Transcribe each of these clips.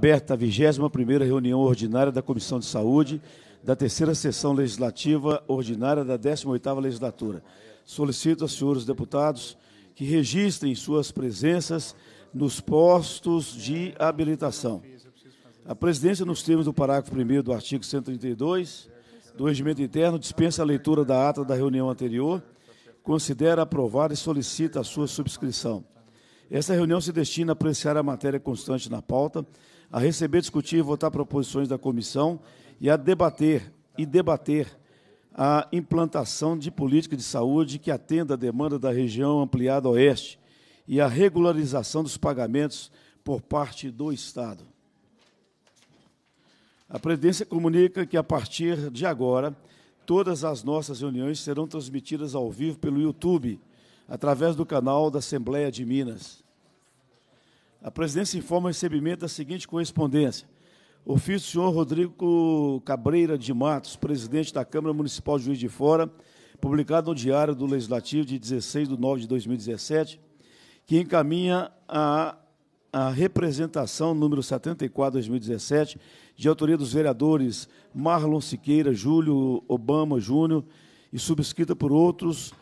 aberta a 21 reunião ordinária da Comissão de Saúde da terceira sessão legislativa ordinária da 18ª legislatura. Solicito aos senhores deputados que registrem suas presenças nos postos de habilitação. A presidência, nos termos do parágrafo 1 do artigo 132 do Regimento Interno, dispensa a leitura da ata da reunião anterior, considera aprovada e solicita a sua subscrição. Esta reunião se destina a apreciar a matéria constante na pauta, a receber, discutir e votar proposições da comissão e a debater e debater a implantação de política de saúde que atenda à demanda da região ampliada oeste e a regularização dos pagamentos por parte do Estado. A presidência comunica que, a partir de agora, todas as nossas reuniões serão transmitidas ao vivo pelo YouTube, através do canal da Assembleia de Minas. A presidência informa o recebimento da seguinte correspondência. Ofício do senhor Rodrigo Cabreira de Matos, presidente da Câmara Municipal de Juiz de Fora, publicado no Diário do Legislativo de 16 de nove de 2017, que encaminha a, a representação número 74-2017, de autoria dos vereadores Marlon Siqueira, Júlio Obama Júnior, e subscrita por outros,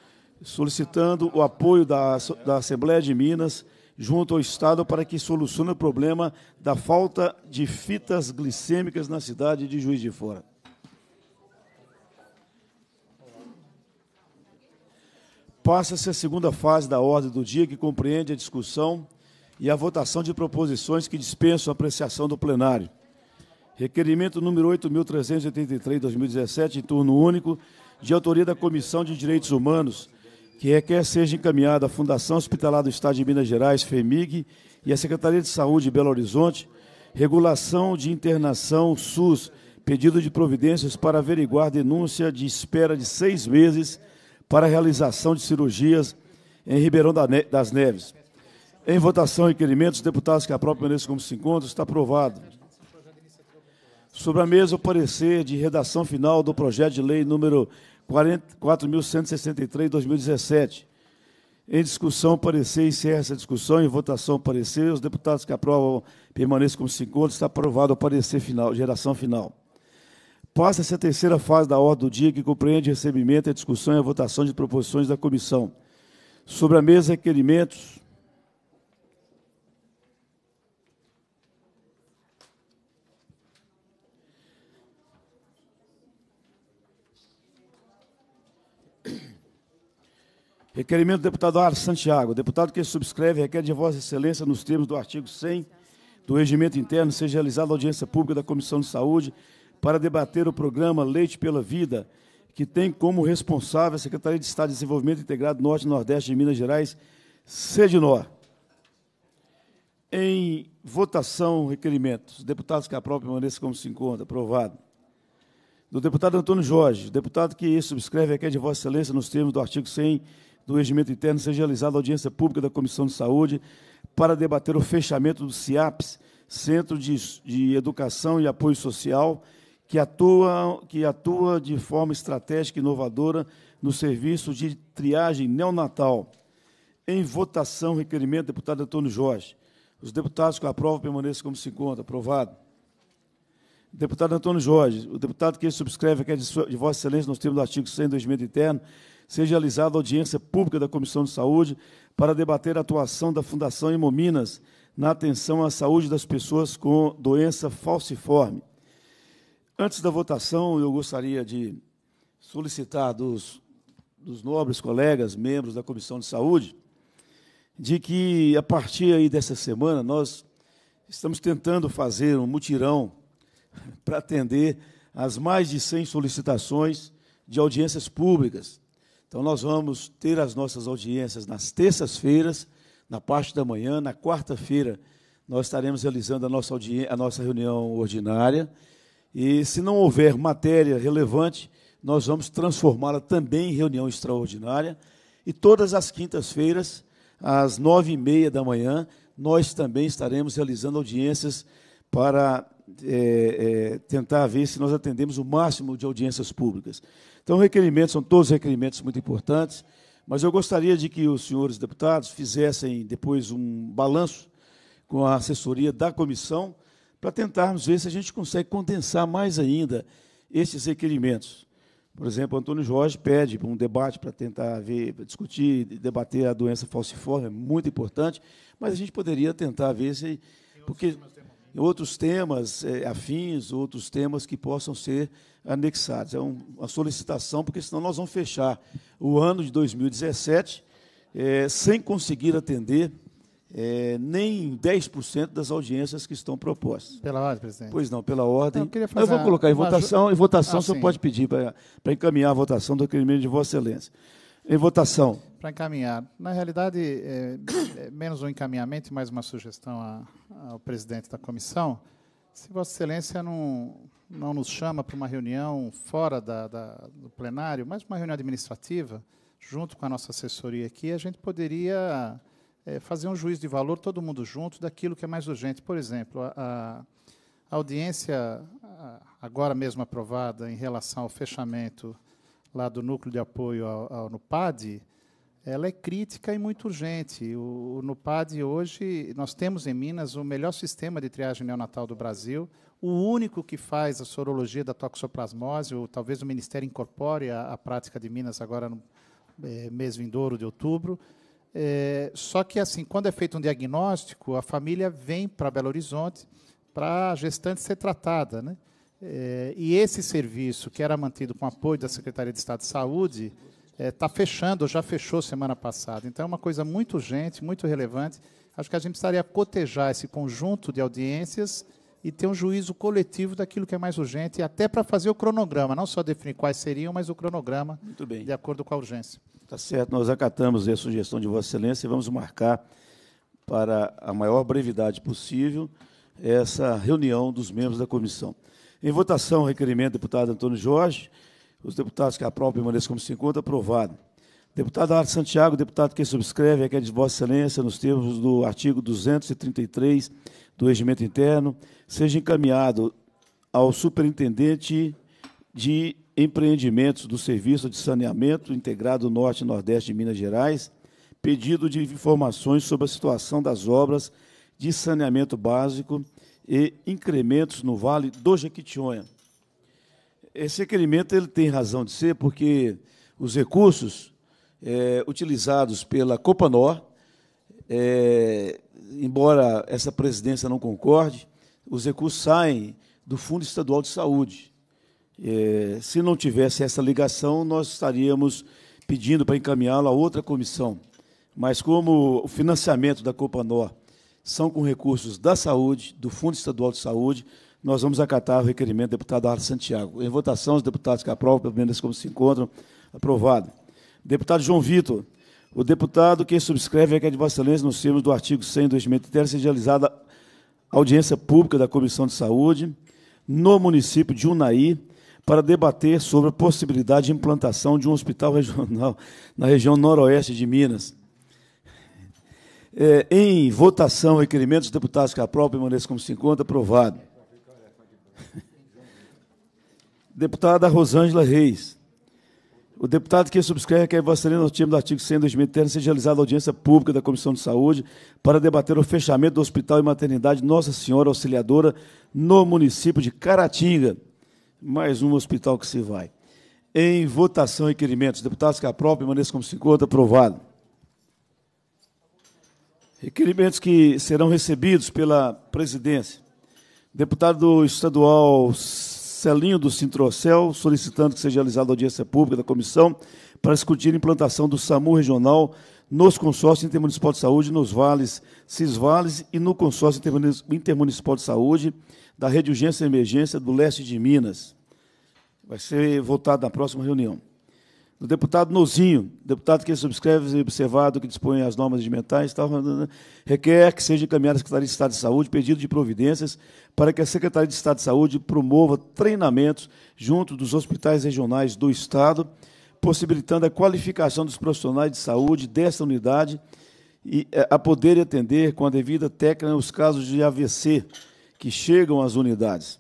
solicitando o apoio da, da Assembleia de Minas, junto ao Estado para que solucione o problema da falta de fitas glicêmicas na cidade de Juiz de Fora. Passa-se a segunda fase da ordem do dia, que compreende a discussão e a votação de proposições que dispensam a apreciação do plenário. Requerimento número 8.383, 2017, em turno único, de autoria da Comissão de Direitos Humanos, que requer é, seja encaminhada à Fundação Hospitalar do Estado de Minas Gerais, FEMIG, e à Secretaria de Saúde de Belo Horizonte, regulação de internação SUS, pedido de providências para averiguar denúncia de espera de seis meses para realização de cirurgias em Ribeirão das Neves. Em votação, requerimentos, deputados que aprovam permaneçam como se encontram, está aprovado. Sobre a mesa, o parecer de redação final do projeto de lei número 4.163, 2017. Em discussão, parecer, encerra essa discussão. Em votação, parecer. Os deputados que aprovam permaneçam como se encontram. Está aprovado o parecer final, geração final. Passa-se a terceira fase da ordem do dia, que compreende recebimento, a discussão e a votação de proposições da comissão. Sobre a mesa, requerimentos Requerimento do deputado Arles Santiago. deputado que subscreve requer de Vossa Excelência, nos termos do artigo 100 do Regimento Interno, seja realizada audiência pública da Comissão de Saúde para debater o programa Leite pela Vida, que tem como responsável a Secretaria de Estado de Desenvolvimento Integrado Norte e Nordeste de Minas Gerais, CEDNOR. Em votação, requerimentos. deputados que aprovam permaneçam como se encontra. Aprovado do deputado Antônio Jorge, deputado que subscreve requer de Vossa Excelência nos termos do artigo 100 do Regimento Interno seja realizada a audiência pública da Comissão de Saúde para debater o fechamento do CIAPS, Centro de, de Educação e Apoio Social, que atua, que atua de forma estratégica e inovadora no serviço de triagem neonatal. Em votação, requerimento deputado Antônio Jorge. Os deputados que aprovam permaneçam como se encontra. Aprovado. Deputado Antônio Jorge, o deputado que subscreve aqui é de, Vossa Excelência nos termos do artigo 100 do Regimento Interno, seja realizada audiência pública da Comissão de Saúde para debater a atuação da Fundação Hemominas na atenção à saúde das pessoas com doença falciforme. Antes da votação, eu gostaria de solicitar dos, dos nobres colegas, membros da Comissão de Saúde, de que, a partir aí dessa semana, nós estamos tentando fazer um mutirão para atender as mais de 100 solicitações de audiências públicas então, nós vamos ter as nossas audiências nas terças-feiras, na parte da manhã, na quarta-feira, nós estaremos realizando a nossa, a nossa reunião ordinária. E se não houver matéria relevante, nós vamos transformá-la também em reunião extraordinária. E todas as quintas-feiras, às nove e meia da manhã, nós também estaremos realizando audiências para é, é, tentar ver se nós atendemos o máximo de audiências públicas. Então, requerimentos, são todos requerimentos muito importantes, mas eu gostaria de que os senhores deputados fizessem depois um balanço com a assessoria da comissão para tentarmos ver se a gente consegue condensar mais ainda esses requerimentos. Por exemplo, Antônio Jorge pede um debate para tentar ver, discutir, debater a doença falciforme, é muito importante, mas a gente poderia tentar ver se. Porque outros temas é, afins, outros temas que possam ser anexados. É um, uma solicitação, porque senão nós vamos fechar o ano de 2017 é, sem conseguir atender é, nem 10% das audiências que estão propostas. Pela ordem, presidente? Pois não, pela ordem. Não, eu, eu, vou colocar em votação, ju... em votação ah, o senhor sim. pode pedir para encaminhar a votação do requerimento de Vossa Excelência. Em votação para encaminhar. Na realidade, é, é menos um encaminhamento e mais uma sugestão a, ao presidente da comissão. Se Vossa Excelência não, não nos chama para uma reunião fora da, da, do plenário, mas uma reunião administrativa, junto com a nossa assessoria aqui, a gente poderia é, fazer um juízo de valor, todo mundo junto, daquilo que é mais urgente. Por exemplo, a, a audiência, agora mesmo aprovada, em relação ao fechamento lá do núcleo de apoio ao, ao NUPAD, ela é crítica e muito urgente. O, Nupad hoje, nós temos em Minas o melhor sistema de triagem neonatal do Brasil, o único que faz a sorologia da toxoplasmose, ou talvez o Ministério incorpore a, a prática de Minas agora no é, mês vindouro de outubro. É, só que, assim, quando é feito um diagnóstico, a família vem para Belo Horizonte para a gestante ser tratada. Né? É, e esse serviço, que era mantido com apoio da Secretaria de Estado de Saúde, está é, tá fechando, já fechou semana passada. Então é uma coisa muito urgente, muito relevante. Acho que a gente precisaria cotejar esse conjunto de audiências e ter um juízo coletivo daquilo que é mais urgente, até para fazer o cronograma, não só definir quais seriam, mas o cronograma de acordo com a urgência. está certo, nós acatamos a sugestão de Vossa Excelência e vamos marcar para a maior brevidade possível essa reunião dos membros da comissão. Em votação, requerimento do deputado Antônio Jorge. Os deputados que aprovam permaneçam como se encontra, aprovado. Deputado Arte Santiago, deputado que subscreve, é de Vossa Excelência, nos termos do artigo 233 do Regimento Interno, seja encaminhado ao Superintendente de Empreendimentos do Serviço de Saneamento Integrado Norte e Nordeste de Minas Gerais, pedido de informações sobre a situação das obras de saneamento básico e incrementos no Vale do Jequitinhonha. Esse requerimento ele tem razão de ser porque os recursos é, utilizados pela Copanor, é, embora essa presidência não concorde, os recursos saem do Fundo Estadual de Saúde. É, se não tivesse essa ligação, nós estaríamos pedindo para encaminhá-lo a outra comissão. Mas como o financiamento da Copanor são com recursos da saúde, do Fundo Estadual de Saúde, nós vamos acatar o requerimento do deputado Arles Santiago. Em votação, os deputados que aprovam, pelo menos como se encontram, aprovado. Deputado João Vitor, o deputado que subscreve é que a de Vossa Excelência, nos termos do artigo 100 do regimento interno, seja realizada audiência pública da Comissão de Saúde no município de Unai para debater sobre a possibilidade de implantação de um hospital regional na região noroeste de Minas. É, em votação, requerimento dos deputados que aprovam permaneça como se encontra, aprovado. Deputada Rosângela Reis. O deputado que subscreve que a é Vossa no time do artigo 100 2003 seja realizada audiência pública da Comissão de Saúde para debater o fechamento do Hospital e Maternidade Nossa Senhora Auxiliadora no município de Caratinga. Mais um hospital que se vai. Em votação, requerimentos. Deputados que aprovam, permaneçam como se encontra. Aprovado. Requerimentos que serão recebidos pela presidência. Deputado estadual Celinho do Sintrocel, solicitando que seja realizada a audiência pública da comissão para discutir a implantação do SAMU regional nos consórcios intermunicipal de saúde, nos vales, Cisvales e no consórcio intermunicipal de saúde da Rede Urgência e Emergência do Leste de Minas. Vai ser votado na próxima reunião do deputado Nozinho, deputado que subscreve e observado que dispõe as normas regimentais, tal, né, né, né, requer que seja encaminhado à Secretaria de Estado de Saúde pedido de providências para que a Secretaria de Estado de Saúde promova treinamentos junto dos hospitais regionais do Estado, possibilitando a qualificação dos profissionais de saúde desta unidade e eh, a poder atender com a devida técnica os casos de AVC que chegam às unidades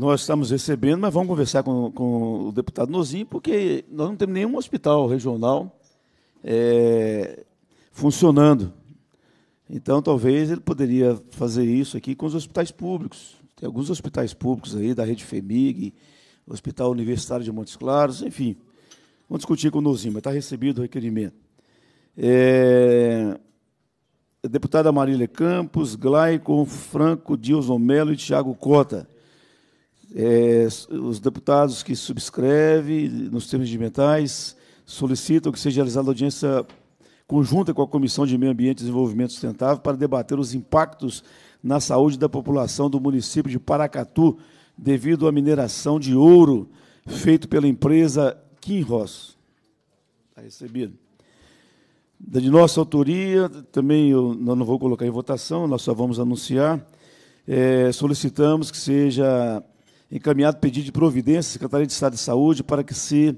nós estamos recebendo, mas vamos conversar com, com o deputado Nozinho, porque nós não temos nenhum hospital regional é, funcionando. Então, talvez ele poderia fazer isso aqui com os hospitais públicos. Tem alguns hospitais públicos aí, da Rede FEMIG, Hospital Universitário de Montes Claros, enfim. Vamos discutir com o Nozinho, mas está recebido o requerimento. É, deputada Marília Campos, Glaico, Franco, Dilson Melo e Tiago Cota. É, os deputados que subscrevem, nos termos de mentais, solicitam que seja realizada audiência conjunta com a Comissão de Meio Ambiente e Desenvolvimento Sustentável para debater os impactos na saúde da população do município de Paracatu devido à mineração de ouro feito pela empresa Kinross. Está recebido. De nossa autoria, também eu não vou colocar em votação, nós só vamos anunciar. É, solicitamos que seja encaminhado pedido de providência à Secretaria de Estado de Saúde para que se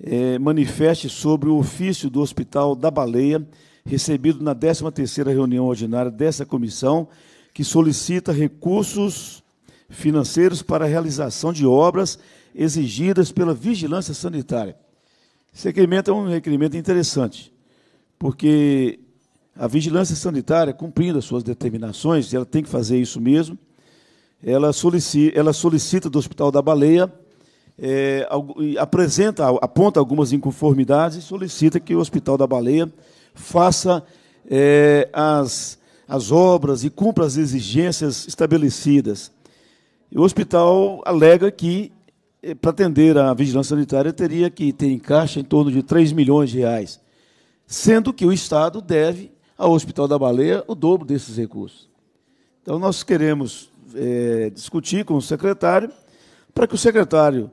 é, manifeste sobre o ofício do Hospital da Baleia, recebido na 13ª reunião ordinária dessa comissão, que solicita recursos financeiros para a realização de obras exigidas pela vigilância sanitária. Esse requerimento é um requerimento interessante, porque a vigilância sanitária, cumprindo as suas determinações, ela tem que fazer isso mesmo, ela solicita, ela solicita do Hospital da Baleia, é, apresenta, aponta algumas inconformidades e solicita que o Hospital da Baleia faça é, as, as obras e cumpra as exigências estabelecidas. O hospital alega que, é, para atender à vigilância sanitária, teria que ter em caixa em torno de 3 milhões de reais, sendo que o Estado deve ao Hospital da Baleia o dobro desses recursos. Então, nós queremos é, discutir com o secretário para que o secretário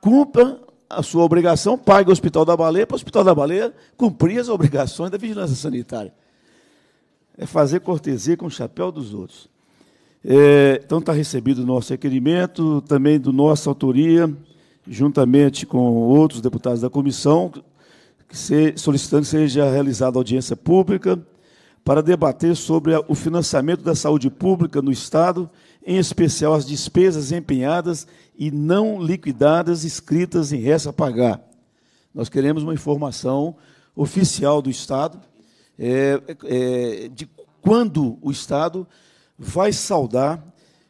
cumpra a sua obrigação, pague o Hospital da Baleia, para o Hospital da Baleia cumprir as obrigações da vigilância sanitária. É fazer cortesia com o chapéu dos outros. É, então, está recebido o nosso requerimento, também do nossa autoria, juntamente com outros deputados da comissão, que se, solicitando que seja realizada audiência pública para debater sobre o financiamento da saúde pública no Estado em especial as despesas empenhadas e não liquidadas escritas em resta a pagar. Nós queremos uma informação oficial do Estado é, é, de quando o Estado vai saldar,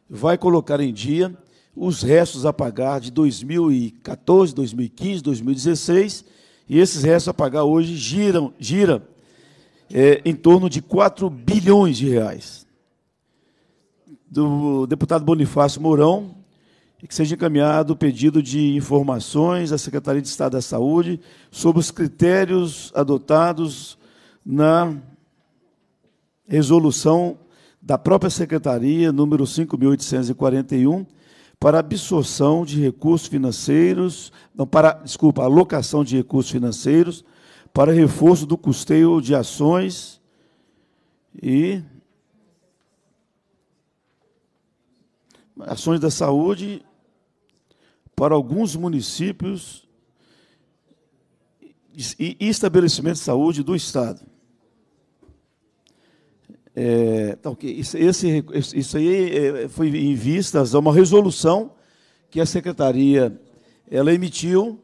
vai colocar em dia os restos a pagar de 2014, 2015, 2016, e esses restos a pagar hoje giram, gira é, em torno de 4 bilhões de reais do deputado Bonifácio Mourão, e que seja encaminhado o pedido de informações à Secretaria de Estado da Saúde sobre os critérios adotados na resolução da própria Secretaria, número 5.841, para absorção de recursos financeiros, não, para, desculpa, alocação de recursos financeiros para reforço do custeio de ações e ações da saúde para alguns municípios e estabelecimentos de saúde do Estado. É, tá, okay. isso, esse, isso aí é, foi em vistas a uma resolução que a secretaria ela emitiu,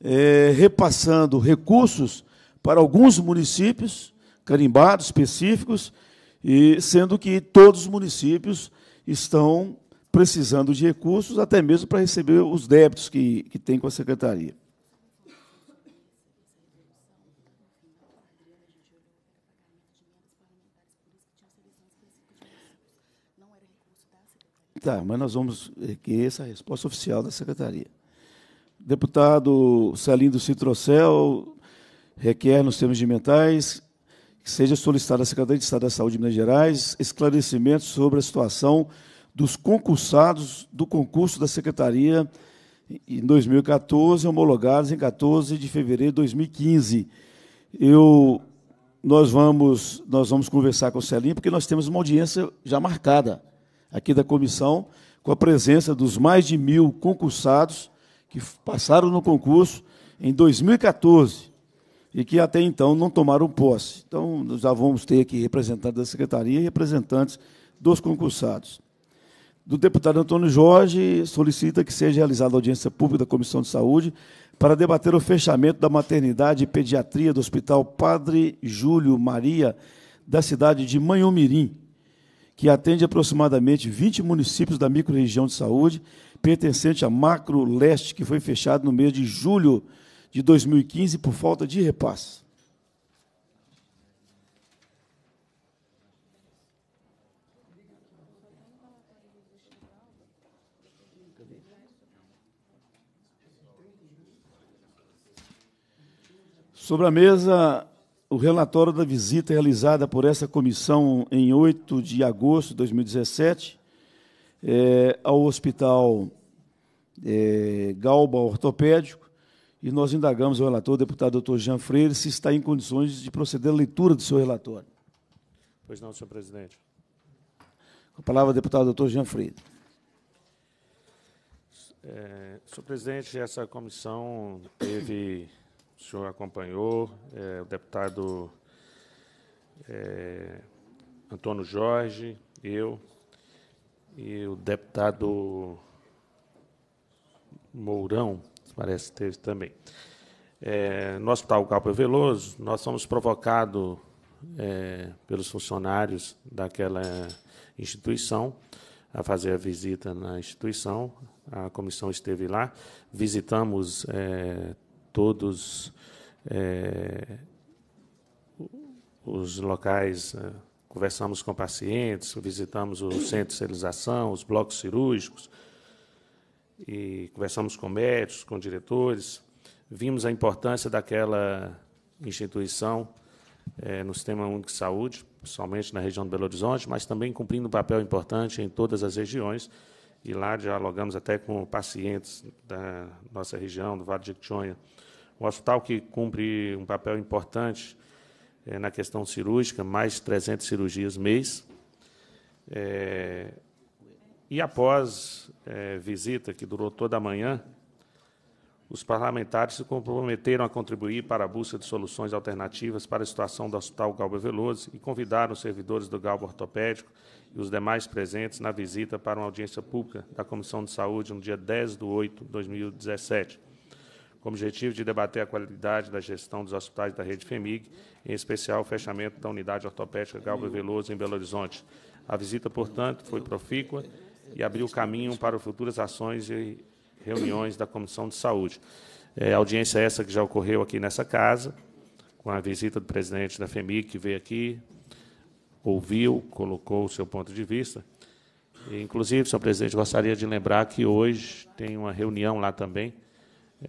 é, repassando recursos para alguns municípios carimbados específicos, e sendo que todos os municípios estão precisando de recursos, até mesmo para receber os débitos que, que tem com a secretaria. Tá, mas nós vamos requerer essa resposta oficial da secretaria. Deputado Celindo Citrocel requer, nos termos mentais que seja solicitada à Secretaria de Estado da Saúde de Minas Gerais esclarecimentos sobre a situação dos concursados do concurso da Secretaria em 2014, homologados em 14 de fevereiro de 2015. Eu, nós, vamos, nós vamos conversar com o Celinho, porque nós temos uma audiência já marcada aqui da comissão, com a presença dos mais de mil concursados que passaram no concurso em 2014 e que até então não tomaram posse. Então, já vamos ter aqui representantes da secretaria e representantes dos concursados do deputado Antônio Jorge solicita que seja realizada audiência pública da Comissão de Saúde para debater o fechamento da maternidade e pediatria do Hospital Padre Júlio Maria da cidade de Manhumirim, que atende aproximadamente 20 municípios da microrregião de saúde pertencente à Macro Leste, que foi fechado no mês de julho de 2015 por falta de repasse. Sobre a mesa, o relatório da visita realizada por essa comissão em 8 de agosto de 2017 é, ao Hospital é, Galba Ortopédico, e nós indagamos ao relator, o deputado doutor Jean Freire, se está em condições de proceder à leitura do seu relatório. Pois não, senhor presidente. Com a palavra, deputado doutor Jean Freire. É, senhor presidente, essa comissão teve o senhor acompanhou, é, o deputado é, Antônio Jorge, eu e o deputado Mourão, parece que teve também. É, no Hospital Calpo Veloso, nós fomos provocados é, pelos funcionários daquela instituição a fazer a visita na instituição. A comissão esteve lá, visitamos é, todos é, os locais. Né? Conversamos com pacientes, visitamos o centro de esterilização, os blocos cirúrgicos, e conversamos com médicos, com diretores. Vimos a importância daquela instituição é, no Sistema Único de Saúde, principalmente na região do Belo Horizonte, mas também cumprindo um papel importante em todas as regiões. E lá dialogamos até com pacientes da nossa região, do Vale de Quitonha, o hospital que cumpre um papel importante é, na questão cirúrgica, mais 300 cirurgias mês. É, e após é, visita, que durou toda a manhã, os parlamentares se comprometeram a contribuir para a busca de soluções alternativas para a situação do Hospital Galba Veloso e convidaram os servidores do Galba Ortopédico e os demais presentes na visita para uma audiência pública da Comissão de Saúde no dia 10 de 8 de 2017 com o objetivo de debater a qualidade da gestão dos hospitais da rede FEMIG, em especial o fechamento da unidade ortopédica Galva Veloso em Belo Horizonte. A visita, portanto, foi profícua e abriu caminho para futuras ações e reuniões da Comissão de Saúde. É, audiência essa que já ocorreu aqui nessa casa, com a visita do presidente da FEMIG, que veio aqui, ouviu, colocou o seu ponto de vista. E, inclusive, senhor presidente, gostaria de lembrar que hoje tem uma reunião lá também,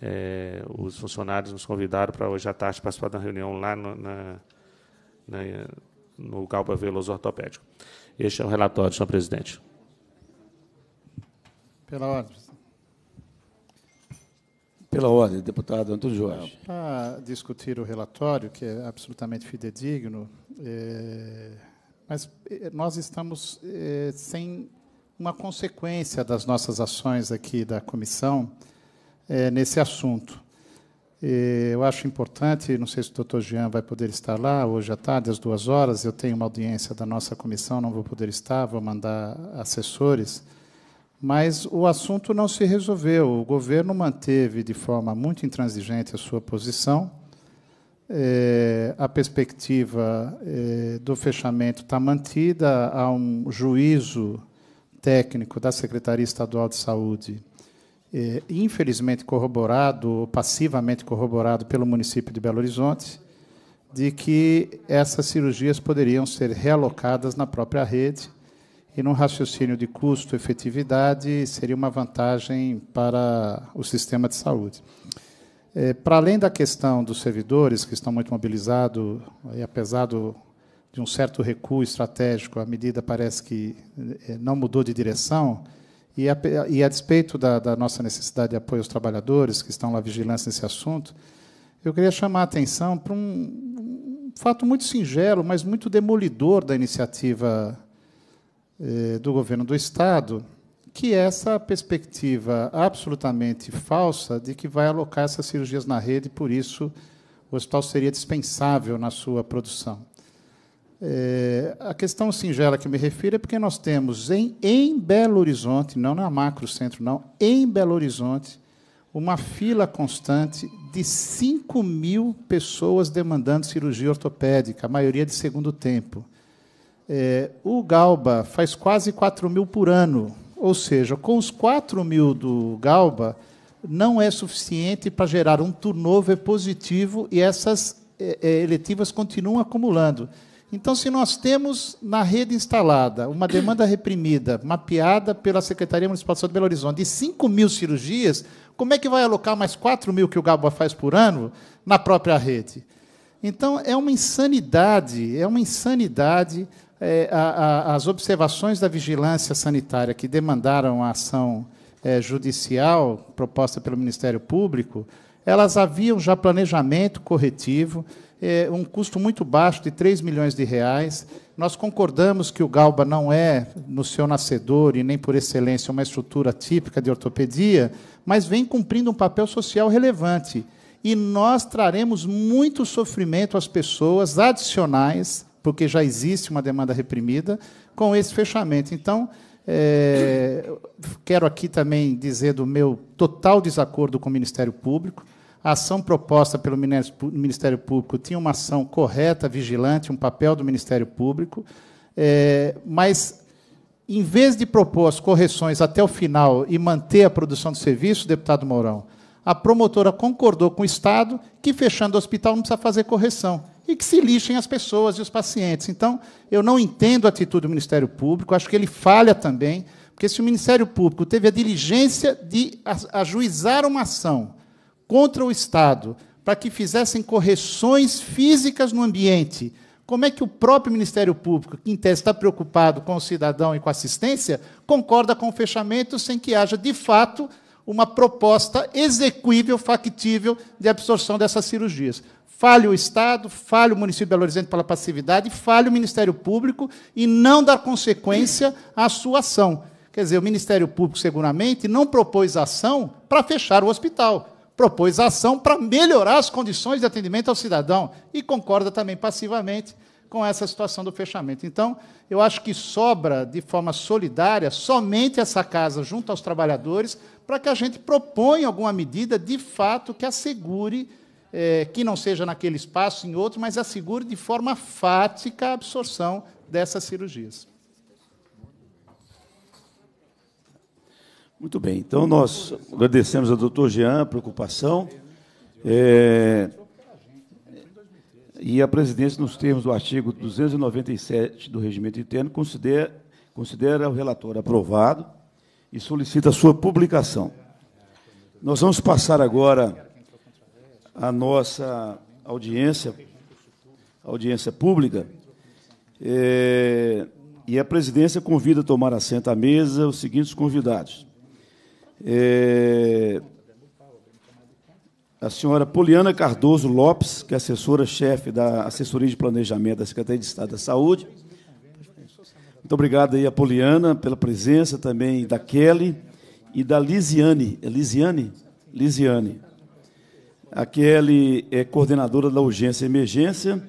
é, os funcionários nos convidaram para hoje à tarde participar da reunião lá no, na, na, no Galba Veloso Ortopédico. Este é o relatório, senhor presidente. Pela ordem. Pela ordem, deputado Antônio Jorge. Para discutir o relatório, que é absolutamente fidedigno, é, mas é, nós estamos é, sem uma consequência das nossas ações aqui da comissão, é, nesse assunto. E eu acho importante, não sei se o doutor Jean vai poder estar lá hoje à tarde, às duas horas, eu tenho uma audiência da nossa comissão, não vou poder estar, vou mandar assessores, mas o assunto não se resolveu. O governo manteve de forma muito intransigente a sua posição, é, a perspectiva é, do fechamento está mantida, há um juízo técnico da Secretaria Estadual de Saúde é, infelizmente corroborado, passivamente corroborado pelo município de Belo Horizonte, de que essas cirurgias poderiam ser realocadas na própria rede e num raciocínio de custo efetividade seria uma vantagem para o sistema de saúde. É, para além da questão dos servidores, que estão muito mobilizados, e apesar do, de um certo recuo estratégico, a medida parece que é, não mudou de direção, e a, e a despeito da, da, nossa necessidade de apoio aos trabalhadores, que estão lá vigilância nesse assunto, eu queria chamar a atenção para um, um fato muito singelo, mas muito demolidor da iniciativa eh, do governo do Estado, que é essa perspectiva absolutamente falsa de que vai alocar essas cirurgias na rede, e por isso o hospital seria dispensável na sua produção. É, a questão singela que me refiro é porque nós temos em, em Belo Horizonte, não na é macro centro, não, em Belo Horizonte, uma fila constante de 5 mil pessoas demandando cirurgia ortopédica, a maioria de segundo tempo. É, o Galba faz quase 4 mil por ano, ou seja, com os 4 mil do Galba, não é suficiente para gerar um turnover positivo e essas é, é eletivas continuam acumulando. Então, se nós temos na rede instalada uma demanda reprimida, mapeada pela Secretaria Municipal de Saúde de Belo Horizonte, de 5 mil cirurgias, como é que vai alocar mais 4 mil que o GABA faz por ano na própria rede? Então, é uma insanidade, é uma insanidade é, a, a, as observações da vigilância sanitária que demandaram a ação é, judicial proposta pelo Ministério Público, elas haviam já planejamento corretivo, é, um custo muito baixo, de 3 milhões de reais. Nós concordamos que o Galba não é, no seu nascedor e nem por excelência, uma estrutura típica de ortopedia, mas vem cumprindo um papel social relevante. E nós traremos muito sofrimento às pessoas adicionais, porque já existe uma demanda reprimida, com esse fechamento. Então, é, quero aqui também dizer do meu total desacordo com o Ministério Público a ação proposta pelo Ministério Público tinha uma ação correta, vigilante, um papel do Ministério Público, é, mas em vez de propor as correções até o final e manter a produção do serviço, deputado Mourão, a promotora concordou com o Estado que, fechando o hospital, não precisa fazer correção. E que se lixem as pessoas e os pacientes. Então, eu não entendo a atitude do Ministério Público, acho que ele falha também, porque se o Ministério Público teve a diligência de ajuizar uma ação contra o Estado para que fizessem correções físicas no ambiente. Como é que o próprio Ministério Público, que em tese está preocupado com o cidadão e com a assistência, concorda com o fechamento sem que haja, de fato, uma proposta execuível, factível de absorção dessas cirurgias? Fale o Estado, falha o município de Belo Horizonte pela passividade, falha o Ministério Público e não dar consequência à sua ação. Quer dizer, o Ministério Público seguramente não propôs ação para fechar o hospital propôs ação para melhorar as condições de atendimento ao cidadão e concorda também passivamente com essa situação do fechamento. Então, eu acho que sobra, de forma solidária, somente essa casa junto aos trabalhadores, para que a gente proponha alguma medida, de fato, que assegure, eh, que não seja naquele espaço, em outro, mas assegure de forma fática a absorção dessas cirurgias. Muito bem, então nós agradecemos ao doutor Jean a preocupação é, e a presidência, nos termos do artigo 297 do regimento interno, considera, considera o relatório aprovado e solicita a sua publicação. Nós vamos passar agora a nossa audiência, audiência pública, é, e a presidência convida a tomar assento à mesa os seguintes convidados. É... A senhora Poliana Cardoso Lopes, que é assessora-chefe da Assessoria de Planejamento da Secretaria de Estado da Saúde. Muito obrigado aí a Poliana pela presença também da Kelly e da Lisiane. É Lisiane? Lisiane. A Kelly é coordenadora da Urgência e Emergência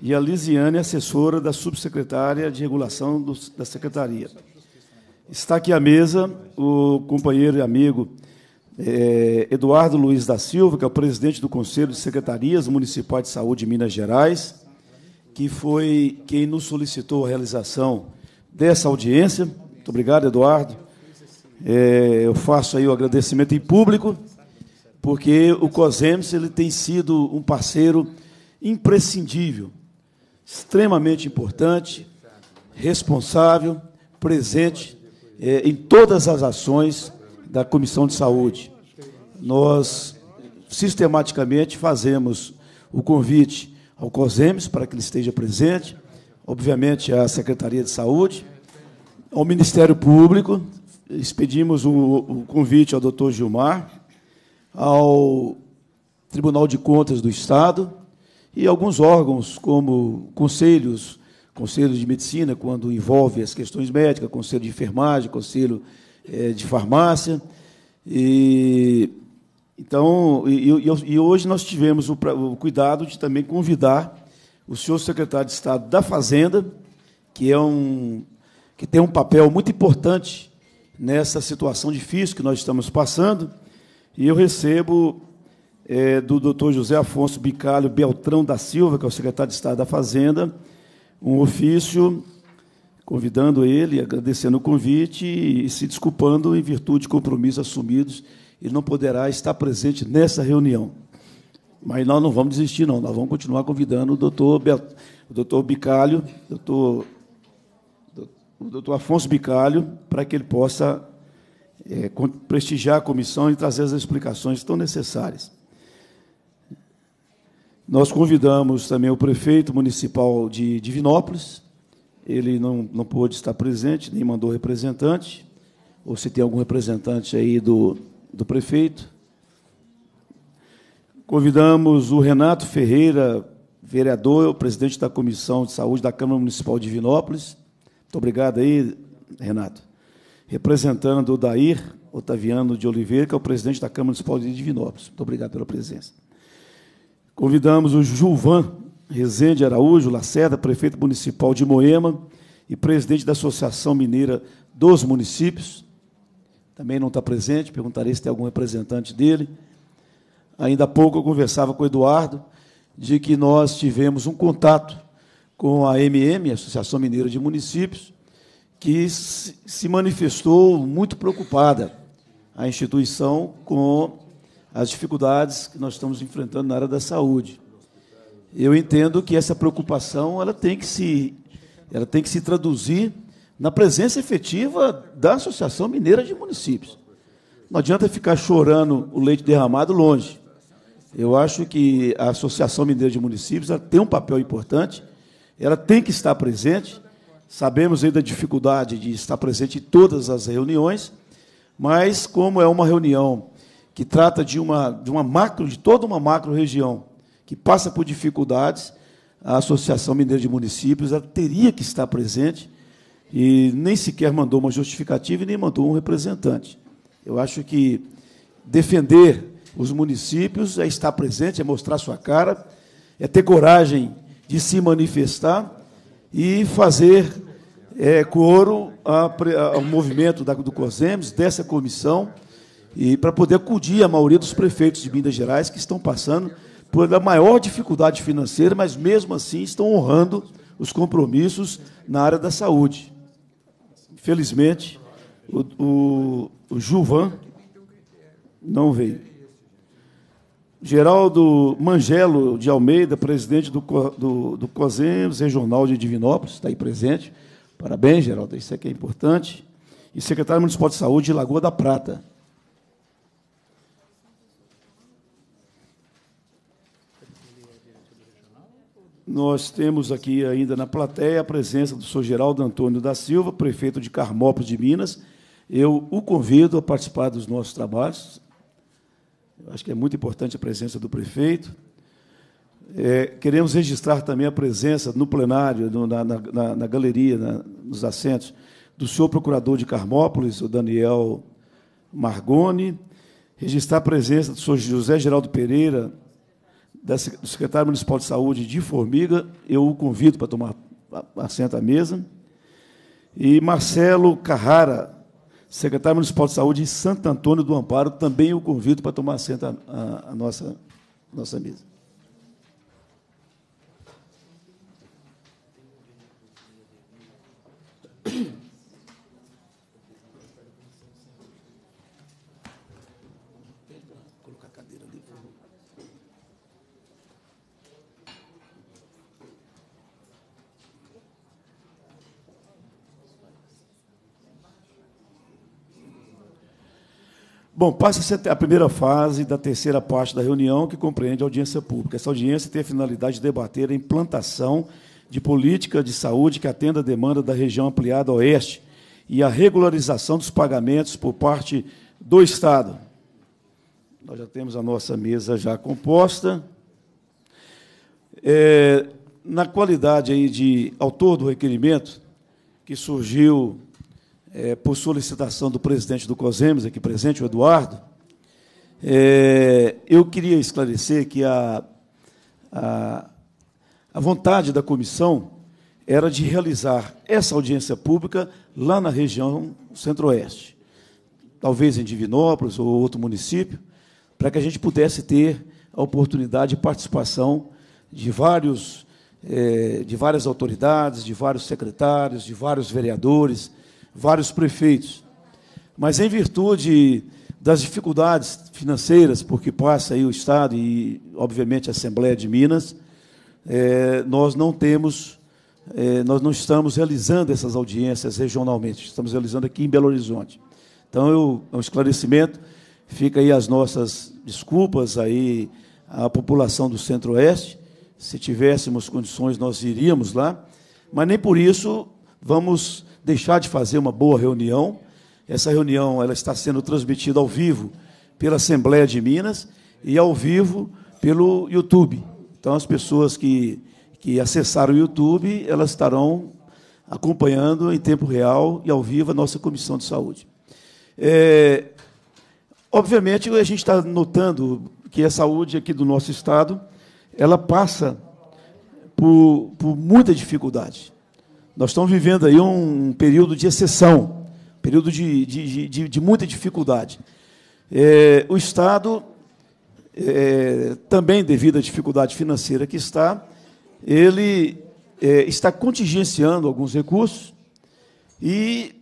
e a Lisiane é assessora da Subsecretária de Regulação do, da Secretaria. Está aqui à mesa o companheiro e amigo eh, Eduardo Luiz da Silva, que é o presidente do Conselho de Secretarias Municipais de Saúde de Minas Gerais, que foi quem nos solicitou a realização dessa audiência. Muito obrigado, Eduardo. Eh, eu faço aí o agradecimento em público, porque o COSEMS ele tem sido um parceiro imprescindível, extremamente importante, responsável, presente é, em todas as ações da Comissão de Saúde. Nós sistematicamente fazemos o convite ao COSEMES para que ele esteja presente, obviamente à Secretaria de Saúde, ao Ministério Público, expedimos o, o convite ao doutor Gilmar, ao Tribunal de Contas do Estado e alguns órgãos, como conselhos Conselho de Medicina, quando envolve as questões médicas, Conselho de Enfermagem, Conselho é, de Farmácia. E, então, e, e, e hoje nós tivemos o, o cuidado de também convidar o senhor secretário de Estado da Fazenda, que, é um, que tem um papel muito importante nessa situação difícil que nós estamos passando. E eu recebo é, do doutor José Afonso Bicalho Beltrão da Silva, que é o secretário de Estado da Fazenda, um ofício convidando ele, agradecendo o convite e se desculpando em virtude de compromissos assumidos. Ele não poderá estar presente nessa reunião. Mas nós não vamos desistir, não. Nós vamos continuar convidando o doutor, o doutor Bicalho, doutor... o doutor Afonso Bicalho, para que ele possa é, prestigiar a comissão e trazer as explicações tão necessárias. Nós convidamos também o prefeito municipal de Divinópolis, ele não, não pôde estar presente, nem mandou representante, ou se tem algum representante aí do, do prefeito. Convidamos o Renato Ferreira, vereador, presidente da Comissão de Saúde da Câmara Municipal de Divinópolis. Muito obrigado aí, Renato. Representando o Dair Otaviano de Oliveira, que é o presidente da Câmara Municipal de Divinópolis. Muito obrigado pela presença. Convidamos o Julvan Rezende Araújo Lacerda, prefeito municipal de Moema e presidente da Associação Mineira dos Municípios. Também não está presente, perguntarei se tem algum representante dele. Ainda há pouco eu conversava com o Eduardo de que nós tivemos um contato com a MM, Associação Mineira de Municípios, que se manifestou muito preocupada a instituição com as dificuldades que nós estamos enfrentando na área da saúde. Eu entendo que essa preocupação ela tem que se, ela tem que se traduzir na presença efetiva da Associação Mineira de Municípios. Não adianta ficar chorando o leite derramado longe. Eu acho que a Associação Mineira de Municípios tem um papel importante, ela tem que estar presente. Sabemos aí da dificuldade de estar presente em todas as reuniões, mas como é uma reunião que trata de uma, de uma macro, de toda uma macro-região que passa por dificuldades, a Associação Mineira de Municípios ela teria que estar presente e nem sequer mandou uma justificativa e nem mandou um representante. Eu acho que defender os municípios é estar presente, é mostrar sua cara, é ter coragem de se manifestar e fazer é, coro ao movimento da, do COSEMES, dessa comissão, e para poder acudir a maioria dos prefeitos de Minas Gerais que estão passando pela maior dificuldade financeira, mas mesmo assim estão honrando os compromissos na área da saúde. Infelizmente, o, o, o Juvan não veio. Geraldo Mangelo de Almeida, presidente do, do, do Regional de Divinópolis, está aí presente. Parabéns, Geraldo, isso é que é importante. E secretário municipal de saúde de Lagoa da Prata. nós temos aqui ainda na plateia a presença do senhor Geraldo Antônio da Silva, prefeito de Carmópolis de Minas. Eu o convido a participar dos nossos trabalhos. Eu acho que é muito importante a presença do prefeito. É, queremos registrar também a presença no plenário, no, na, na, na, galeria, na, nos assentos, do senhor procurador de Carmópolis, o Daniel Margoni. Registrar a presença do senhor José Geraldo Pereira, do secretário municipal de saúde de Formiga, eu o convido para tomar assento à mesa, e Marcelo Carrara, secretário municipal de saúde de Santo Antônio do Amparo, também o convido para tomar assento à, nossa, à nossa mesa. Bom, passa-se a primeira fase da terceira parte da reunião, que compreende a audiência pública. Essa audiência tem a finalidade de debater a implantação de política de saúde que atenda a demanda da região ampliada oeste e a regularização dos pagamentos por parte do Estado. Nós já temos a nossa mesa já composta. É, na qualidade aí de autor do requerimento, que surgiu é, por solicitação do presidente do COSEMES, aqui presente, o Eduardo, é, eu queria esclarecer que a, a, a vontade da comissão era de realizar essa audiência pública lá na região centro-oeste, talvez em Divinópolis ou outro município, para que a gente pudesse ter a oportunidade de participação de vários é, de várias autoridades, de vários secretários, de vários vereadores, vários prefeitos. Mas em virtude das dificuldades financeiras, porque passa aí o Estado e, obviamente, a Assembleia de Minas, é, nós não temos, é, nós não estamos realizando essas audiências regionalmente, estamos realizando aqui em Belo Horizonte. Então, eu, é um esclarecimento, fica aí as nossas desculpas aí à população do Centro-Oeste, se tivéssemos condições, nós iríamos lá, mas nem por isso vamos deixar de fazer uma boa reunião. Essa reunião ela está sendo transmitida ao vivo pela Assembleia de Minas e ao vivo pelo YouTube. Então, as pessoas que, que acessaram o YouTube, elas estarão acompanhando em tempo real e ao vivo a nossa Comissão de Saúde. É, obviamente, a gente está notando que a saúde aqui do nosso Estado, ela passa por, por muita dificuldade. Nós estamos vivendo aí um período de exceção, período de, de, de, de muita dificuldade. É, o Estado, é, também devido à dificuldade financeira que está, ele é, está contingenciando alguns recursos e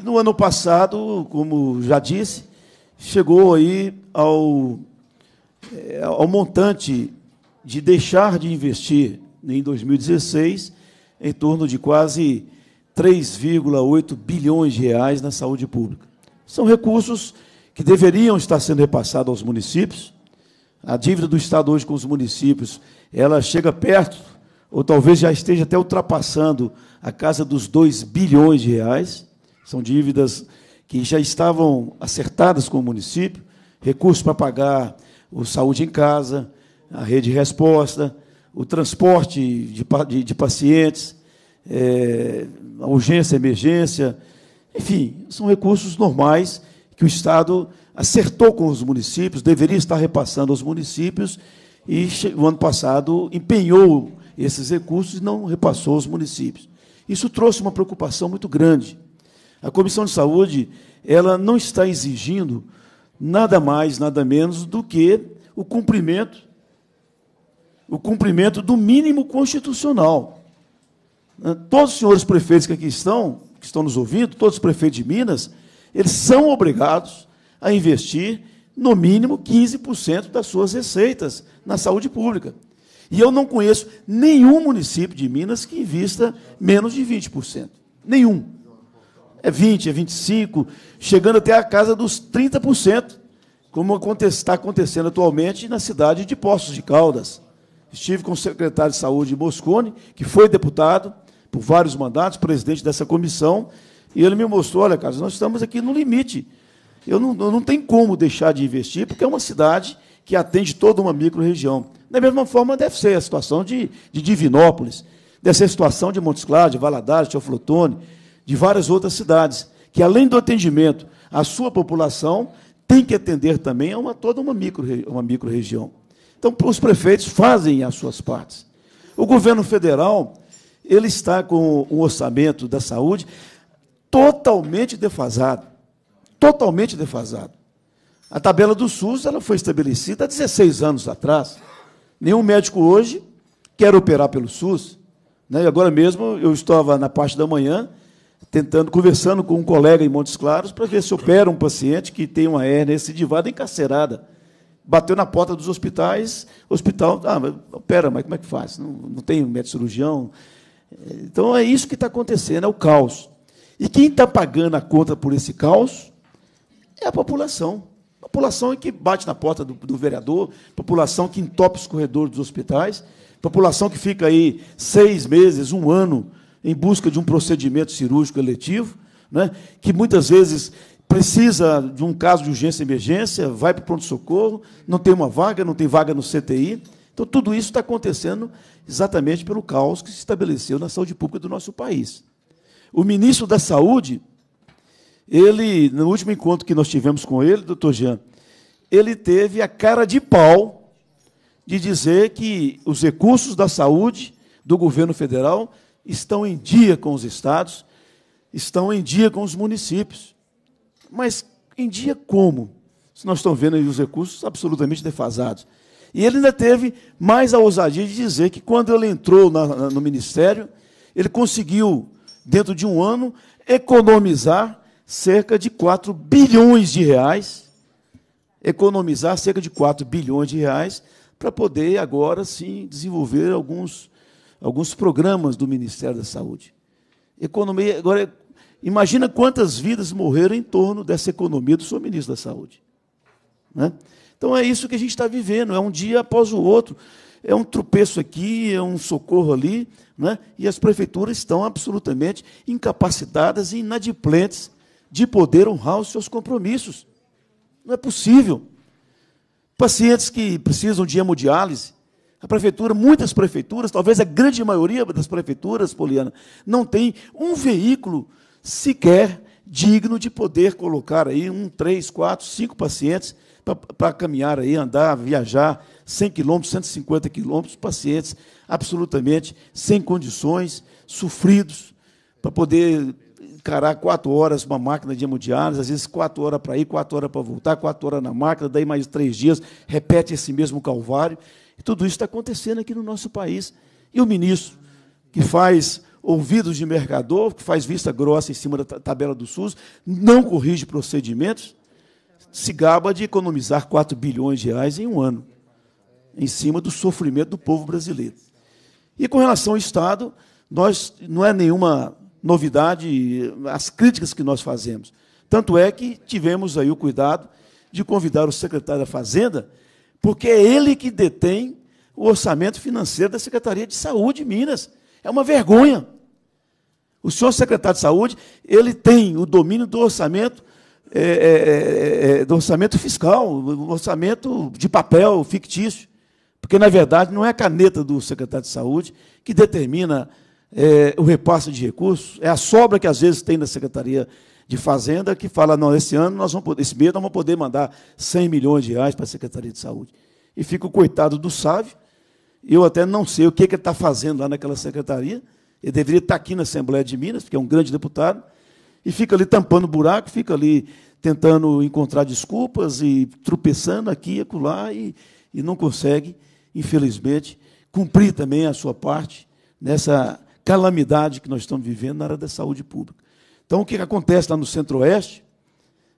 no ano passado, como já disse, chegou aí ao, é, ao montante de deixar de investir em 2016 em torno de quase 3,8 bilhões de reais na saúde pública. São recursos que deveriam estar sendo repassados aos municípios. A dívida do Estado hoje com os municípios, ela chega perto, ou talvez já esteja até ultrapassando a casa dos 2 bilhões de reais. São dívidas que já estavam acertadas com o município, recursos para pagar o Saúde em Casa, a Rede Resposta, o transporte de, de, de pacientes, é, a urgência, a emergência, enfim, são recursos normais que o Estado acertou com os municípios, deveria estar repassando aos municípios, e o ano passado empenhou esses recursos e não repassou aos municípios. Isso trouxe uma preocupação muito grande. A Comissão de Saúde ela não está exigindo nada mais, nada menos do que o cumprimento o cumprimento do mínimo constitucional. Né? Todos os senhores prefeitos que aqui estão, que estão nos ouvindo, todos os prefeitos de Minas, eles são obrigados a investir no mínimo 15% das suas receitas na saúde pública. E eu não conheço nenhum município de Minas que invista menos de 20%. Nenhum. É 20, é 25, chegando até a casa dos 30%, como está acontecendo atualmente na cidade de Poços de Caldas. Estive com o secretário de saúde Moscone, que foi deputado por vários mandatos, presidente dessa comissão, e ele me mostrou: olha, Carlos, nós estamos aqui no limite. Eu não, eu não tenho como deixar de investir, porque é uma cidade que atende toda uma micro-região. Da mesma forma, deve ser a situação de, de Divinópolis, deve ser a situação de Montes Claros, de Valadares, de Oflotone, de várias outras cidades, que além do atendimento à sua população, tem que atender também a uma, toda uma micro-região. Uma micro -região. Então, os prefeitos fazem as suas partes. O governo federal ele está com o orçamento da saúde totalmente defasado. Totalmente defasado. A tabela do SUS ela foi estabelecida há 16 anos atrás. Nenhum médico hoje quer operar pelo SUS. Né? E agora mesmo eu estava na parte da manhã tentando, conversando com um colega em Montes Claros para ver se opera um paciente que tem uma hernia recidivada encarcerada bateu na porta dos hospitais, hospital, ah, mas, pera, mas como é que faz? Não, não tem médico cirurgião. Então é isso que está acontecendo, é o caos. E quem está pagando a conta por esse caos é a população. A população é que bate na porta do, do vereador, população que entope os corredores dos hospitais, população que fica aí seis meses, um ano, em busca de um procedimento cirúrgico eletivo, né? que muitas vezes precisa de um caso de urgência e emergência, vai para o pronto-socorro, não tem uma vaga, não tem vaga no CTI. Então, tudo isso está acontecendo exatamente pelo caos que se estabeleceu na saúde pública do nosso país. O ministro da Saúde, ele, no último encontro que nós tivemos com ele, doutor Jean, ele teve a cara de pau de dizer que os recursos da saúde do governo federal estão em dia com os estados, estão em dia com os municípios. Mas em dia como? Se nós estamos vendo aí os recursos absolutamente defasados. E ele ainda teve mais a ousadia de dizer que quando ele entrou na, na, no ministério, ele conseguiu, dentro de um ano, economizar cerca de 4 bilhões de reais. Economizar cerca de 4 bilhões de reais para poder agora sim desenvolver alguns, alguns programas do Ministério da Saúde. Economia, agora Imagina quantas vidas morreram em torno dessa economia do seu ministro da saúde. Né? Então é isso que a gente está vivendo, é um dia após o outro. É um tropeço aqui, é um socorro ali, né? e as prefeituras estão absolutamente incapacitadas e inadimplentes de poder honrar os seus compromissos. Não é possível. Pacientes que precisam de hemodiálise, a prefeitura, muitas prefeituras, talvez a grande maioria das prefeituras, Poliana, não tem um veículo sequer digno de poder colocar aí um, três, quatro, cinco pacientes para caminhar aí, andar, viajar 100 quilômetros, 150 quilômetros, pacientes absolutamente sem condições, sofridos, para poder encarar quatro horas uma máquina de hemodiálise, às vezes quatro horas para ir, quatro horas para voltar, quatro horas na máquina, daí mais três dias, repete esse mesmo calvário. E tudo isso está acontecendo aqui no nosso país. E o ministro, que faz ouvidos de mercador, que faz vista grossa em cima da tabela do SUS, não corrige procedimentos, se gaba de economizar 4 bilhões de reais em um ano, em cima do sofrimento do povo brasileiro. E com relação ao Estado, nós não é nenhuma novidade eh, as críticas que nós fazemos. Tanto é que tivemos aí o cuidado de convidar o secretário da Fazenda, porque é ele que detém o orçamento financeiro da Secretaria de Saúde de Minas. É uma vergonha. O senhor secretário de saúde, ele tem o domínio do orçamento, é, é, é, do orçamento fiscal, orçamento de papel fictício. Porque, na verdade, não é a caneta do secretário de saúde que determina o repasse de recursos, é a sobra que às vezes tem na Secretaria de Fazenda que fala, não, esse ano nós vamos poder, esse mês nós vamos poder mandar 100 milhões de reais para a Secretaria de Saúde. E fica o coitado do Sávio, eu até não sei o que, que ele está fazendo lá naquela secretaria, ele deveria estar aqui na Assembleia de Minas, porque é um grande deputado, e fica ali tampando buraco, fica ali tentando encontrar desculpas e tropeçando aqui e acolá, e, e não consegue, infelizmente, cumprir também a sua parte nessa calamidade que nós estamos vivendo na área da saúde pública. Então, o que acontece lá no Centro-Oeste,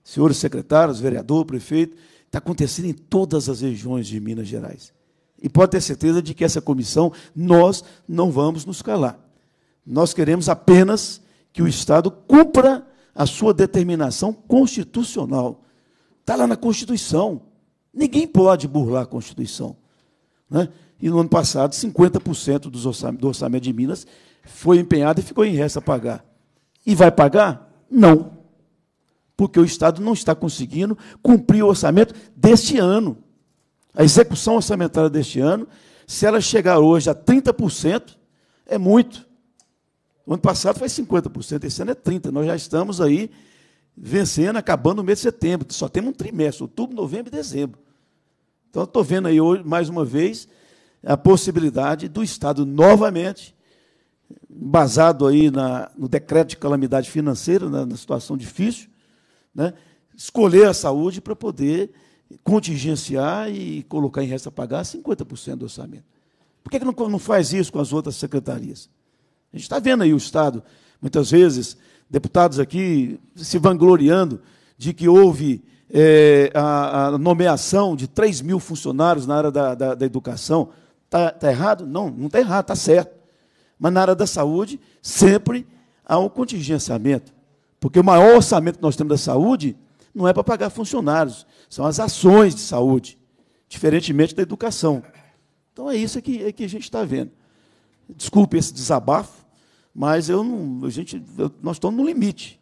senhores secretários, vereador, prefeito, está acontecendo em todas as regiões de Minas Gerais. E pode ter certeza de que essa comissão, nós não vamos nos calar. Nós queremos apenas que o Estado cumpra a sua determinação constitucional. Está lá na Constituição. Ninguém pode burlar a Constituição. Né? E no ano passado, 50% dos orçamento, do orçamento de Minas foi empenhado e ficou em resto a pagar. E vai pagar? Não. Porque o Estado não está conseguindo cumprir o orçamento deste ano. A execução orçamentária deste ano, se ela chegar hoje a 30%, é muito. O ano passado foi 50%, esse ano é 30%. Nós já estamos aí vencendo, acabando o mês de setembro. Só temos um trimestre, outubro, novembro e dezembro. Então, estou vendo aí hoje, mais uma vez, a possibilidade do Estado novamente, basado aí na, no decreto de calamidade financeira, na, né, na situação difícil, né, escolher a saúde para poder contingenciar e colocar em resta pagar 50% do orçamento. Por que, que não, não faz isso com as outras secretarias? A gente está vendo aí o Estado, muitas vezes, deputados aqui se vangloriando de que houve é, a, a, nomeação de 3 mil funcionários na área da, da, da educação. Está tá errado? Não, não está errado, está certo. Mas na área da saúde, sempre há um contingenciamento. Porque o maior orçamento que nós temos da saúde não é para pagar funcionários, são as ações de saúde, diferentemente da educação. Então é isso que, é que a gente está vendo. Desculpe esse desabafo, mas eu não, a gente, nós estamos no limite.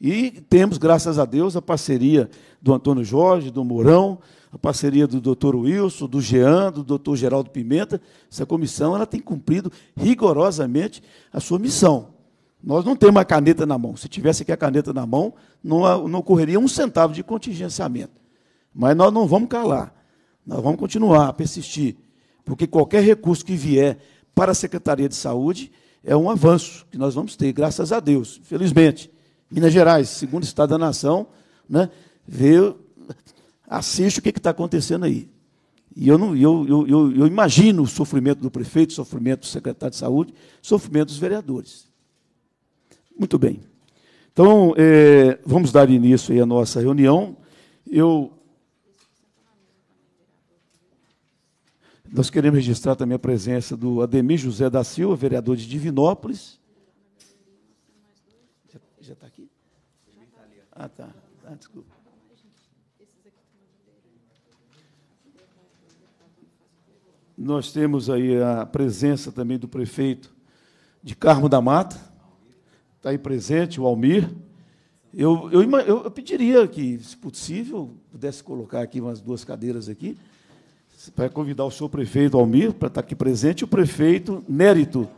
E temos, graças a Deus, a parceria do Antônio Jorge, do Mourão, a parceria do doutor Wilson, do Jean, do doutor Geraldo Pimenta. Essa comissão ela tem cumprido rigorosamente a sua missão. Nós não temos a caneta na mão. Se tivesse aqui a caneta na mão, não, não ocorreria um centavo de contingenciamento. Mas nós não vamos calar. Nós vamos continuar a persistir. Porque qualquer recurso que vier para a Secretaria de Saúde, é um avanço que nós vamos ter, graças a Deus. Felizmente, Minas Gerais, segundo estado da nação, né, vê, assiste o que está acontecendo aí. E eu, não, eu, eu, eu, eu imagino o sofrimento do prefeito, o sofrimento do secretário de saúde, o sofrimento dos vereadores. Muito bem. Então, é, vamos dar início aí à nossa reunião. Eu Nós queremos registrar também a presença do Ademir José da Silva, vereador de Divinópolis. Já está aqui? Ah, tá. Ah, desculpa. Nós temos aí a presença também do prefeito de Carmo da Mata, está aí presente, o Almir. Eu, eu, eu pediria que, se possível, pudesse colocar aqui umas duas cadeiras aqui, para convidar o senhor prefeito Almir para estar tá aqui presente, o prefeito Nérito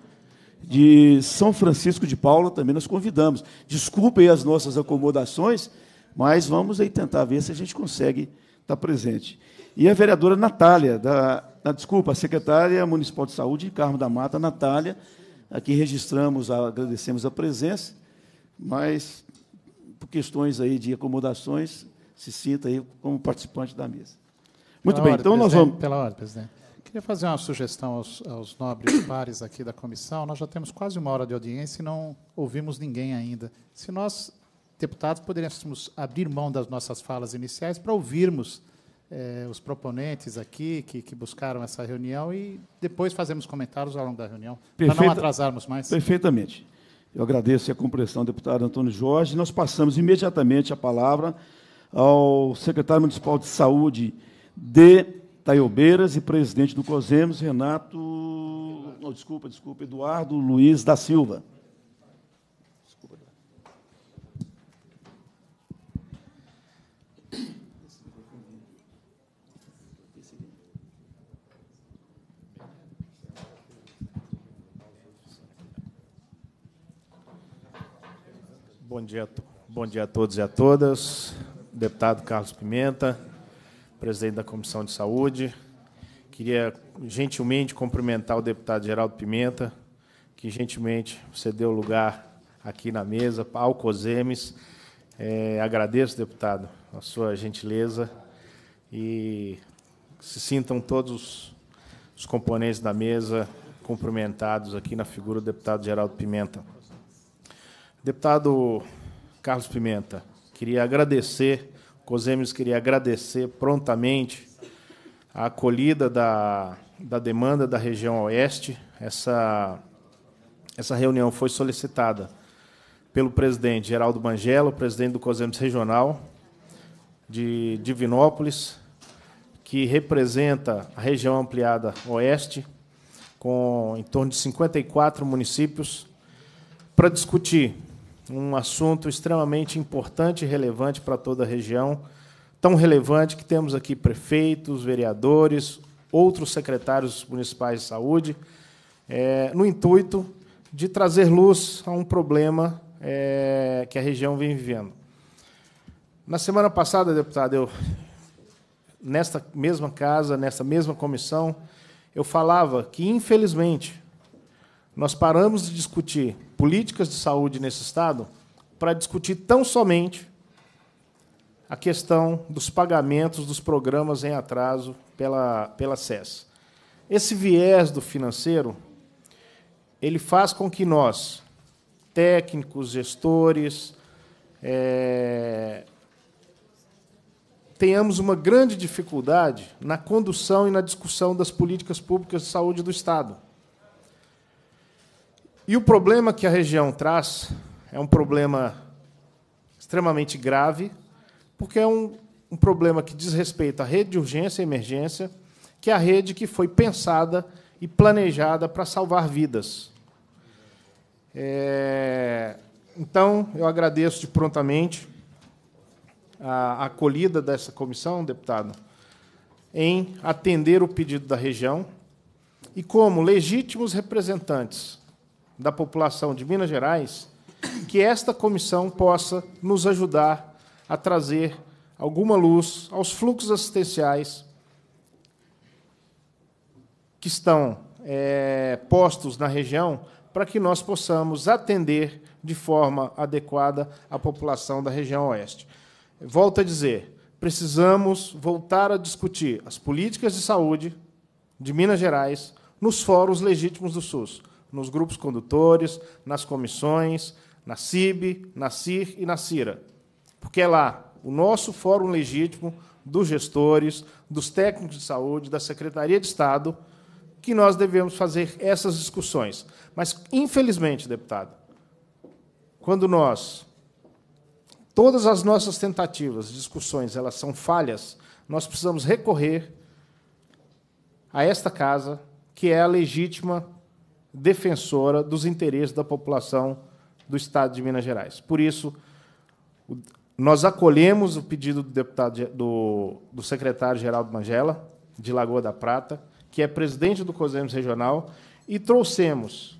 de São Francisco de Paula também nós convidamos. Desculpem as nossas acomodações, mas vamos aí tentar ver se a gente consegue estar tá presente. E a vereadora Natália, da, da ah, desculpa, a secretária municipal de saúde, Carmo da Mata, Natália, aqui registramos, agradecemos a presença, mas por questões aí de acomodações, se sinta aí como participante da mesa. Muito pela bem, então nós vamos. Pela ordem, presidente. Queria fazer uma sugestão aos, aos nobres pares aqui da comissão. Nós já temos quase uma hora de audiência e não ouvimos ninguém ainda. Se nós, deputados, poderíamos abrir mão das nossas falas iniciais para ouvirmos eh, os proponentes aqui que, que, buscaram essa reunião e depois fazemos comentários ao longo da reunião, Perfeita, para não atrasarmos mais. Perfeitamente. Eu agradeço a compreensão do deputado Antônio Jorge. Nós passamos imediatamente a palavra ao secretário municipal de saúde, de Taiobeiras e presidente do COSEMOS, Renato. Não, desculpa, desculpa, Eduardo Luiz da Silva. Bom dia, bom dia a todos e a todas. Deputado Carlos Pimenta, presidente da Comissão de Saúde. Queria gentilmente cumprimentar o deputado Geraldo Pimenta, que gentilmente cedeu lugar aqui na mesa, ao COSEMES. É, agradeço, deputado, a sua gentileza e se sintam todos os componentes da mesa cumprimentados aqui na figura do deputado Geraldo Pimenta. Deputado Carlos Pimenta, queria agradecer COSEMES queria agradecer prontamente a acolhida da, da demanda da região oeste. Essa, essa reunião foi solicitada pelo presidente Geraldo Mangelo, presidente do COSEMES Regional de Divinópolis, que representa a região ampliada oeste, com em torno de 54 municípios, para discutir um assunto extremamente importante e relevante para toda a região, tão relevante que temos aqui prefeitos, vereadores, outros secretários municipais de saúde, é, no intuito de trazer luz a um problema é, que a região vem vivendo. Na semana passada, deputado, eu, nesta mesma casa, nesta mesma comissão, eu falava que, infelizmente, nós paramos de discutir políticas de saúde nesse Estado para discutir tão somente a questão dos pagamentos dos programas em atraso pela, pela SES. Esse viés do financeiro ele faz com que nós, técnicos, gestores, é, tenhamos uma grande dificuldade na condução e na discussão das políticas públicas de saúde do Estado. E o problema que a região traz é um problema extremamente grave, porque é um, um problema que diz respeito à rede de urgência e emergência, que é a rede que foi pensada e planejada para salvar vidas. É... Então, eu agradeço de prontamente a acolhida dessa comissão, deputado, em atender o pedido da região e, como legítimos representantes da população de Minas Gerais, que esta comissão possa nos ajudar a trazer alguma luz aos fluxos assistenciais que estão é, postos na região para que nós possamos atender de forma adequada a população da região oeste. Volto a dizer, precisamos voltar a discutir as políticas de saúde de Minas Gerais nos fóruns legítimos do SUS nos grupos condutores, nas comissões, na CIB, na CIR e na CIRA. Porque é lá o nosso fórum legítimo dos gestores, dos técnicos de saúde, da Secretaria de Estado, que nós devemos fazer essas discussões. Mas, infelizmente, deputado, quando nós todas as nossas tentativas, discussões, elas são falhas, nós precisamos recorrer a esta casa, que é a legítima defensora dos interesses da população do Estado de Minas Gerais. Por isso, nós acolhemos o pedido do deputado do, do secretário Geraldo Mangela de Lagoa da Prata, que é presidente do COSEMES Regional, e trouxemos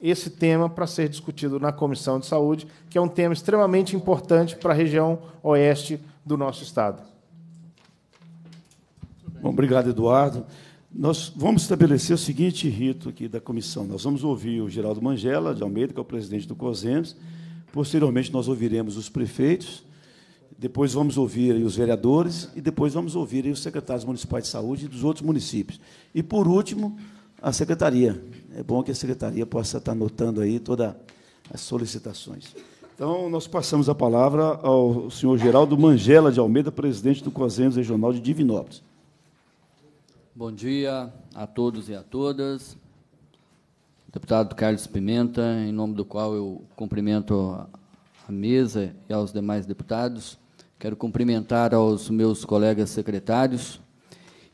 esse tema para ser discutido na Comissão de Saúde, que é um tema extremamente importante para a região oeste do nosso estado. Bom, obrigado, Eduardo. Nós vamos estabelecer o seguinte rito aqui da comissão. Nós vamos ouvir o Geraldo Mangela de Almeida, que é o presidente do COSEMS. Posteriormente, nós ouviremos os prefeitos. Depois vamos ouvir os vereadores e depois vamos ouvir os secretários municipais de saúde e dos outros municípios. E, por último, a secretaria. É bom que a secretaria possa estar anotando aí todas as solicitações. Então, nós passamos a palavra ao senhor Geraldo Mangela de Almeida, presidente do COSEMS Regional de Divinópolis. Bom dia a todos e a todas. Deputado Carlos Pimenta, em nome do qual eu cumprimento a mesa e aos demais deputados, quero cumprimentar aos meus colegas secretários.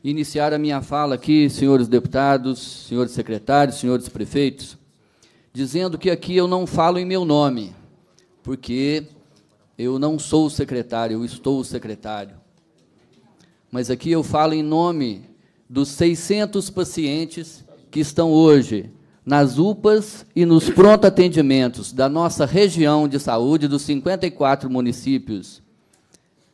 Iniciar a minha fala aqui, senhores deputados, senhores secretários, senhores prefeitos, dizendo que aqui eu não falo em meu nome, porque eu não sou o secretário, eu estou o secretário. Mas aqui eu falo em nome dos 600 pacientes que estão hoje nas UPAs e nos pronto-atendimentos da nossa região de saúde, dos 54 municípios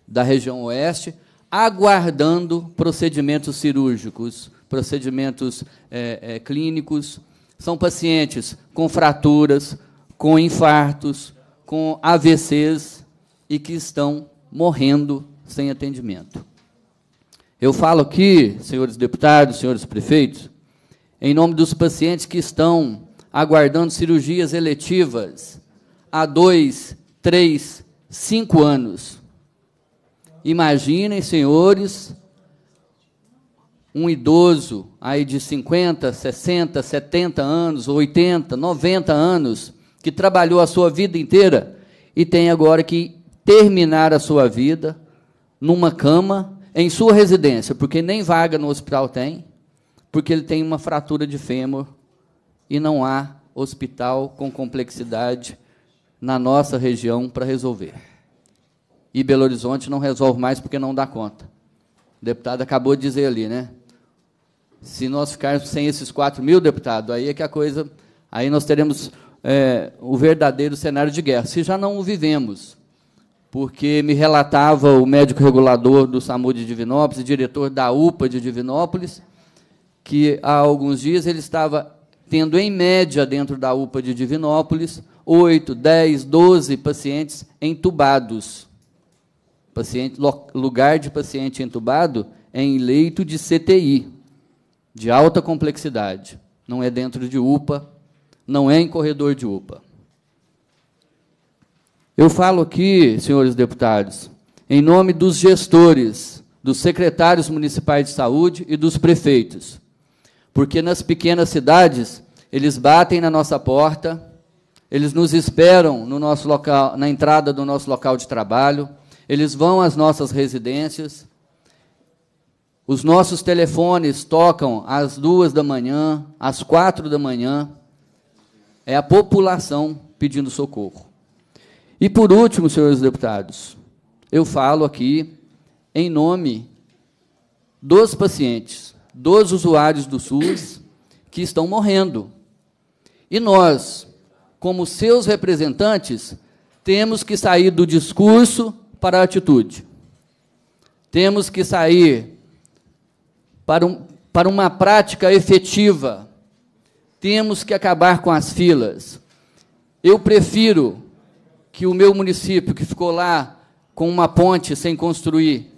da região oeste, aguardando procedimentos cirúrgicos, procedimentos é, é, clínicos. São pacientes com fraturas, com infartos, com AVCs e que estão morrendo sem atendimento. Eu falo aqui, senhores deputados, senhores prefeitos, em nome dos pacientes que estão aguardando cirurgias eletivas há dois, três, cinco anos. Imaginem, senhores, um idoso aí de 50, 60, 70 anos, 80, 90 anos, que trabalhou a sua vida inteira e tem agora que terminar a sua vida numa cama em sua residência, porque nem vaga no hospital tem, porque ele tem uma fratura de fêmur e não há hospital com complexidade na nossa região para resolver. E Belo Horizonte não resolve mais porque não dá conta. O deputado acabou de dizer ali, né? Se nós ficarmos sem esses 4 mil, deputado, aí é que a coisa. Aí nós teremos é, o verdadeiro cenário de guerra. Se já não o vivemos, porque me relatava o médico regulador do SAMU de Divinópolis, diretor da UPA de Divinópolis, que há alguns dias ele estava tendo, em média, dentro da UPA de Divinópolis, 8, 10, 12 pacientes entubados. Paciente, lugar de paciente entubado é em leito de CTI, de alta complexidade. Não é dentro de UPA, não é em corredor de UPA. Eu falo aqui, senhores deputados, em nome dos gestores, dos secretários municipais de saúde e dos prefeitos. Porque nas pequenas cidades, eles batem na nossa porta, eles nos esperam no nosso local, na entrada do nosso local de trabalho, eles vão às nossas residências, os nossos telefones tocam às duas da manhã, às quatro da manhã. É a população pedindo socorro. E por último, senhores deputados, eu falo aqui em nome dos pacientes, dos usuários do SUS que estão morrendo. E nós, como seus representantes, temos que sair do discurso para a atitude. Temos que sair para, um, para uma prática efetiva. Temos que acabar com as filas. Eu prefiro que o meu município, que ficou lá com uma ponte sem construir,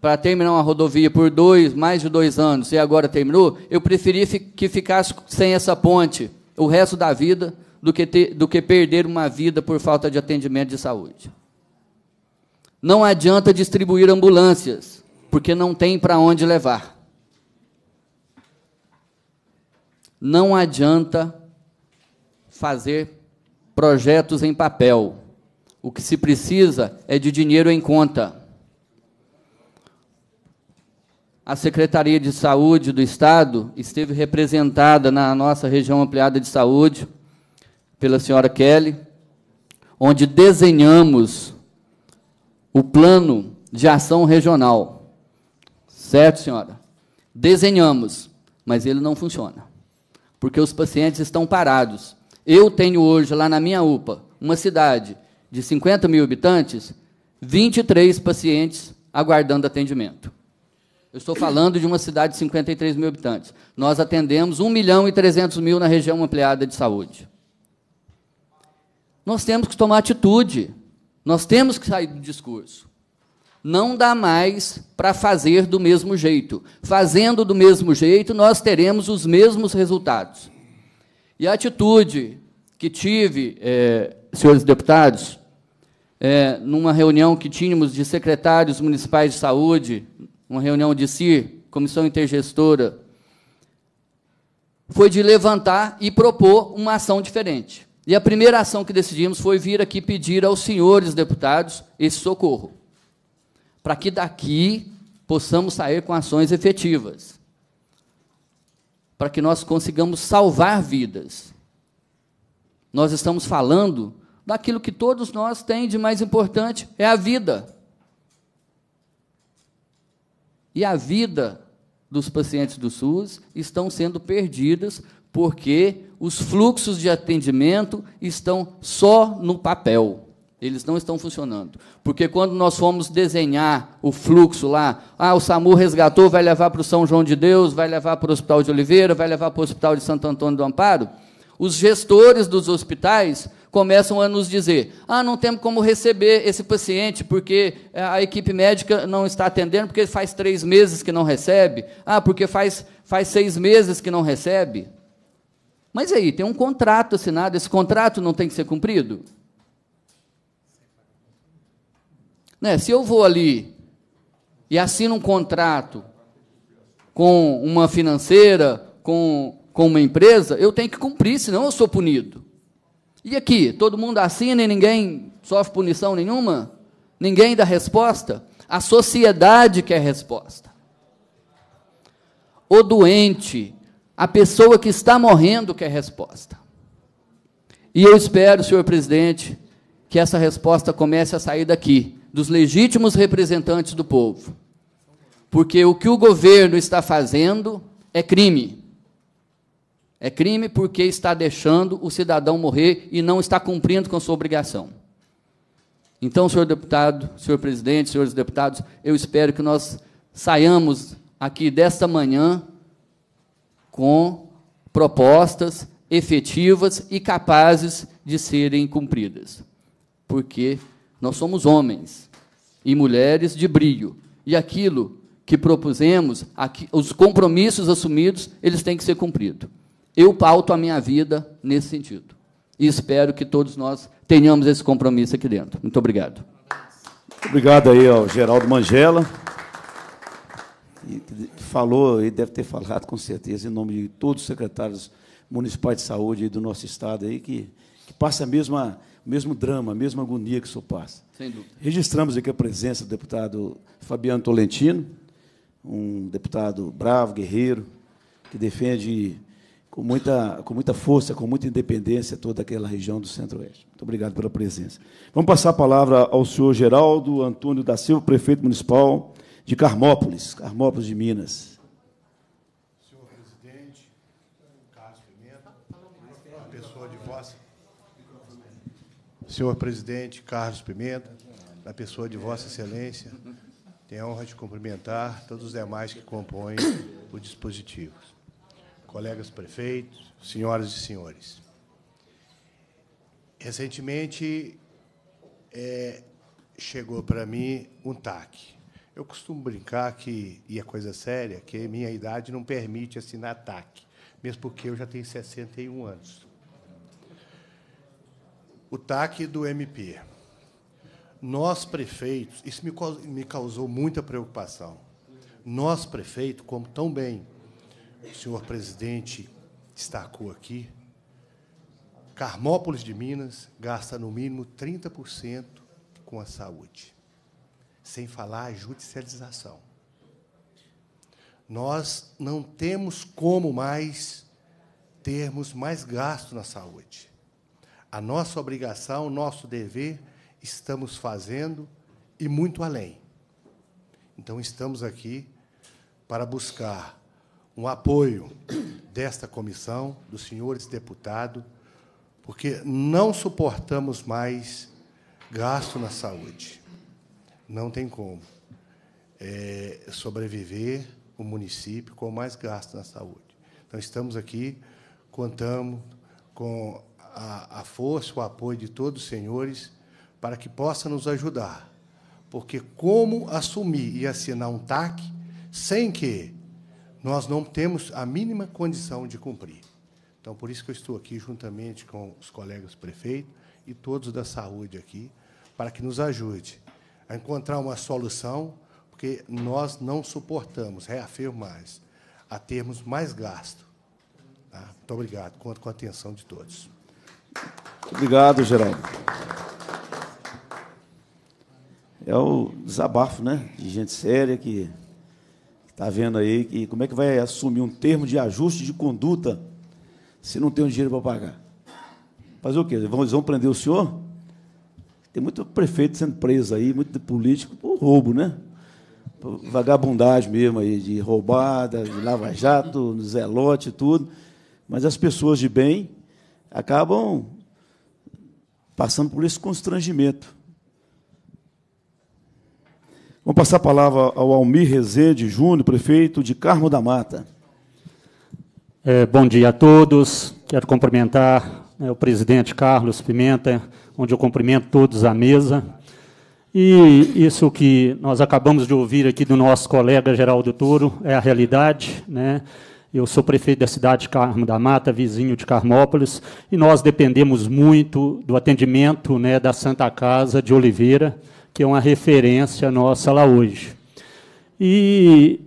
para terminar uma rodovia por dois, mais de dois anos, e agora terminou, eu preferi que ficasse sem essa ponte o resto da vida do que, ter, do que perder uma vida por falta de atendimento de saúde. Não adianta distribuir ambulâncias, porque não tem para onde levar. Não adianta fazer projetos em papel o que se precisa é de dinheiro em conta. A Secretaria de Saúde do Estado esteve representada na nossa região ampliada de saúde pela senhora Kelly, onde desenhamos o plano de ação regional. Certo, senhora? Desenhamos, mas ele não funciona, porque os pacientes estão parados. Eu tenho hoje lá na minha UPA uma cidade de 50 mil habitantes, 23 pacientes aguardando atendimento. Eu estou falando de uma cidade de 53 mil habitantes. Nós atendemos 1 milhão e 300 mil na região ampliada de saúde. Nós temos que tomar atitude. Nós temos que sair do discurso. Não dá mais para fazer do mesmo jeito. Fazendo do mesmo jeito, nós teremos os mesmos resultados. E a atitude que tive, é, senhores deputados, é, numa reunião que tínhamos de secretários municipais de saúde, uma reunião de CIR, Comissão Intergestora, foi de levantar e propor uma ação diferente. E a primeira ação que decidimos foi vir aqui pedir aos senhores deputados esse socorro, para que daqui possamos sair com ações efetivas, para que nós consigamos salvar vidas. Nós estamos falando daquilo que todos nós temos de mais importante, é a vida. E a vida dos pacientes do SUS estão sendo perdidas porque os fluxos de atendimento estão só no papel. Eles não estão funcionando. Porque quando nós fomos desenhar o fluxo lá, ah, o SAMU resgatou, vai levar para o São João de Deus, vai levar para o Hospital de Oliveira, vai levar para o Hospital de Santo Antônio do Amparo, os gestores dos hospitais começam a nos dizer: ah, não temos como receber esse paciente porque eh, a equipe médica não está atendendo, porque faz três meses que não recebe, ah, porque faz, faz seis meses que não recebe. Mas aí, tem um contrato assinado, esse contrato não tem que ser cumprido? Né? Se eu vou ali e assino um contrato com uma financeira, com, com uma empresa, eu tenho que cumprir, senão eu sou punido. E aqui, todo mundo assina e ninguém sofre punição nenhuma? Ninguém dá resposta? A sociedade quer resposta. O doente, a pessoa que está morrendo quer resposta. E eu espero, senhor presidente, que essa resposta comece a sair daqui, dos legítimos representantes do povo. Porque o que o governo está fazendo é crime. É crime porque está deixando o cidadão morrer e não está cumprindo com sua obrigação. Então, senhor deputado, senhor presidente, senhores deputados, eu espero que nós saiamos aqui desta manhã com propostas efetivas e capazes de serem cumpridas. Porque nós somos homens e mulheres de brilho. E aquilo que propusemos, aqui, os compromissos assumidos, eles têm que ser cumpridos. Eu pauto a minha vida nesse sentido. E espero que todos nós tenhamos esse compromisso aqui dentro. Muito obrigado. Muito obrigado aí ao Geraldo Mangela. Que falou e deve ter falado com certeza em nome de todos os secretários municipais de saúde do nosso estado aí que, que passa a mesma o mesmo drama, a mesma agonia que o senhor passa. Sem dúvida. Registramos aqui a presença do deputado Fabiano Tolentino, um deputado bravo, guerreiro, que defende com muita, com muita força, com muita independência, toda aquela região do Centro-Oeste. Muito obrigado pela presença. Vamos passar a palavra ao senhor Geraldo Antônio da Silva, prefeito municipal de Carmópolis, Carmópolis de Minas. senhor presidente Carlos Pimenta, na pessoa de Vossa Excelência, tenho a honra de cumprimentar todos os demais que compõem o dispositivo colegas prefeitos, senhoras e senhores. Recentemente é, chegou para mim um TAC. Eu costumo brincar que, e é coisa séria, que minha idade não permite assinar TAC, mesmo porque eu já tenho 61 anos. O TAC do MP. Nós, prefeitos, isso me, me causou muita preocupação. Nós, prefeitos, como tão bem o senhor presidente destacou aqui, Carmópolis de Minas gasta no mínimo 30% com a saúde, sem falar a judicialização. Nós não temos como mais termos mais gasto na saúde. A nossa obrigação, o nosso dever, estamos fazendo e muito além. Então, estamos aqui para buscar um apoio desta comissão, dos senhores deputados, porque não suportamos mais gasto na saúde. Não tem como é, sobreviver o município com mais gasto na saúde. Então, estamos aqui, contamos com a, a força, o apoio de todos os senhores para que possa nos ajudar. Porque como assumir e assinar um TAC sem que nós não temos a mínima condição de cumprir. Então, por isso que eu estou aqui juntamente com os colegas prefeitos e todos da saúde aqui, para que nos ajude a encontrar uma solução, porque nós não suportamos, reafirmo mais, a termos mais gasto. Tá? Muito obrigado. Conto com a atenção de todos. Obrigado, Geraldo. É o desabafo, né? De gente séria que está vendo aí, que como é que vai assumir um termo de ajuste de conduta se não tem o um dinheiro para pagar? Fazer o quê? Vão, vão prender o senhor? Tem muito prefeito sendo preso aí, muito político por roubo, né? Por vagabundagem mesmo aí, de roubada, de lava-jato, zelote e tudo. Mas as pessoas de bem acabam passando por esse constrangimento. Vamos passar a palavra ao Almir Rezende Júnior, prefeito de Carmo da Mata. É, bom dia a todos. Quero cumprimentar né, o presidente Carlos Pimenta, onde eu cumprimento todos à mesa. E isso que nós acabamos de ouvir aqui do nosso colega Geraldo Touro é a realidade. Né? Eu sou prefeito da cidade de Carmo da Mata, vizinho de Carmópolis, e nós dependemos muito do atendimento né, da Santa Casa de Oliveira, que é uma referência nossa lá hoje. E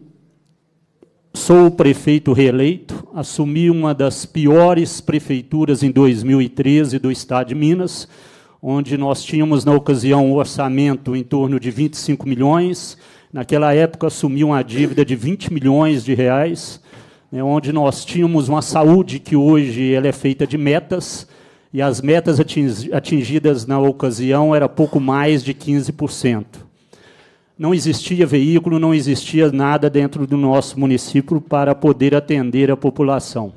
sou o prefeito reeleito, assumi uma das piores prefeituras em 2013 do estado de Minas, onde nós tínhamos na ocasião um orçamento em torno de 25 milhões, naquela época assumi uma dívida de 20 milhões de reais, né, onde nós tínhamos uma saúde que hoje ela é feita de metas, e as metas atingidas na ocasião era pouco mais de 15%. Não existia veículo, não existia nada dentro do nosso município para poder atender a população.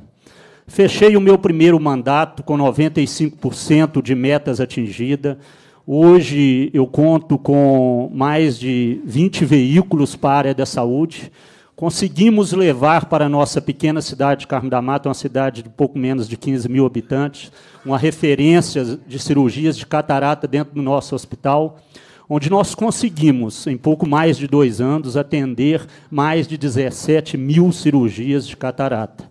Fechei o meu primeiro mandato com 95% de metas atingidas. Hoje eu conto com mais de 20 veículos para a área da saúde conseguimos levar para a nossa pequena cidade de Carmo da Mata, uma cidade de pouco menos de 15 mil habitantes, uma referência de cirurgias de catarata dentro do nosso hospital, onde nós conseguimos, em pouco mais de dois anos, atender mais de 17 mil cirurgias de catarata.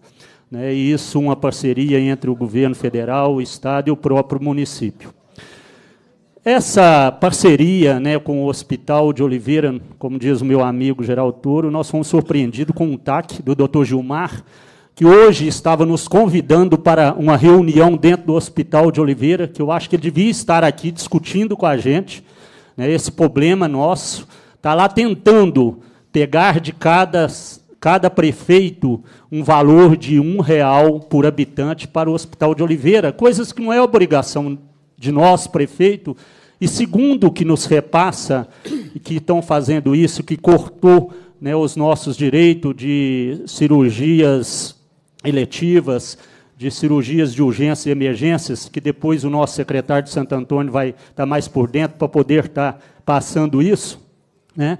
Né? E isso uma parceria entre o governo federal, o estado e o próprio município. Essa parceria né, com o Hospital de Oliveira, como diz o meu amigo Geraldo Touro nós fomos surpreendidos com um TAC do Dr. Gilmar, que hoje estava nos convidando para uma reunião dentro do Hospital de Oliveira, que eu acho que ele devia estar aqui discutindo com a gente né, esse problema nosso. Está lá tentando pegar de cada, cada prefeito um valor de um real por habitante para o Hospital de Oliveira, coisas que não é obrigação de nós, prefeito, e segundo que nos repassa, que estão fazendo isso, que cortou né, os nossos direitos de cirurgias eletivas, de cirurgias de urgência e emergências, que depois o nosso secretário de Santo Antônio vai estar tá mais por dentro para poder estar tá passando isso, né?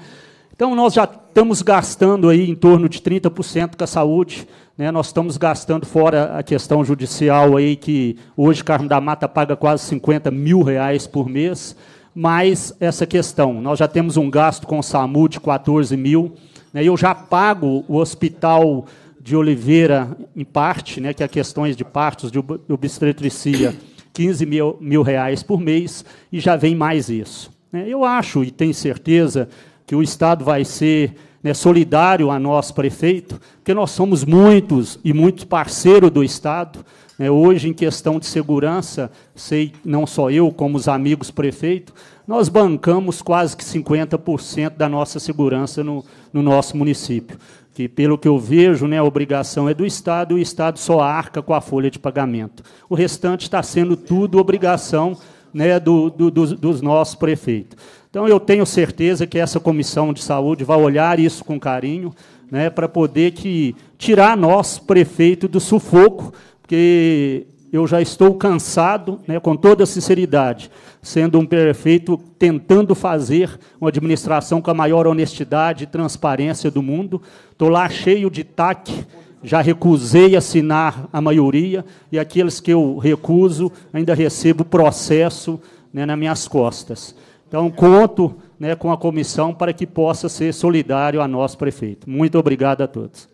Então, nós já estamos gastando aí em torno de 30% com a saúde, né? nós estamos gastando fora a questão judicial, aí que hoje Carmo da Mata paga quase 50 mil reais por mês, mais essa questão. Nós já temos um gasto com o SAMU de 14 mil, né? eu já pago o hospital de Oliveira em parte, né? que é questões de partos, de obstetricia, 15 mil, mil reais por mês, e já vem mais isso. Né? Eu acho e tenho certeza que o Estado vai ser né, solidário a nós, prefeito, porque nós somos muitos e muitos parceiros do Estado. Né, hoje, em questão de segurança, sei não só eu, como os amigos prefeito, nós bancamos quase que 50% da nossa segurança no, no nosso município. Que, pelo que eu vejo, né, a obrigação é do Estado e o Estado só arca com a folha de pagamento. O restante está sendo tudo obrigação né, do, do, dos, dos nossos prefeitos. Então, eu tenho certeza que essa comissão de saúde vai olhar isso com carinho, né, para poder que, tirar nós, prefeito, do sufoco, porque eu já estou cansado, né, com toda sinceridade, sendo um prefeito tentando fazer uma administração com a maior honestidade e transparência do mundo. Estou lá cheio de taque, já recusei assinar a maioria, e aqueles que eu recuso ainda recebo processo né, nas minhas costas. Então, conto né, com a comissão para que possa ser solidário a nosso prefeito. Muito obrigado a todos.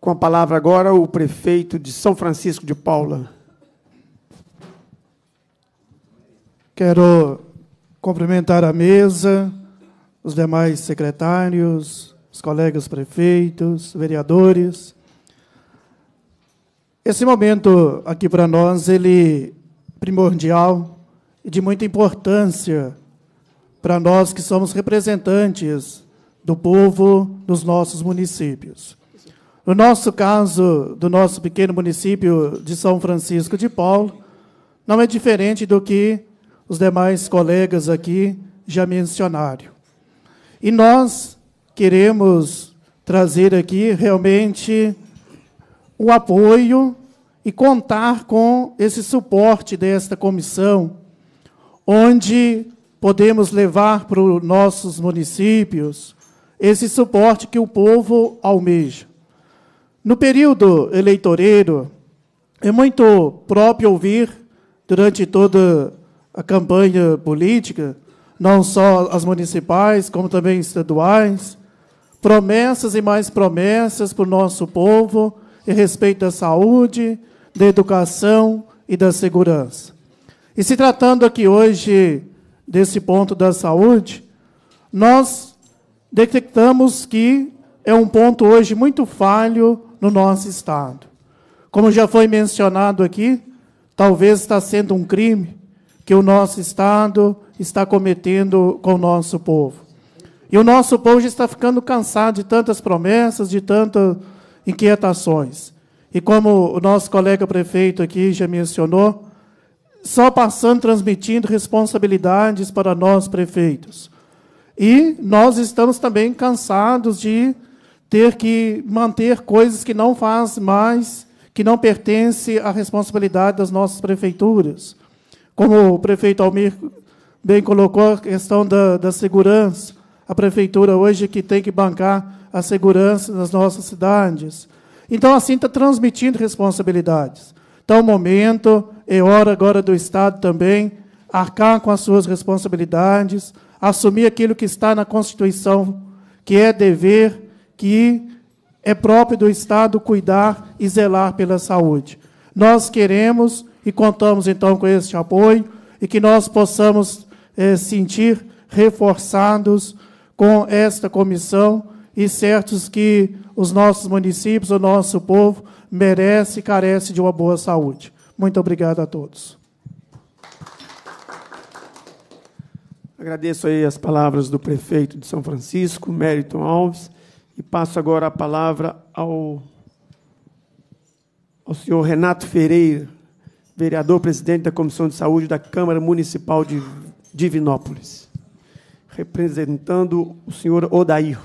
Com a palavra agora o prefeito de São Francisco de Paula. Quero cumprimentar a mesa, os demais secretários, os colegas prefeitos, vereadores. Esse momento aqui para nós ele primordial e de muita importância para nós que somos representantes do povo dos nossos municípios. No nosso caso, do nosso pequeno município de São Francisco de Paulo, não é diferente do que os demais colegas aqui já mencionaram. E nós queremos trazer aqui realmente o apoio e contar com esse suporte desta comissão, onde podemos levar para os nossos municípios esse suporte que o povo almeja. No período eleitoreiro, é muito próprio ouvir, durante toda a campanha política, não só as municipais, como também estaduais, promessas e mais promessas para o nosso povo em respeito da saúde, da educação e da segurança. E se tratando aqui hoje desse ponto da saúde, nós detectamos que é um ponto hoje muito falho no nosso Estado. Como já foi mencionado aqui, talvez está sendo um crime que o nosso Estado está cometendo com o nosso povo. E o nosso povo já está ficando cansado de tantas promessas, de tantas inquietações. E como o nosso colega prefeito aqui já mencionou, só passando transmitindo responsabilidades para nós prefeitos. E nós estamos também cansados de ter que manter coisas que não faz mais, que não pertence à responsabilidade das nossas prefeituras. Como o prefeito Almir bem colocou, a questão da, da segurança a prefeitura hoje que tem que bancar a segurança nas nossas cidades. Então, assim, está transmitindo responsabilidades. Então, o momento, é hora agora do Estado também arcar com as suas responsabilidades, assumir aquilo que está na Constituição, que é dever, que é próprio do Estado cuidar e zelar pela saúde. Nós queremos e contamos então com este apoio e que nós possamos eh, sentir reforçados com esta comissão e certos que os nossos municípios, o nosso povo, merece e carece de uma boa saúde. Muito obrigado a todos. Agradeço aí as palavras do prefeito de São Francisco, Mériton Alves, e passo agora a palavra ao, ao senhor Renato Ferreira, vereador presidente da Comissão de Saúde da Câmara Municipal de Divinópolis representando o senhor Odair.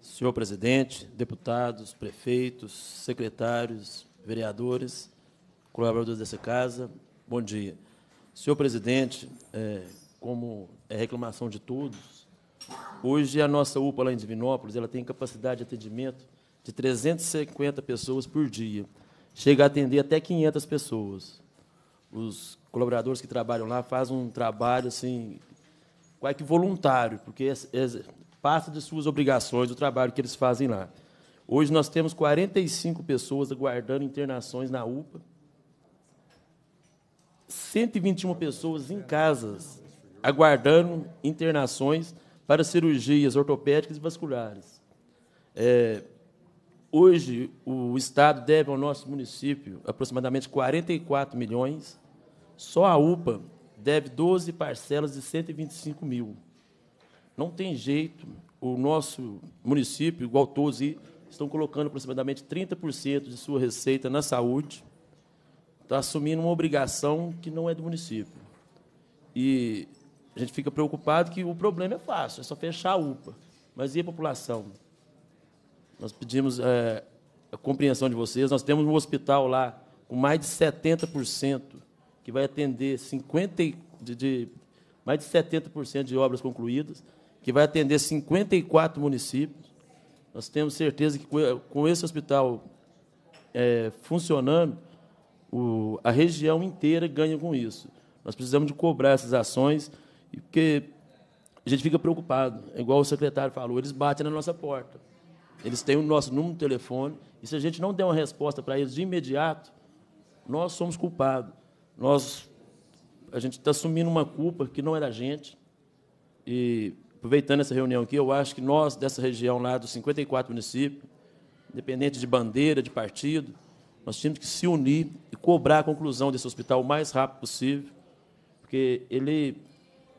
Senhor presidente, deputados, prefeitos, secretários, vereadores, colaboradores dessa casa, bom dia. Senhor presidente, é, como é reclamação de todos, hoje a nossa UPA lá em Divinópolis ela tem capacidade de atendimento de 350 pessoas por dia. Chega a atender até 500 pessoas. Os colaboradores que trabalham lá fazem um trabalho assim quase que voluntário, porque passa de suas obrigações o trabalho que eles fazem lá. Hoje nós temos 45 pessoas aguardando internações na UPA, 121 pessoas em casas aguardando internações para cirurgias ortopédicas e vasculares. É, hoje, o Estado deve ao nosso município aproximadamente 44 milhões. Só a UPA deve 12 parcelas de 125 mil. Não tem jeito. O nosso município, igual todos, estão colocando aproximadamente 30% de sua receita na saúde. Está assumindo uma obrigação que não é do município. E a gente fica preocupado que o problema é fácil, é só fechar a UPA. Mas e a população? Nós pedimos é, a compreensão de vocês. Nós temos um hospital lá com mais de 70% que vai atender 50, de, de, mais de 70% de obras concluídas, que vai atender 54 municípios. Nós temos certeza que, com esse hospital é, funcionando, o, a região inteira ganha com isso. Nós precisamos de cobrar essas ações, porque a gente fica preocupado. É igual o secretário falou, eles batem na nossa porta. Eles têm o nosso número de telefone, e se a gente não der uma resposta para eles de imediato, nós somos culpados. Nós, a gente está assumindo uma culpa que não é da gente. E, aproveitando essa reunião aqui, eu acho que nós, dessa região lá dos 54 municípios, independente de bandeira, de partido, nós tínhamos que se unir e cobrar a conclusão desse hospital o mais rápido possível, porque ele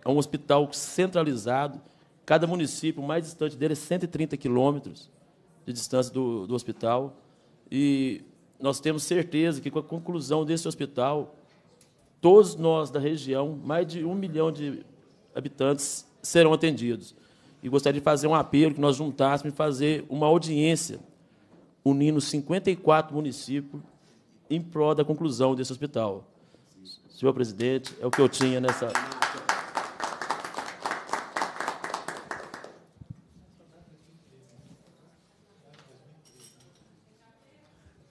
é um hospital centralizado, cada município, mais distante dele é 130 quilômetros de distância do, do hospital, e nós temos certeza que com a conclusão desse hospital, todos nós da região, mais de um milhão de habitantes, serão atendidos. E gostaria de fazer um apelo que nós juntássemos e fazer uma audiência unindo 54 municípios em prol da conclusão desse hospital. Senhor presidente, é o que eu tinha nessa.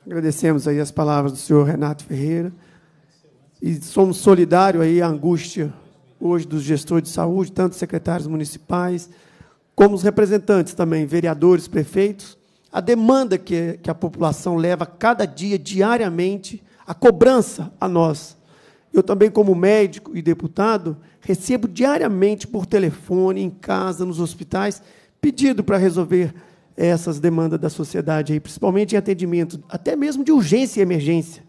Agradecemos aí as palavras do senhor Renato Ferreira. E somos solidários aí à angústia hoje dos gestores de saúde, tanto secretários municipais, como os representantes também, vereadores, prefeitos, a demanda que, que a população leva cada dia, diariamente, a cobrança a nós. Eu também, como médico e deputado, recebo diariamente por telefone, em casa, nos hospitais, pedido para resolver essas demandas da sociedade, aí, principalmente em atendimento, até mesmo de urgência e emergência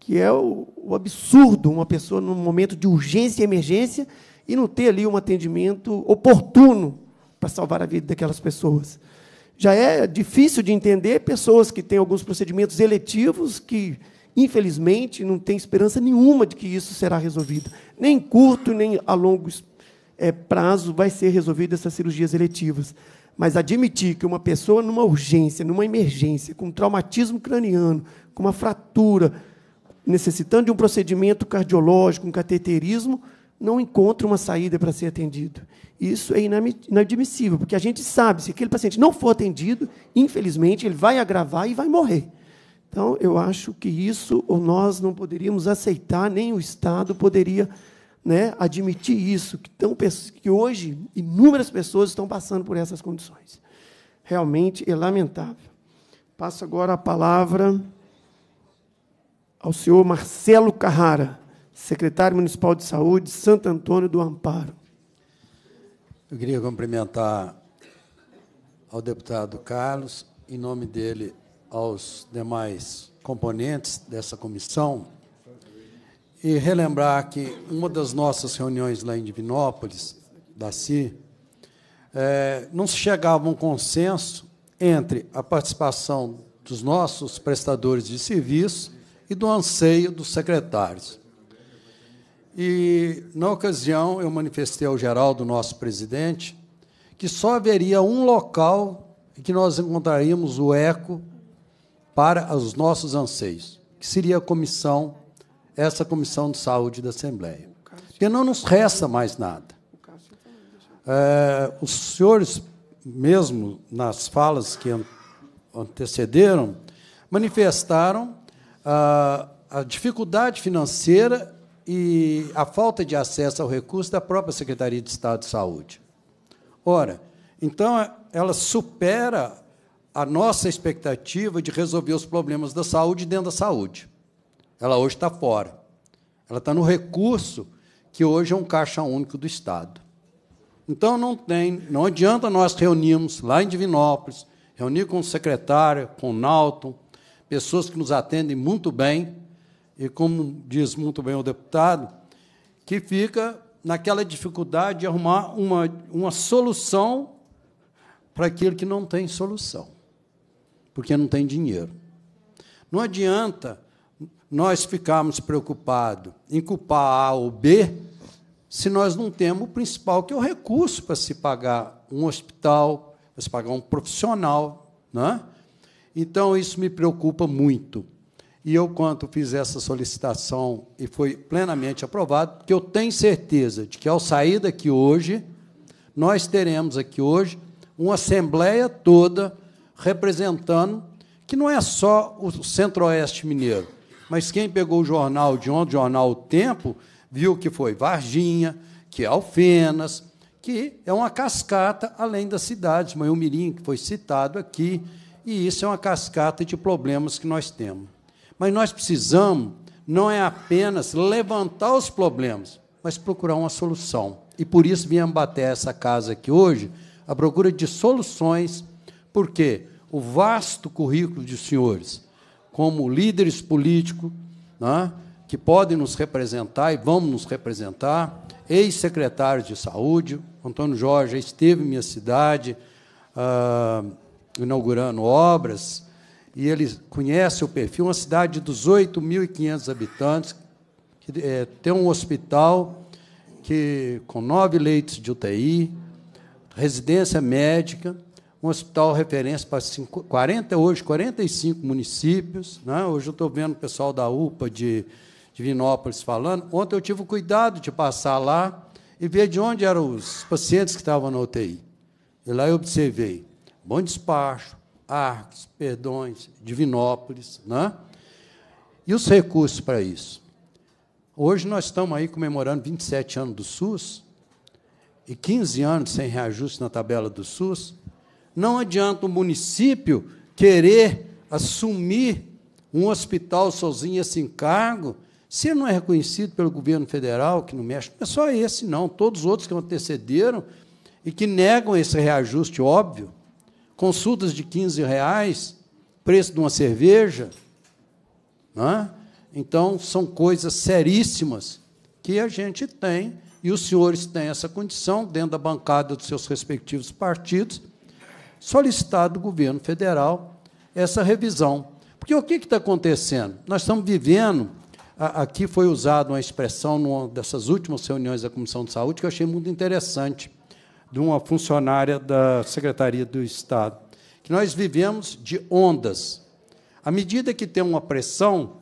que é o, o absurdo uma pessoa, num momento de urgência e emergência, e não ter ali um atendimento oportuno para salvar a vida daquelas pessoas. Já é difícil de entender pessoas que têm alguns procedimentos eletivos que, infelizmente, não têm esperança nenhuma de que isso será resolvido. Nem curto, nem a longo é, prazo vai ser resolvido essas cirurgias eletivas. Mas admitir que uma pessoa numa urgência, numa emergência, com um traumatismo craniano, com uma fratura, necessitando de um procedimento cardiológico, um cateterismo, não encontra uma saída para ser atendido. Isso é inadmissível, porque a gente sabe, se aquele paciente não for atendido, infelizmente, ele vai agravar e vai morrer. Então, eu acho que isso nós não poderíamos aceitar, nem o Estado poderia né, admitir isso, que, tão, que hoje inúmeras pessoas estão passando por essas condições. Realmente é lamentável. Passo agora a palavra ao senhor Marcelo Carrara, secretário municipal de saúde, Santo Antônio do Amparo. Eu queria cumprimentar ao deputado Carlos, em nome dele, aos demais componentes dessa comissão, e relembrar que uma das nossas reuniões lá em Divinópolis, da CI, é, não se chegava a um consenso entre a participação dos nossos prestadores de serviço e do anseio dos secretários. E, na ocasião, eu manifestei ao Geraldo, nosso presidente, que só haveria um local em que nós encontraríamos o eco para os nossos anseios, que seria a comissão, essa comissão de saúde da Assembleia. Porque não nos resta mais nada. É, os senhores, mesmo nas falas que antecederam, manifestaram a, dificuldade financeira e a falta de acesso ao recurso da própria Secretaria de Estado de Saúde. Ora, então é, ela supera a nossa expectativa de resolver os problemas da saúde dentro da saúde. Ela hoje está fora. Ela está no recurso que hoje é um caixa único do Estado. Então não tem, não adianta nós reunirmos lá em Divinópolis, reunir com o secretário, com o Nauton, pessoas que nos atendem muito bem, e como diz muito bem o deputado, que fica naquela dificuldade de arrumar uma, uma solução para aquilo que não tem solução, porque não tem dinheiro. Não adianta nós ficarmos preocupados em culpar A ou B se nós não temos o principal, que é o recurso para se pagar um hospital, para se pagar um profissional. Não é? Então, isso me preocupa muito. E eu, quando fiz essa solicitação e foi plenamente aprovado, porque eu tenho certeza de que, ao sair daqui hoje, nós teremos aqui hoje uma assembleia toda representando, que não é só o Centro-Oeste Mineiro, mas quem pegou o jornal de ontem, o jornal O Tempo, viu que foi Varginha, que é Alfenas, que é uma cascata além das cidades, Manhumirim, que foi citado aqui, e isso é uma cascata de problemas que nós temos. Mas nós precisamos não é apenas levantar os problemas, mas procurar uma solução. E por isso viemos bater essa casa aqui hoje, a procura de soluções, porque o vasto currículo de senhores, como líderes políticos, né, que podem nos representar e vão nos representar, ex-secretários de saúde, Antônio Jorge esteve em minha cidade, ah, inaugurando obras, e ele conhece o perfil, uma cidade de 18.500 habitantes, que é, tem um hospital que com nove leitos de UTI, residência médica, um hospital referência para 50, 40, hoje 45 municípios. Né? Hoje eu estou vendo o pessoal da UPA de Vinópolis falando. Ontem eu tive o cuidado de passar lá e ver de onde eram os pacientes que estavam na UTI. E lá eu observei. Bom Despacho, Arques, Perdões, Divinópolis, né? E os recursos para isso? Hoje nós estamos aí comemorando 27 anos do SUS e 15 anos sem reajuste na tabela do SUS. Não adianta o município querer assumir um hospital sozinho esse encargo, se não é reconhecido pelo governo federal, que não mexe, não é só esse, não, todos os outros que antecederam e que negam esse reajuste óbvio consultas de 15 reais, preço de uma cerveja. Né? Então, são coisas seríssimas que a gente tem, e os senhores têm essa condição, dentro da bancada dos seus respectivos partidos, solicitar do governo federal essa revisão. Porque o que está acontecendo? Nós estamos vivendo. aqui foi usada uma expressão numa dessas últimas reuniões da Comissão de Saúde que eu achei muito interessante de uma funcionária da Secretaria do Estado, que nós vivemos de ondas. À medida que tem uma pressão,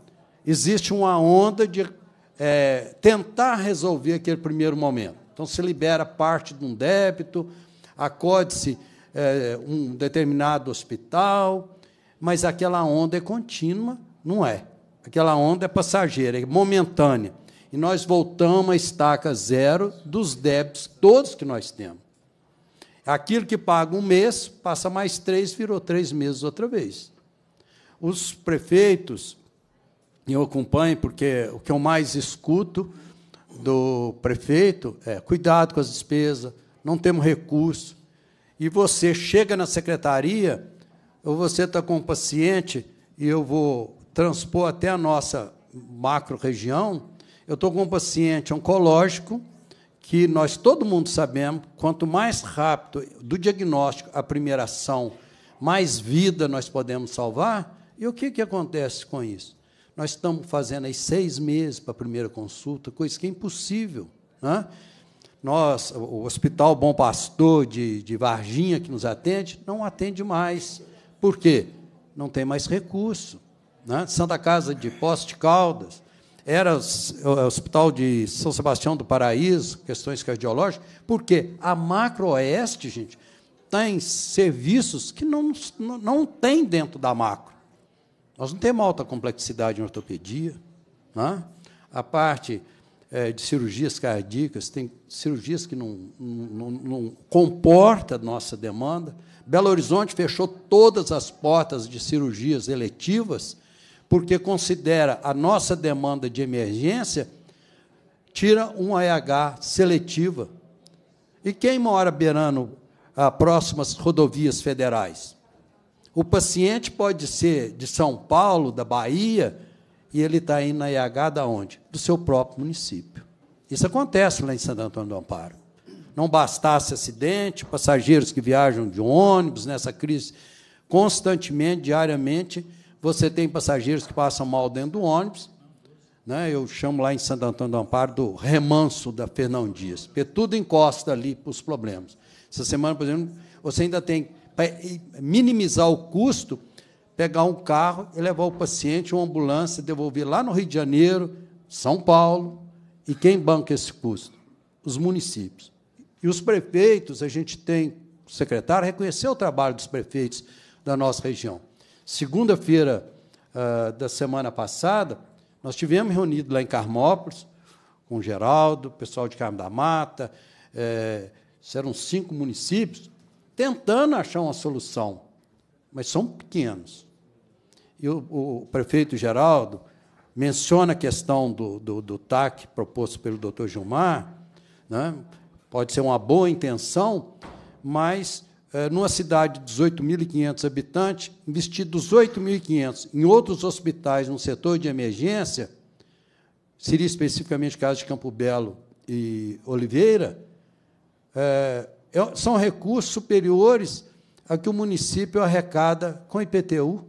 existe uma onda de é, tentar resolver aquele primeiro momento. Então, se libera parte de um débito, acode-se é, um determinado hospital, mas aquela onda é contínua, não é. Aquela onda é passageira, é momentânea. E nós voltamos à estaca zero dos débitos todos que nós temos. Aquilo que paga um mês, passa mais três, virou três meses outra vez. Os prefeitos, eu acompanho, porque o que eu mais escuto do prefeito é cuidado com as despesas, não temos recurso. E você chega na secretaria, ou você está com um paciente, e eu vou transpor até a nossa macro região, eu estou com um paciente oncológico, que nós todo mundo sabemos, quanto mais rápido do diagnóstico a primeira ação, mais vida nós podemos salvar. E o que, que acontece com isso? Nós estamos fazendo aí seis meses para a primeira consulta, coisa que é impossível. Né? Nós, o Hospital Bom Pastor de, de Varginha, que nos atende, não atende mais. Por quê? Não tem mais recurso. Né? Santa Casa de Poste de Caldas, era o Hospital de São Sebastião do Paraíso, questões cardiológicas, porque a macro oeste gente, tem serviços que não, não tem dentro da macro. Nós não temos alta complexidade em ortopedia. Né? A parte é, de cirurgias cardíacas, tem cirurgias que não, não, não comporta a nossa demanda. Belo Horizonte fechou todas as portas de cirurgias eletivas porque considera a nossa demanda de emergência, tira um EH seletiva. E quem mora beirando a ah, próximas rodovias federais? O paciente pode ser de São Paulo, da Bahia, e ele está indo na IH da onde? Do seu próprio município. Isso acontece lá em Santo Antônio do Amparo. Não bastasse acidente, passageiros que viajam de ônibus nessa crise, constantemente, diariamente, você tem passageiros que passam mal dentro do ônibus. Né? Eu chamo lá em Santo Antônio do Amparo do remanso da Fernão Dias, porque tudo encosta ali para os problemas. Essa semana, por exemplo, você ainda tem, para minimizar o custo, pegar um carro e levar o paciente, uma ambulância, devolver lá no Rio de Janeiro, São Paulo. E quem banca esse custo? Os municípios. E os prefeitos, a gente tem, o secretário reconheceu o trabalho dos prefeitos da nossa região. Segunda-feira uh, da semana passada, nós tivemos reunido lá em Carmópolis, com o Geraldo, o pessoal de Carmo da Mata, é, serão cinco municípios, tentando achar uma solução, mas são pequenos. E o, o prefeito Geraldo menciona a questão do, do, do TAC proposto pelo doutor Gilmar, né? pode ser uma boa intenção, mas eh, numa cidade de 18.500 habitantes, investir 18.500 em outros hospitais no setor de emergência, seria especificamente o caso de Campo Belo e Oliveira, eh, é, são recursos superiores a que o município arrecada com IPTU.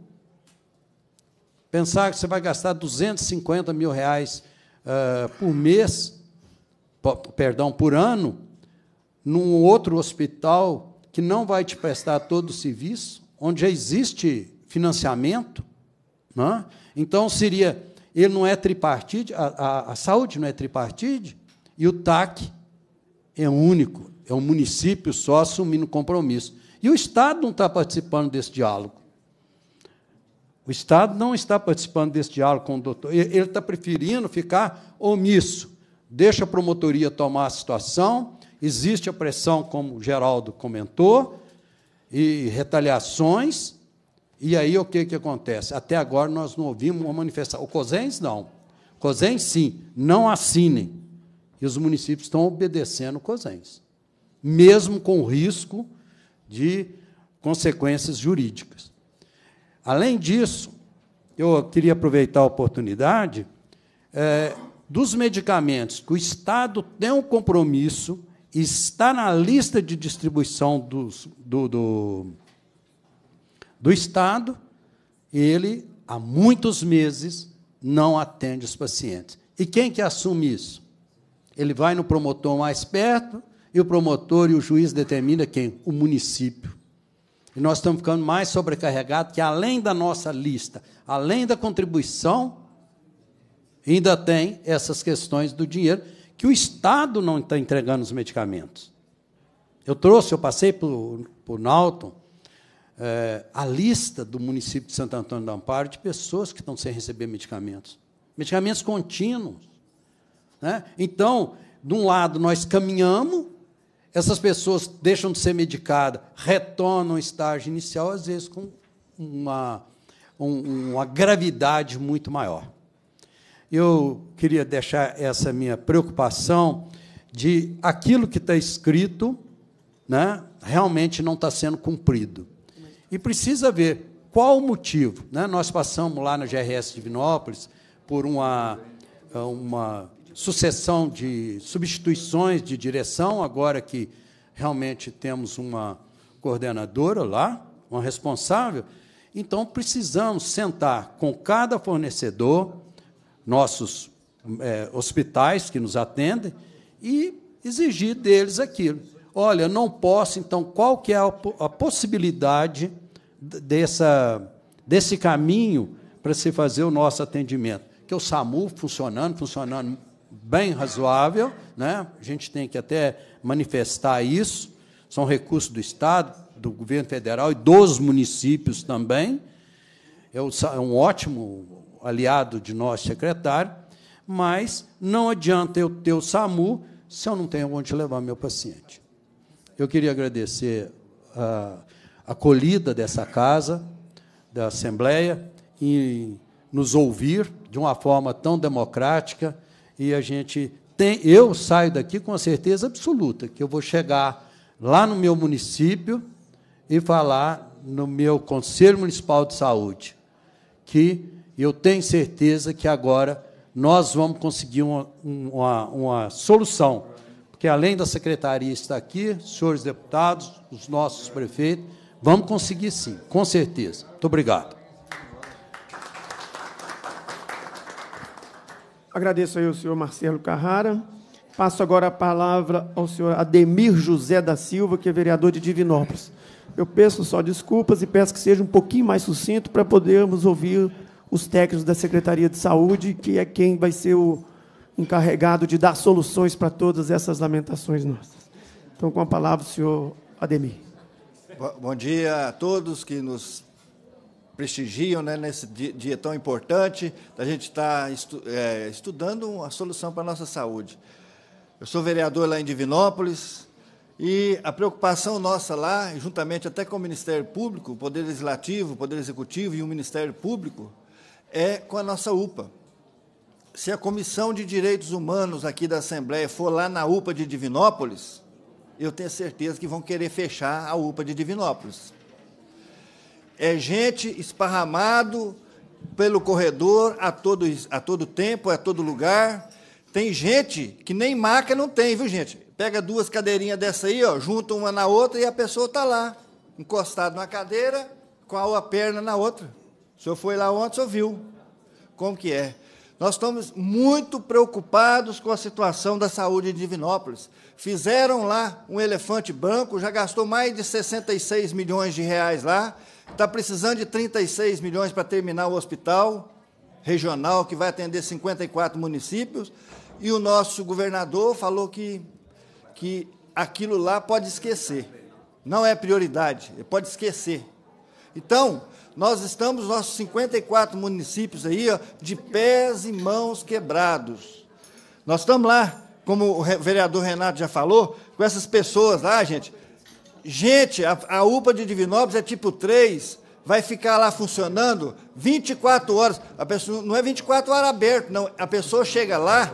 Pensar que você vai gastar 250 mil reais eh, por mês, perdão, por ano, num outro hospital que não vai te prestar todo o serviço, onde já existe financiamento. Né? Então, seria, ele não é tripartite, a, a, a saúde não é tripartite, e o TAC é único, é um município só assumindo compromisso. E o Estado não está participando desse diálogo. O Estado não está participando desse diálogo com o doutor. Ele está preferindo ficar omisso. Deixa a promotoria tomar a situação, Existe a pressão, como o Geraldo comentou, e retaliações. E aí o que, que acontece? Até agora nós não ouvimos uma manifestação. O COSENS não. COSENS sim, não assinem. E os municípios estão obedecendo o COSENS, mesmo com o risco de consequências jurídicas. Além disso, eu queria aproveitar a oportunidade é, dos medicamentos que o Estado tem um compromisso está na lista de distribuição do, do, do Estado, ele, há muitos meses, não atende os pacientes. E quem que assume isso? Ele vai no promotor mais perto, e o promotor e o juiz determina quem? O município. E nós estamos ficando mais sobrecarregados, que além da nossa lista, além da contribuição, ainda tem essas questões do dinheiro que o Estado não está entregando os medicamentos. Eu trouxe, eu passei por, por Nauton, é, a lista do município de Santo Antônio do Amparo de pessoas que estão sem receber medicamentos. Medicamentos contínuos. Né? Então, de um lado, nós caminhamos, essas pessoas deixam de ser medicadas, retornam ao estágio inicial, às vezes com uma, um, uma gravidade muito maior eu queria deixar essa minha preocupação de aquilo que está escrito né, realmente não está sendo cumprido. E precisa ver qual o motivo. Né? Nós passamos lá na GRS Divinópolis por uma, uma sucessão de substituições de direção, agora que realmente temos uma coordenadora lá, uma responsável. Então, precisamos sentar com cada fornecedor, nossos é, hospitais que nos atendem e exigir deles aquilo. Olha, não posso, então, qual que é a, a possibilidade dessa, desse caminho para se fazer o nosso atendimento? Que é o SAMU funcionando, funcionando bem razoável, né? a gente tem que até manifestar isso, são recursos do Estado, do governo federal e dos municípios também. É, é um ótimo aliado de nosso secretário, mas não adianta eu ter o SAMU se eu não tenho onde levar meu paciente. Eu queria agradecer a acolhida dessa casa, da Assembleia, e nos ouvir de uma forma tão democrática. E a gente tem. Eu saio daqui com a certeza absoluta que eu vou chegar lá no meu município e falar no meu Conselho Municipal de Saúde que eu tenho certeza que agora nós vamos conseguir uma, uma, uma solução. Porque além da secretaria estar aqui, senhores deputados, os nossos prefeitos, vamos conseguir sim, com certeza. Muito obrigado. Agradeço aí ao senhor Marcelo Carrara. Passo agora a palavra ao senhor Ademir José da Silva, que é vereador de Divinópolis. Eu peço só desculpas e peço que seja um pouquinho mais sucinto para podermos ouvir os técnicos da Secretaria de Saúde, que é quem vai ser o encarregado de dar soluções para todas essas lamentações nossas. Então, com a palavra, o senhor Ademir. Bom dia a todos que nos prestigiam né, nesse dia tão importante, A gente está estu é, estudando a solução para a nossa saúde. Eu sou vereador lá em Divinópolis e a preocupação nossa lá, juntamente até com o Ministério Público, o Poder Legislativo, o Poder Executivo e o Ministério Público, é com a nossa UPA. Se a Comissão de Direitos Humanos aqui da Assembleia for lá na UPA de Divinópolis, eu tenho certeza que vão querer fechar a UPA de Divinópolis. É gente esparramado pelo corredor a todo, a todo tempo, a todo lugar. Tem gente que nem maca não tem, viu, gente? Pega duas cadeirinhas dessa aí, ó, junta uma na outra e a pessoa está lá, encostada numa cadeira, com a perna na outra. O senhor foi lá ontem, o senhor viu como que é. Nós estamos muito preocupados com a situação da saúde em Divinópolis. Fizeram lá um elefante branco, já gastou mais de 66 milhões de reais lá, está precisando de 36 milhões para terminar o hospital regional, que vai atender 54 municípios, e o nosso governador falou que, que aquilo lá pode esquecer. Não é prioridade, pode esquecer. Então, nós estamos, nossos 54 municípios aí, ó, de pés e mãos quebrados. Nós estamos lá, como o vereador Renato já falou, com essas pessoas lá, gente. Gente, a, a UPA de Divinópolis é tipo 3, vai ficar lá funcionando 24 horas. A pessoa, não é 24 horas aberto, não. A pessoa chega lá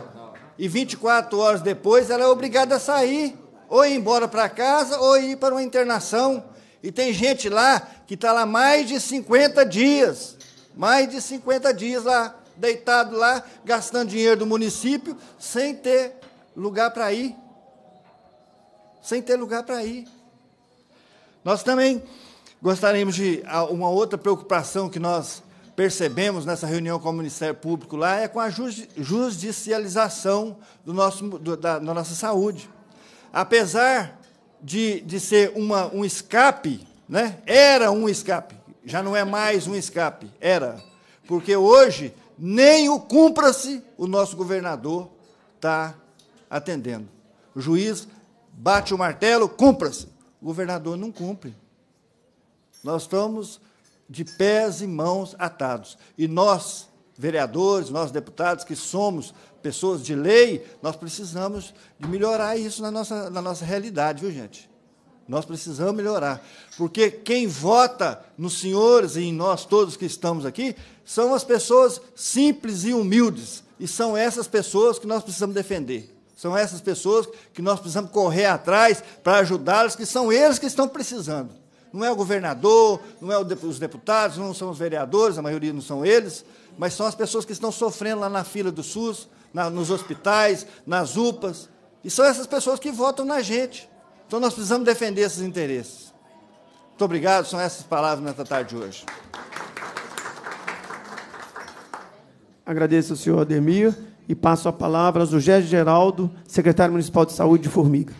e 24 horas depois ela é obrigada a sair, ou ir embora para casa, ou ir para uma internação. E tem gente lá que está lá mais de 50 dias, mais de 50 dias lá, deitado lá, gastando dinheiro do município, sem ter lugar para ir. Sem ter lugar para ir. Nós também gostaríamos de. Ah, uma outra preocupação que nós percebemos nessa reunião com o Ministério Público lá é com a judicialização do nosso, do, da, da nossa saúde. Apesar de, de ser uma, um escape, né? era um escape, já não é mais um escape, era. Porque hoje, nem o cumpra-se, o nosso governador está atendendo. O juiz bate o martelo, cumpra-se. O governador não cumpre. Nós estamos de pés e mãos atados. E nós, vereadores, nós deputados que somos pessoas de lei, nós precisamos de melhorar isso na nossa, na nossa realidade, viu, gente? Nós precisamos melhorar. Porque quem vota nos senhores e em nós todos que estamos aqui são as pessoas simples e humildes. E são essas pessoas que nós precisamos defender. São essas pessoas que nós precisamos correr atrás para ajudá-los, que são eles que estão precisando. Não é o governador, não é os deputados, não são os vereadores, a maioria não são eles, mas são as pessoas que estão sofrendo lá na fila do SUS, na, nos hospitais, nas UPAs. E são essas pessoas que votam na gente. Então nós precisamos defender esses interesses. Muito obrigado, são essas palavras nesta tarde de hoje. Agradeço ao senhor Ademir e passo a palavra ao José Geraldo, secretário municipal de saúde de Formiga.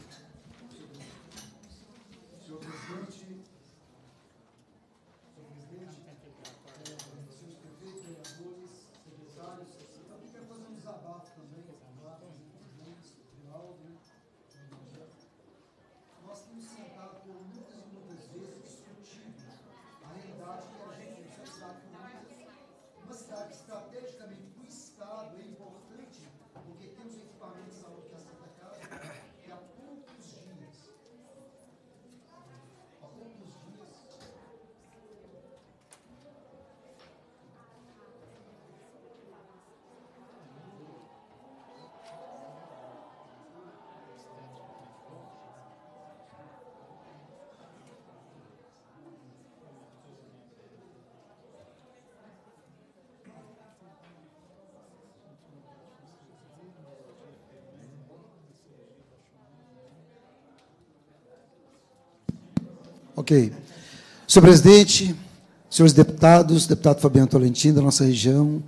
Ok. Senhor presidente, senhores deputados, deputado Fabiano Tolentino, da nossa região,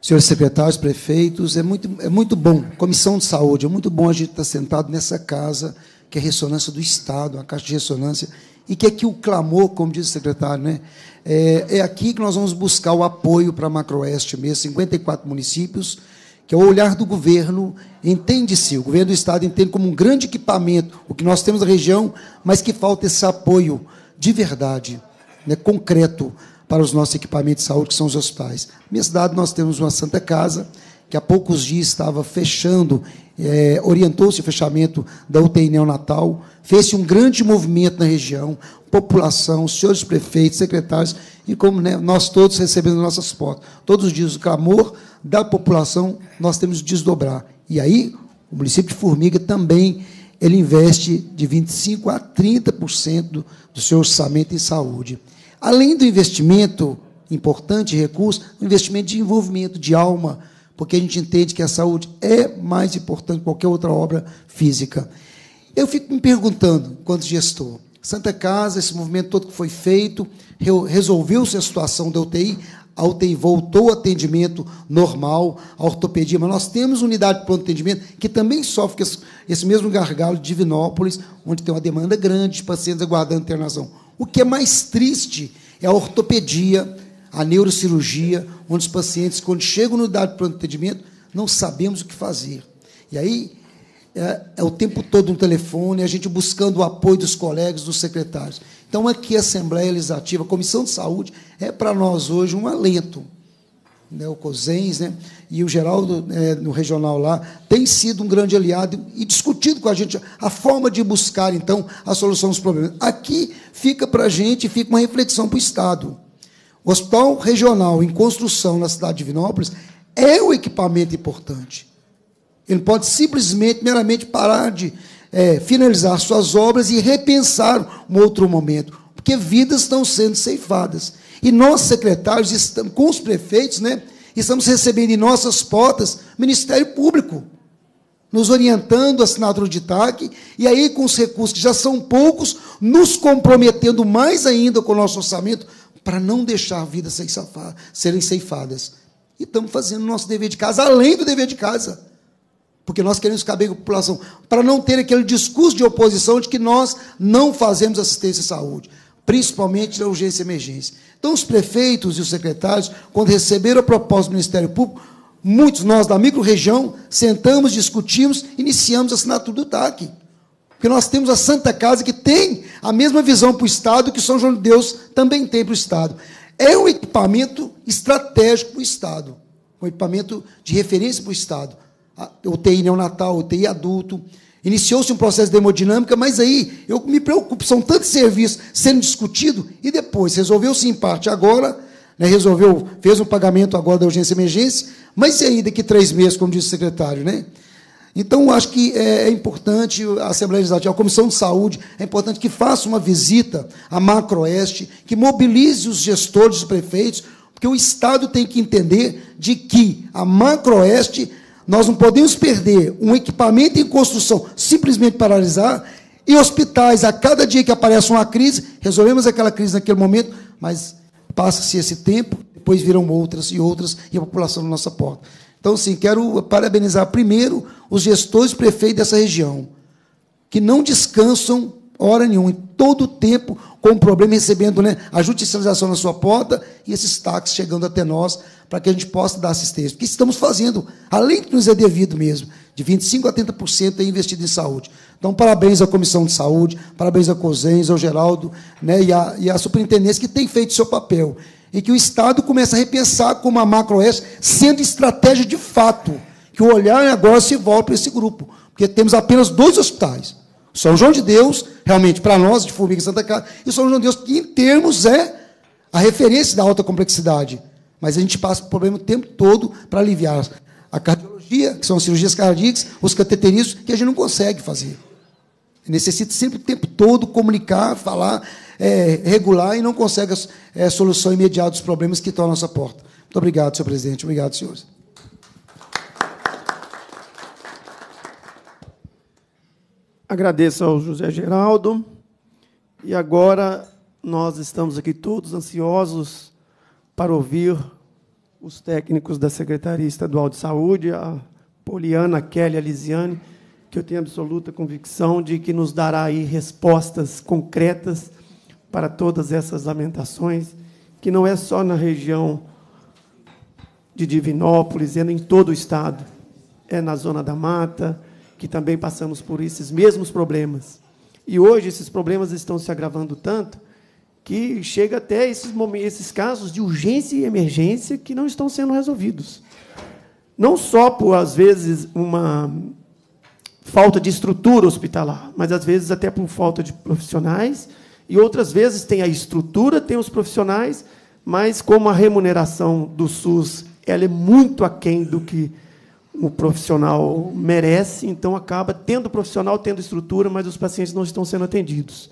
senhores secretários, prefeitos, é muito, é muito bom, comissão de saúde, é muito bom a gente estar sentado nessa casa, que é a ressonância do Estado, uma caixa de ressonância, e que aqui é o clamor, como diz o secretário, né? é, é aqui que nós vamos buscar o apoio para a Macroeste mesmo, 54 municípios, que é o olhar do governo, entende-se, o governo do Estado entende como um grande equipamento, o que nós temos na região, mas que falta esse apoio de verdade, né, concreto, para os nossos equipamentos de saúde, que são os hospitais. Na minha cidade, nós temos uma Santa Casa, que há poucos dias estava fechando, é, orientou-se o fechamento da UTI neonatal, fez-se um grande movimento na região, população, senhores prefeitos, secretários, e como né, nós todos recebemos nossas portas. Todos os dias o clamor da população, nós temos que desdobrar. E aí, o município de Formiga também ele investe de 25% a 30% do seu orçamento em saúde. Além do investimento importante, recurso, o investimento de envolvimento de alma, porque a gente entende que a saúde é mais importante que qualquer outra obra física. Eu fico me perguntando, enquanto gestor, Santa Casa, esse movimento todo que foi feito, resolveu-se a situação da UTI, a UTI voltou ao atendimento normal, a ortopedia, mas nós temos unidade de pronto atendimento que também sofre esse, esse mesmo gargalo de Divinópolis, onde tem uma demanda grande de pacientes aguardando internação. O que é mais triste é a ortopedia, a neurocirurgia, onde os pacientes, quando chegam na unidade de pronto atendimento, não sabemos o que fazer. E aí é, é, o tempo todo no telefone, a gente buscando o apoio dos colegas, dos secretários. Então, aqui a Assembleia Legislativa, a Comissão de Saúde, é para nós hoje um alento. Né, o COSENS, né, e o Geraldo, é, no regional lá, tem sido um grande aliado e discutido com a gente a forma de buscar, então, a solução dos problemas. Aqui fica para a gente, fica uma reflexão para o Estado. O hospital regional em construção na cidade de Vinópolis é um equipamento importante. Ele pode simplesmente, meramente, parar de é, finalizar suas obras e repensar um outro momento, porque vidas estão sendo ceifadas. E nós, secretários, estamos, com os prefeitos, né, estamos recebendo em nossas portas Ministério Público, nos orientando a assinatura de TAC, e aí, com os recursos que já são poucos, nos comprometendo mais ainda com o nosso orçamento para não deixar vidas serem ceifadas. E estamos fazendo nosso dever de casa, além do dever de casa porque nós queremos ficar bem com a população, para não ter aquele discurso de oposição de que nós não fazemos assistência à saúde, principalmente na urgência e emergência. Então, os prefeitos e os secretários, quando receberam a proposta do Ministério Público, muitos nós da micro-região sentamos, discutimos, iniciamos a assinatura do TAC. Porque nós temos a Santa Casa que tem a mesma visão para o Estado que São João de Deus também tem para o Estado. É um equipamento estratégico para o Estado, um equipamento de referência para o Estado. A UTI neonatal, UTI adulto, Iniciou-se um processo de hemodinâmica, mas aí eu me preocupo, são tantos serviços sendo discutidos e depois resolveu-se em parte agora, né, resolveu, fez um pagamento agora da urgência emergência, mas e aí daqui três meses, como disse o secretário, né? Então, acho que é, é importante a Assembleia Legislativa, a Comissão de Saúde, é importante que faça uma visita à Macroeste, que mobilize os gestores, os prefeitos, porque o Estado tem que entender de que a Macroeste nós não podemos perder um equipamento em construção simplesmente paralisar. E hospitais, a cada dia que aparece uma crise, resolvemos aquela crise naquele momento, mas passa-se esse tempo, depois virão outras e outras, e a população na nossa porta. Então, sim, quero parabenizar primeiro os gestores e prefeitos dessa região, que não descansam hora nenhuma, em todo o tempo, com o problema recebendo né, a judicialização na sua porta e esses táxis chegando até nós para que a gente possa dar assistência. Porque estamos fazendo, além do que nos é devido mesmo, de 25% a 30% é investido em saúde. Então, parabéns à Comissão de Saúde, parabéns à COSENS, ao Geraldo né, e, à, e à Superintendência, que tem feito seu papel. E que o Estado começa a repensar como a -oeste, sendo estratégia de fato. Que o olhar agora se volta para esse grupo. Porque temos apenas dois hospitais. São João de Deus, realmente, para nós, de Formiga e Santa Casa, e São João de Deus, que em termos é a referência da alta complexidade. Mas a gente passa o problema o tempo todo para aliviar a cardiologia, que são as cirurgias cardíacas, os cateterismos, que a gente não consegue fazer. Necessita sempre o tempo todo comunicar, falar, é, regular e não consegue a é, solução imediata dos problemas que estão à nossa porta. Muito obrigado, senhor presidente. Obrigado, senhores. Agradeço ao José Geraldo. E agora nós estamos aqui todos ansiosos para ouvir os técnicos da Secretaria Estadual de Saúde, a Poliana, a Kelly, a Lisiane, que eu tenho absoluta convicção de que nos dará aí respostas concretas para todas essas lamentações, que não é só na região de Divinópolis, é em todo o Estado, é na Zona da Mata, que também passamos por esses mesmos problemas. E hoje esses problemas estão se agravando tanto que chega até esses, momentos, esses casos de urgência e emergência que não estão sendo resolvidos. Não só por, às vezes, uma falta de estrutura hospitalar, mas às vezes até por falta de profissionais, e outras vezes tem a estrutura, tem os profissionais, mas como a remuneração do SUS ela é muito aquém do que o profissional merece, então acaba tendo profissional, tendo estrutura, mas os pacientes não estão sendo atendidos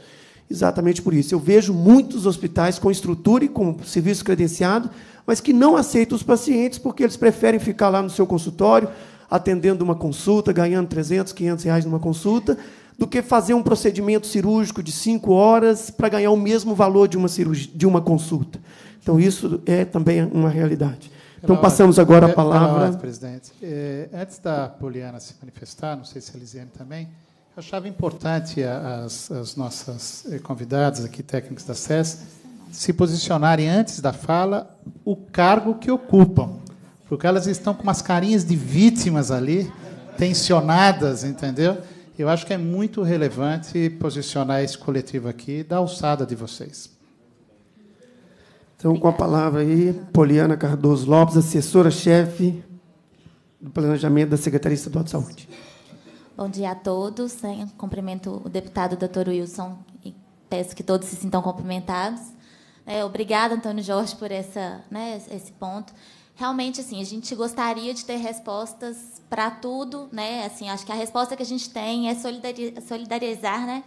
exatamente por isso. Eu vejo muitos hospitais com estrutura e com serviço credenciado, mas que não aceitam os pacientes porque eles preferem ficar lá no seu consultório, atendendo uma consulta, ganhando 300, 500 reais numa consulta, do que fazer um procedimento cirúrgico de cinco horas para ganhar o mesmo valor de uma, cirurgia, de uma consulta. Então, isso é também uma realidade. Então, Pela passamos agora a palavra. ordem, presidente. Eh, antes da Poliana se manifestar, não sei se a Lisiane também. Achava importante as, as nossas eh, convidadas aqui, técnicas da SES, se posicionarem antes da fala o cargo que ocupam, porque elas estão com umas carinhas de vítimas ali, tensionadas, entendeu? Eu acho que é muito relevante posicionar esse coletivo aqui da alçada de vocês. Então, com a palavra aí, Poliana Cardoso Lopes, assessora-chefe do planejamento da Secretaria Estadual de Saúde. Bom dia a todos. Hein? Cumprimento o deputado Dr. Wilson e peço que todos se sintam cumprimentados. É, obrigada, Antônio Jorge, por essa, né, esse ponto. Realmente, assim, a gente gostaria de ter respostas para tudo, né? Assim, acho que a resposta que a gente tem é solidarizar, né?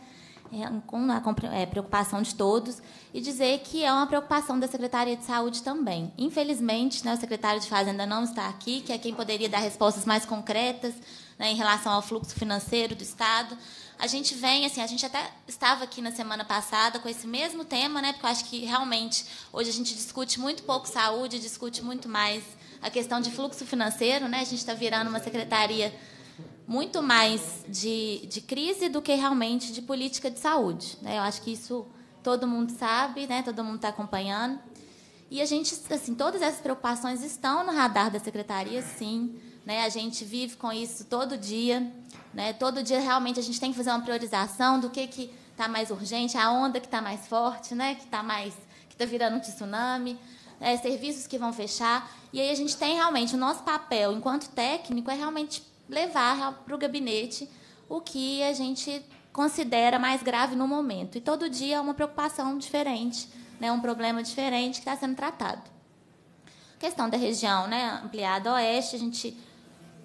É, com a é, preocupação de todos e dizer que é uma preocupação da Secretaria de Saúde também. Infelizmente, né, o secretário de Fazenda não está aqui, que é quem poderia dar respostas mais concretas né, em relação ao fluxo financeiro do Estado. A gente vem, assim, a gente até estava aqui na semana passada com esse mesmo tema, né? Porque eu acho que realmente hoje a gente discute muito pouco saúde, discute muito mais a questão de fluxo financeiro, né? A gente está virando uma secretaria muito mais de, de crise do que realmente de política de saúde. Né? Eu acho que isso todo mundo sabe, né? todo mundo está acompanhando. E a gente, assim, todas essas preocupações estão no radar da secretaria, sim. Né? A gente vive com isso todo dia. Né? Todo dia, realmente, a gente tem que fazer uma priorização do que está mais urgente, a onda que está mais forte, né? que está mais que está virando um tsunami, né? serviços que vão fechar. E aí a gente tem realmente, o nosso papel enquanto técnico é realmente levar para o gabinete o que a gente considera mais grave no momento. E todo dia é uma preocupação diferente, né? um problema diferente que está sendo tratado. Questão da região né? ampliada oeste, a gente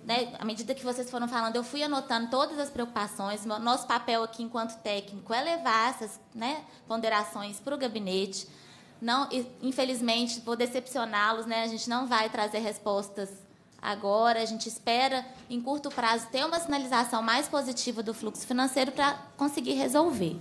né, à medida que vocês foram falando, eu fui anotando todas as preocupações. Nosso papel aqui, enquanto técnico, é levar essas né, ponderações para o gabinete. Não, infelizmente, vou decepcioná-los, né? A gente não vai trazer respostas agora. A gente espera, em curto prazo, ter uma sinalização mais positiva do fluxo financeiro para conseguir resolver.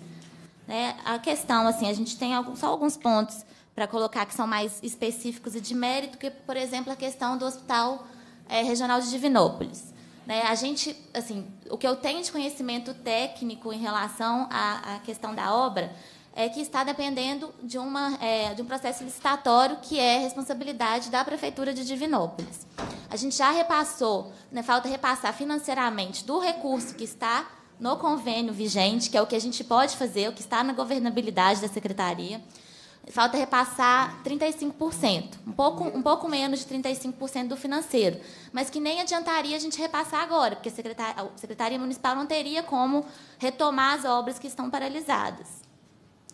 Né? A questão, assim, a gente tem alguns, só alguns pontos para colocar que são mais específicos e de mérito, que, por exemplo, a questão do hospital é, regional de Divinópolis. Né? A gente, assim, o que eu tenho de conhecimento técnico em relação à, à questão da obra é que está dependendo de, uma, é, de um processo licitatório que é responsabilidade da Prefeitura de Divinópolis. A gente já repassou, né, falta repassar financeiramente do recurso que está no convênio vigente, que é o que a gente pode fazer, o que está na governabilidade da Secretaria falta repassar 35%, um pouco, um pouco menos de 35% do financeiro, mas que nem adiantaria a gente repassar agora, porque a Secretaria, a Secretaria Municipal não teria como retomar as obras que estão paralisadas.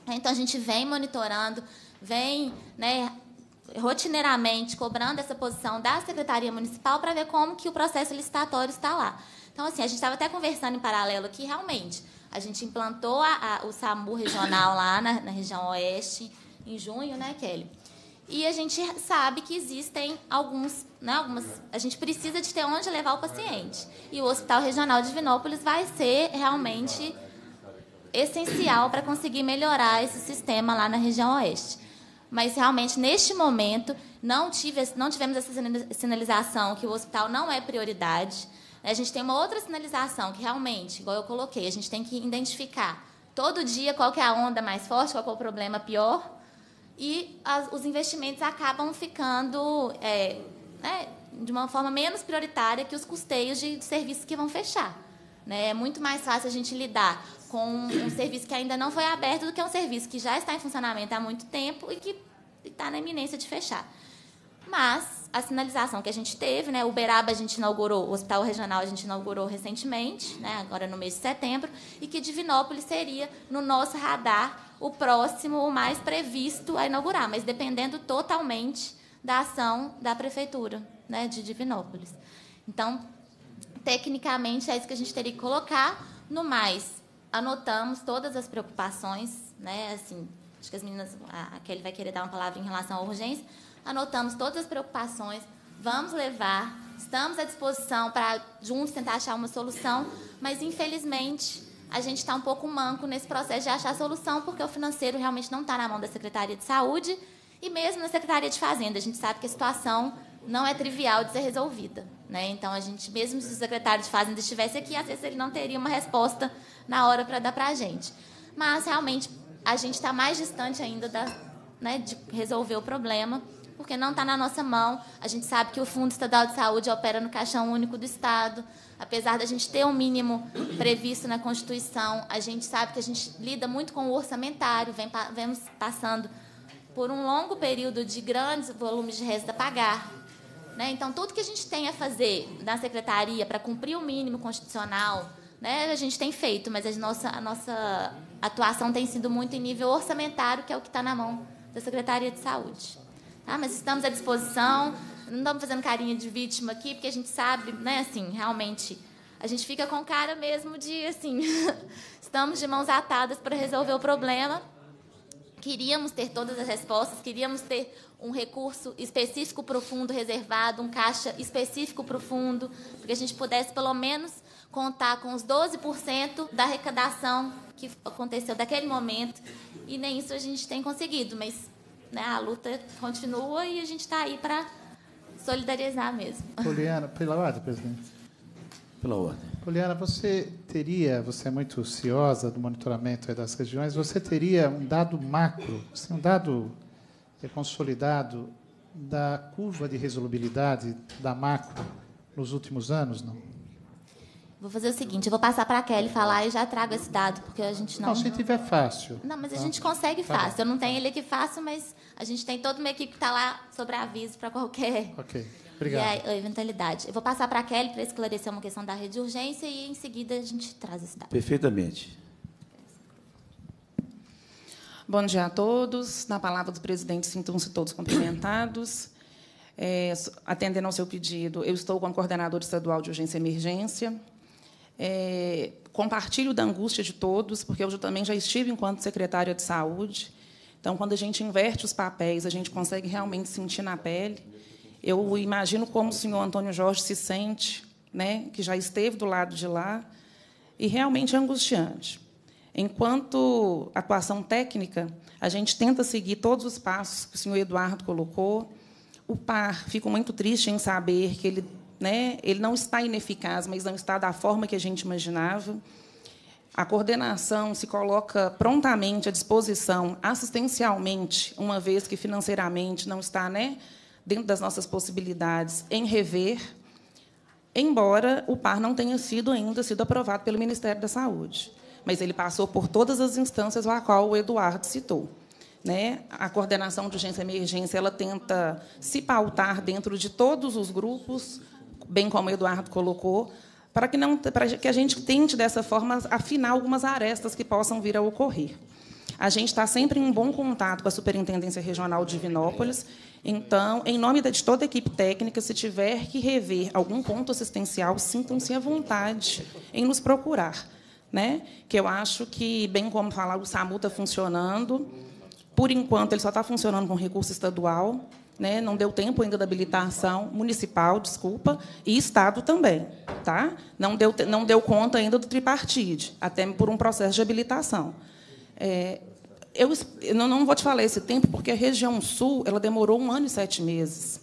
Então, a gente vem monitorando, vem né, rotineiramente cobrando essa posição da Secretaria Municipal para ver como que o processo licitatório está lá. Então, assim, a gente estava até conversando em paralelo aqui, realmente, a gente implantou a, a, o SAMU regional lá na, na região oeste, em junho, né, Kelly? E a gente sabe que existem alguns, né, algumas, a gente precisa de ter onde levar o paciente. E o Hospital Regional de Vinópolis vai ser realmente essencial para conseguir melhorar esse sistema lá na região oeste. Mas realmente neste momento não, tive, não tivemos essa sinalização que o hospital não é prioridade. A gente tem uma outra sinalização que realmente, igual eu coloquei, a gente tem que identificar todo dia qual que é a onda mais forte, qual é o problema pior e as, os investimentos acabam ficando é, né, de uma forma menos prioritária que os custeios de, de serviços que vão fechar. Né? É muito mais fácil a gente lidar com um serviço que ainda não foi aberto do que um serviço que já está em funcionamento há muito tempo e que está na iminência de fechar. Mas a sinalização que a gente teve, né? Uberaba a gente inaugurou, o Hospital Regional a gente inaugurou recentemente, né? agora no mês de setembro, e que Divinópolis seria no nosso radar o próximo, o mais previsto a inaugurar, mas dependendo totalmente da ação da prefeitura né, de Divinópolis. Então, tecnicamente, é isso que a gente teria que colocar. No mais, anotamos todas as preocupações, né, assim, acho que as meninas, a Kelly vai querer dar uma palavra em relação à urgência, anotamos todas as preocupações, vamos levar, estamos à disposição para juntos tentar achar uma solução, mas infelizmente a gente está um pouco manco nesse processo de achar a solução, porque o financeiro realmente não está na mão da Secretaria de Saúde e mesmo na Secretaria de Fazenda. A gente sabe que a situação não é trivial de ser resolvida. Né? Então, a gente, mesmo se o secretário de Fazenda estivesse aqui, às vezes ele não teria uma resposta na hora para dar para a gente. Mas, realmente, a gente está mais distante ainda da, né, de resolver o problema porque não está na nossa mão. A gente sabe que o Fundo Estadual de Saúde opera no Caixão Único do Estado. Apesar da gente ter um mínimo previsto na Constituição, a gente sabe que a gente lida muito com o orçamentário, vem, vemos passando por um longo período de grandes volumes de renda a pagar. Né? Então, tudo que a gente tem a fazer na secretaria para cumprir o mínimo constitucional, né, a gente tem feito, mas a nossa, a nossa atuação tem sido muito em nível orçamentário, que é o que está na mão da Secretaria de Saúde. Ah, mas estamos à disposição, não estamos fazendo carinha de vítima aqui, porque a gente sabe, né, assim, realmente, a gente fica com cara mesmo de, assim, estamos de mãos atadas para resolver o problema. Queríamos ter todas as respostas, queríamos ter um recurso específico para o fundo reservado, um caixa específico para o fundo, para que a gente pudesse, pelo menos, contar com os 12% da arrecadação que aconteceu daquele momento. E nem isso a gente tem conseguido, mas né, a luta continua e a gente está aí para solidarizar mesmo. Poliana, pela ordem, presidente. Pela ordem. Poliana, você teria, você é muito ociosa do monitoramento das regiões, você teria um dado macro, assim, um dado consolidado da curva de resolubilidade da macro nos últimos anos, não? Vou fazer o seguinte, eu vou passar para a Kelly tá falar e já trago esse dado, porque a gente não. Não, se tiver fácil. Não, mas a tá? gente consegue tá fácil. eu não tenho ele aqui fácil, mas a gente tem toda uma equipe que está lá sobre aviso para qualquer. Ok. Obrigado. eventualidade. Eu vou passar para a Kelly para esclarecer uma questão da rede de urgência e em seguida a gente traz esse dado. Perfeitamente. Bom dia a todos. Na palavra do presidente, sintam-se todos cumprimentados. É, atendendo ao seu pedido, eu estou com a coordenadora estadual de urgência e emergência, é, compartilho da angústia de todos, porque eu também já estive enquanto secretária de saúde. Então, quando a gente inverte os papéis, a gente consegue realmente sentir na pele. Eu imagino como o senhor Antônio Jorge se sente, né, que já esteve do lado de lá, e realmente é angustiante. Enquanto atuação técnica, a gente tenta seguir todos os passos que o senhor Eduardo colocou. O par fico muito triste em saber que ele né? Ele não está ineficaz, mas não está da forma que a gente imaginava. A coordenação se coloca prontamente à disposição, assistencialmente, uma vez que financeiramente não está né, dentro das nossas possibilidades, em rever, embora o PAR não tenha sido ainda sido aprovado pelo Ministério da Saúde. Mas ele passou por todas as instâncias a qual o Eduardo citou. Né? A coordenação de urgência e emergência ela tenta se pautar dentro de todos os grupos bem como o Eduardo colocou, para que, não, para que a gente tente, dessa forma, afinar algumas arestas que possam vir a ocorrer. A gente está sempre em bom contato com a Superintendência Regional de Vinópolis. Então, em nome de toda a equipe técnica, se tiver que rever algum ponto assistencial, sintam-se à vontade em nos procurar. Né? Que eu acho que, bem como falar, o SAMU está funcionando. Por enquanto, ele só está funcionando com recurso estadual né, não deu tempo ainda da habilitação municipal, desculpa, e Estado também. Tá? Não, deu, não deu conta ainda do tripartite, até por um processo de habilitação. É, eu, eu não vou te falar esse tempo, porque a região sul ela demorou um ano e sete meses.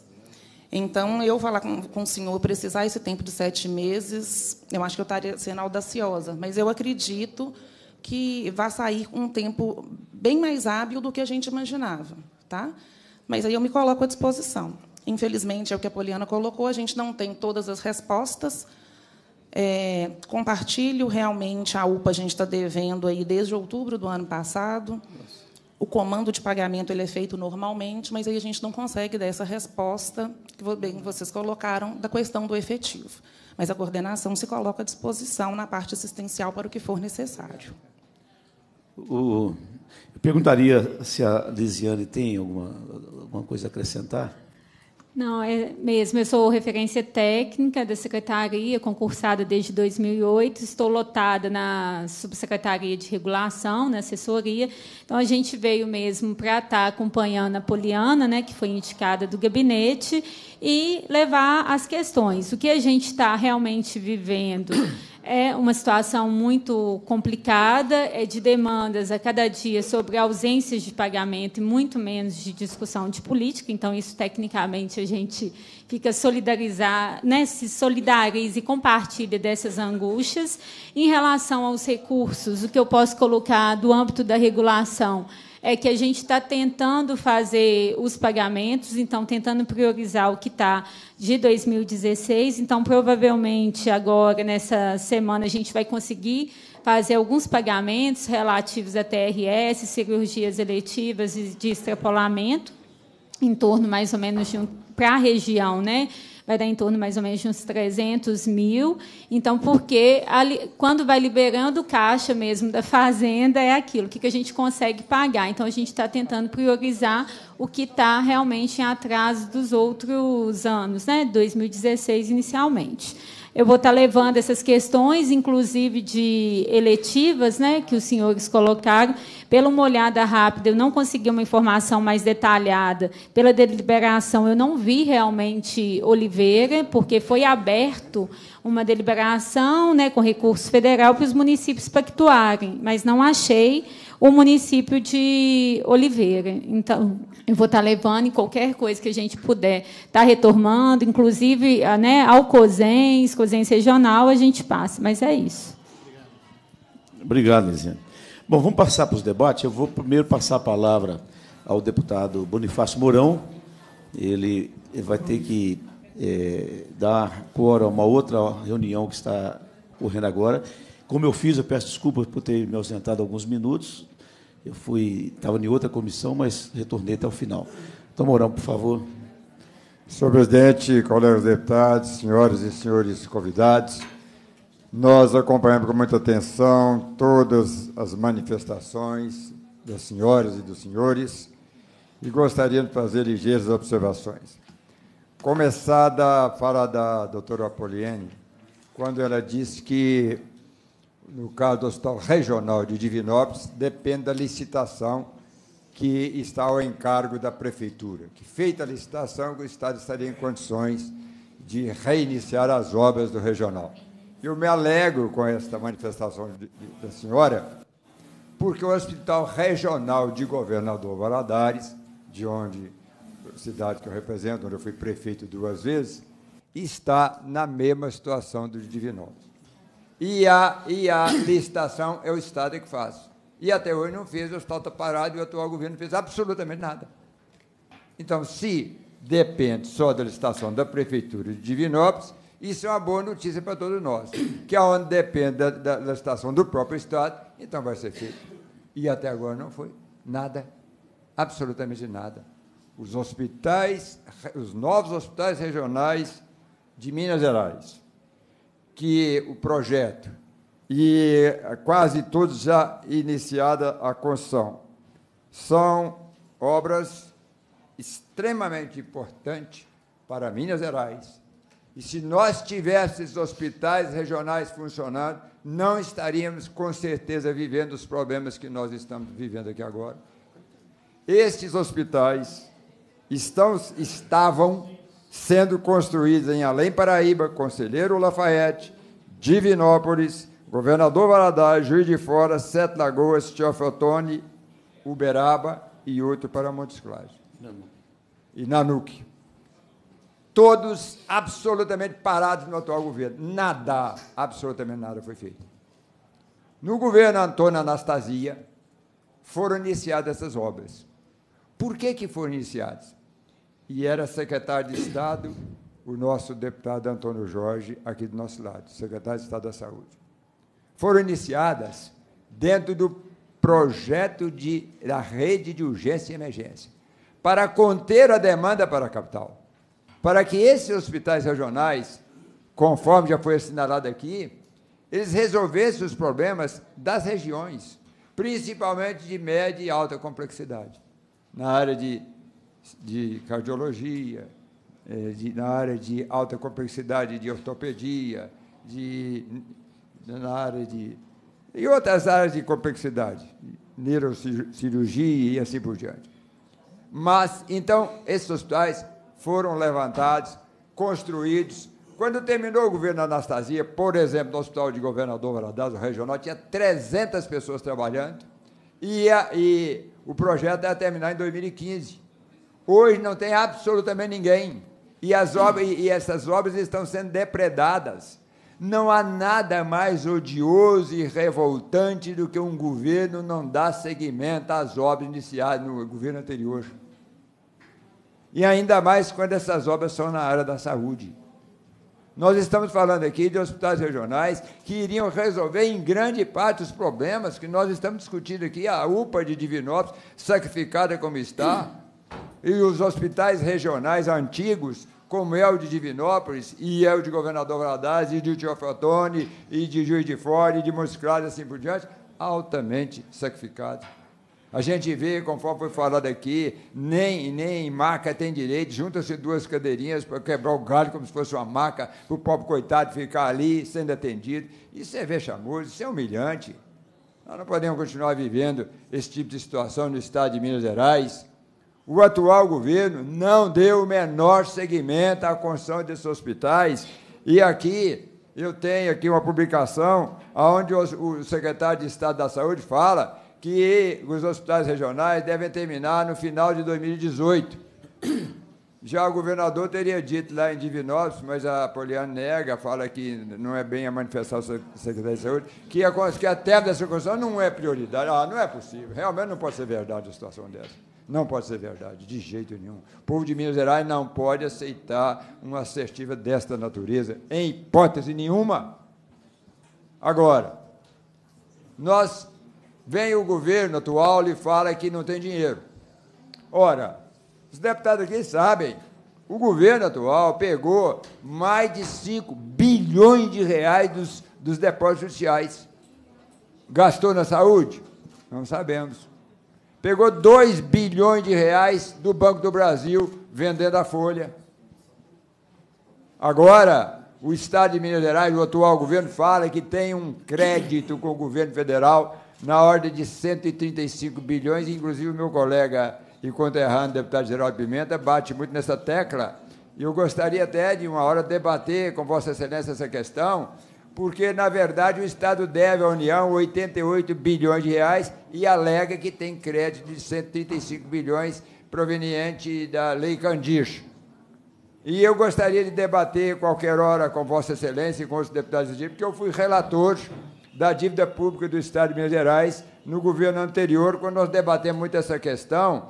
Então, eu falar com, com o senhor, precisar esse tempo de sete meses, eu acho que eu estaria sendo audaciosa, mas eu acredito que vai sair um tempo bem mais hábil do que a gente imaginava. Tá? Mas aí eu me coloco à disposição. Infelizmente, é o que a Poliana colocou, a gente não tem todas as respostas. É, compartilho realmente a UPA, a gente está devendo aí desde outubro do ano passado. O comando de pagamento ele é feito normalmente, mas aí a gente não consegue dar essa resposta que bem, vocês colocaram da questão do efetivo. Mas a coordenação se coloca à disposição na parte assistencial para o que for necessário. O, eu perguntaria se a Lisiane tem alguma alguma coisa a acrescentar? Não, é mesmo. Eu sou referência técnica da secretaria, concursada desde 2008. Estou lotada na subsecretaria de regulação, na assessoria. Então, a gente veio mesmo para estar acompanhando a Poliana, né, que foi indicada do gabinete, e levar as questões. O que a gente está realmente vivendo é uma situação muito complicada, é de demandas a cada dia sobre ausências de pagamento e muito menos de discussão de política. Então, isso tecnicamente a gente fica solidarizar, né, se solidariza e compartilha dessas angústias. Em relação aos recursos, o que eu posso colocar do âmbito da regulação? é que a gente está tentando fazer os pagamentos, então tentando priorizar o que está de 2016. Então, provavelmente agora nessa semana a gente vai conseguir fazer alguns pagamentos relativos a TRS, cirurgias eletivas e de extrapolamento, em torno mais ou menos de um para a região, né? vai dar em torno mais ou menos de uns 300 mil. Então, porque ali, quando vai liberando o caixa mesmo da fazenda, é aquilo, que, que a gente consegue pagar. Então, a gente está tentando priorizar o que está realmente em atraso dos outros anos, né? 2016 inicialmente. Eu vou estar levando essas questões, inclusive de eletivas, né, que os senhores colocaram. Pela uma olhada rápida, eu não consegui uma informação mais detalhada. Pela deliberação, eu não vi realmente Oliveira, porque foi aberto uma deliberação né, com recurso federal para os municípios pactuarem, mas não achei o município de Oliveira. Então, eu vou estar levando em qualquer coisa que a gente puder estar retomando, inclusive ah, né, ao COSENS, COSENS regional, a gente passa. Mas é isso. Obrigado, Lisiane. Bom, vamos passar para os debates. Eu vou primeiro passar a palavra ao deputado Bonifácio Mourão. Ele vai ter que é, dar cor a uma outra reunião que está ocorrendo agora. Como eu fiz, eu peço desculpas por ter me ausentado alguns minutos. Eu fui, estava em outra comissão, mas retornei até o final. Então, Mourão, por favor. Senhor presidente, colegas deputados, senhoras e senhores convidados, nós acompanhamos com muita atenção todas as manifestações das senhoras e dos senhores e gostaria de fazer ligeiras observações. Começada a fala da doutora Apoliene, quando ela disse que no caso do Hospital Regional de Divinópolis, depende da licitação que está ao encargo da Prefeitura. Que, feita a licitação, o Estado estaria em condições de reiniciar as obras do regional. Eu me alegro com esta manifestação de, de, da senhora, porque o Hospital Regional de Governador Valadares, de onde cidade que eu represento, onde eu fui prefeito duas vezes, está na mesma situação do Divinópolis. E a, e a licitação é o Estado que faz. E até hoje não fez, o Estado está parado e o atual governo não fez absolutamente nada. Então, se depende só da licitação da Prefeitura de Divinópolis, isso é uma boa notícia para todos nós, que aonde depende da, da, da licitação do próprio Estado, então vai ser feito. E até agora não foi nada, absolutamente nada. Os hospitais, os novos hospitais regionais de Minas Gerais, que o projeto e eh, quase todos já iniciada a construção. São obras extremamente importantes para Minas Gerais. E se nós tivéssemos hospitais regionais funcionando, não estaríamos com certeza vivendo os problemas que nós estamos vivendo aqui agora. Estes hospitais estão, estavam sendo construídas em Além Paraíba, Conselheiro Lafayette, Divinópolis, Governador Valadares, Juiz de Fora, Sete Lagoas, Teofotone, Uberaba e outro para Montes Claros. E Nanuque. Todos absolutamente parados no atual governo. Nada, absolutamente nada foi feito. No governo Antônio Anastasia, foram iniciadas essas obras. Por que, que foram iniciadas? e era secretário de Estado o nosso deputado Antônio Jorge, aqui do nosso lado, secretário de Estado da Saúde. Foram iniciadas dentro do projeto de, da rede de urgência e emergência, para conter a demanda para a capital, para que esses hospitais regionais, conforme já foi assinalado aqui, eles resolvessem os problemas das regiões, principalmente de média e alta complexidade, na área de de cardiologia, é, de, na área de alta complexidade de ortopedia, de, na área de. e outras áreas de complexidade, neurocirurgia e assim por diante. Mas, então, esses hospitais foram levantados, construídos. Quando terminou o governo Anastasia, por exemplo, no Hospital de Governador Valadares, o regional, tinha 300 pessoas trabalhando e, a, e o projeto ia terminar em 2015. Hoje não tem absolutamente ninguém. E, as obras, e essas obras estão sendo depredadas. Não há nada mais odioso e revoltante do que um governo não dar seguimento às obras iniciadas no governo anterior. E ainda mais quando essas obras são na área da saúde. Nós estamos falando aqui de hospitais regionais que iriam resolver em grande parte os problemas que nós estamos discutindo aqui, a UPA de Divinópolis, sacrificada como está, e os hospitais regionais antigos, como é o de Divinópolis, e é o de Governador Valadares, e de Teofrotone, e de Juiz de Fora, e de Moscada, assim por diante, altamente sacrificados. A gente vê, conforme foi falado aqui, nem, nem maca tem direito, junta se duas cadeirinhas para quebrar o galho como se fosse uma maca, para o pobre coitado ficar ali sendo atendido. Isso é vexamoso, isso é humilhante. Nós não podemos continuar vivendo esse tipo de situação no estado de Minas Gerais o atual governo não deu o menor segmento à construção desses hospitais. E aqui eu tenho aqui uma publicação onde o secretário de Estado da Saúde fala que os hospitais regionais devem terminar no final de 2018. Já o governador teria dito lá em Divinópolis, mas a Poliana nega, fala que não é bem a manifestação do secretário de Saúde, que, a, que a terra dessa construção não é prioridade. Ah, não é possível. Realmente não pode ser verdade uma situação dessa. Não pode ser verdade, de jeito nenhum. O povo de Minas Gerais não pode aceitar uma assertiva desta natureza, em hipótese nenhuma. Agora, nós vem o governo atual e fala que não tem dinheiro. Ora, os deputados aqui sabem, o governo atual pegou mais de 5 bilhões de reais dos, dos depósitos sociais. Gastou na saúde? Não sabemos. Pegou 2 bilhões de reais do Banco do Brasil vendendo a Folha. Agora, o Estado de Minas Gerais, o atual governo, fala que tem um crédito com o governo federal na ordem de 135 bilhões, inclusive o meu colega e conterrâneo, deputado Geraldo Pimenta, bate muito nessa tecla. E eu gostaria até de uma hora debater com Vossa Excelência essa questão, porque na verdade o Estado deve à União 88 bilhões de reais e alega que tem crédito de 135 bilhões proveniente da Lei Candir. E eu gostaria de debater qualquer hora com Vossa Excelência e com os deputados do porque eu fui relator da dívida pública do Estado de Minas Gerais no governo anterior, quando nós debatemos muito essa questão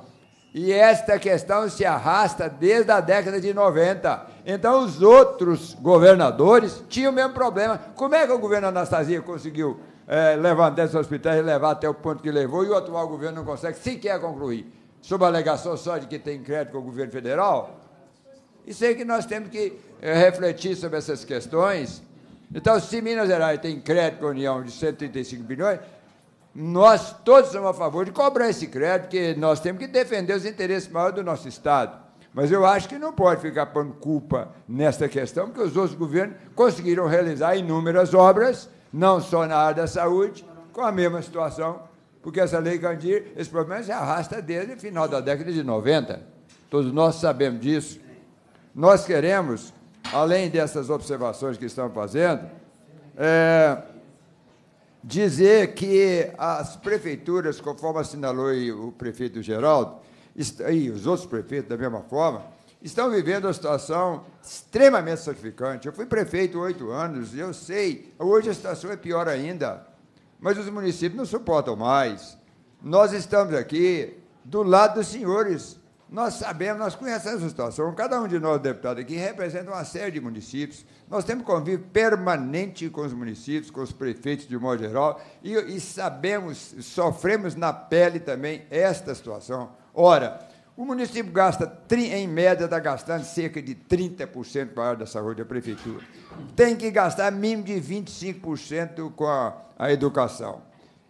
e esta questão se arrasta desde a década de 90. Então, os outros governadores tinham o mesmo problema. Como é que o governo Anastasia conseguiu é, levantar esse hospitais e levar até o ponto que levou e o atual governo não consegue sequer concluir? Sob a alegação só de que tem crédito com o governo federal? Isso aí é que nós temos que é, refletir sobre essas questões. Então, se Minas Gerais tem crédito com a União de 135 bilhões, nós todos somos a favor de cobrar esse crédito, porque nós temos que defender os interesses maiores do nosso Estado. Mas eu acho que não pode ficar pondo culpa nesta questão, porque os outros governos conseguiram realizar inúmeras obras, não só na área da saúde, com a mesma situação, porque essa lei Gandhi esse problema se arrasta desde o final da década de 90. Todos nós sabemos disso. Nós queremos, além dessas observações que estão fazendo, é, dizer que as prefeituras, conforme assinalou o prefeito Geraldo, e os outros prefeitos da mesma forma, estão vivendo uma situação extremamente sacrificante. Eu fui prefeito oito anos e eu sei, hoje a situação é pior ainda, mas os municípios não suportam mais. Nós estamos aqui do lado dos senhores. Nós sabemos, nós conhecemos a situação. Cada um de nós, deputado aqui, representa uma série de municípios. Nós temos convívio permanente com os municípios, com os prefeitos de modo geral, e, e sabemos, sofremos na pele também esta situação. Ora, o município gasta, em média, está gastando cerca de 30% para a área da saúde da prefeitura. Tem que gastar mínimo de 25% com a, a educação.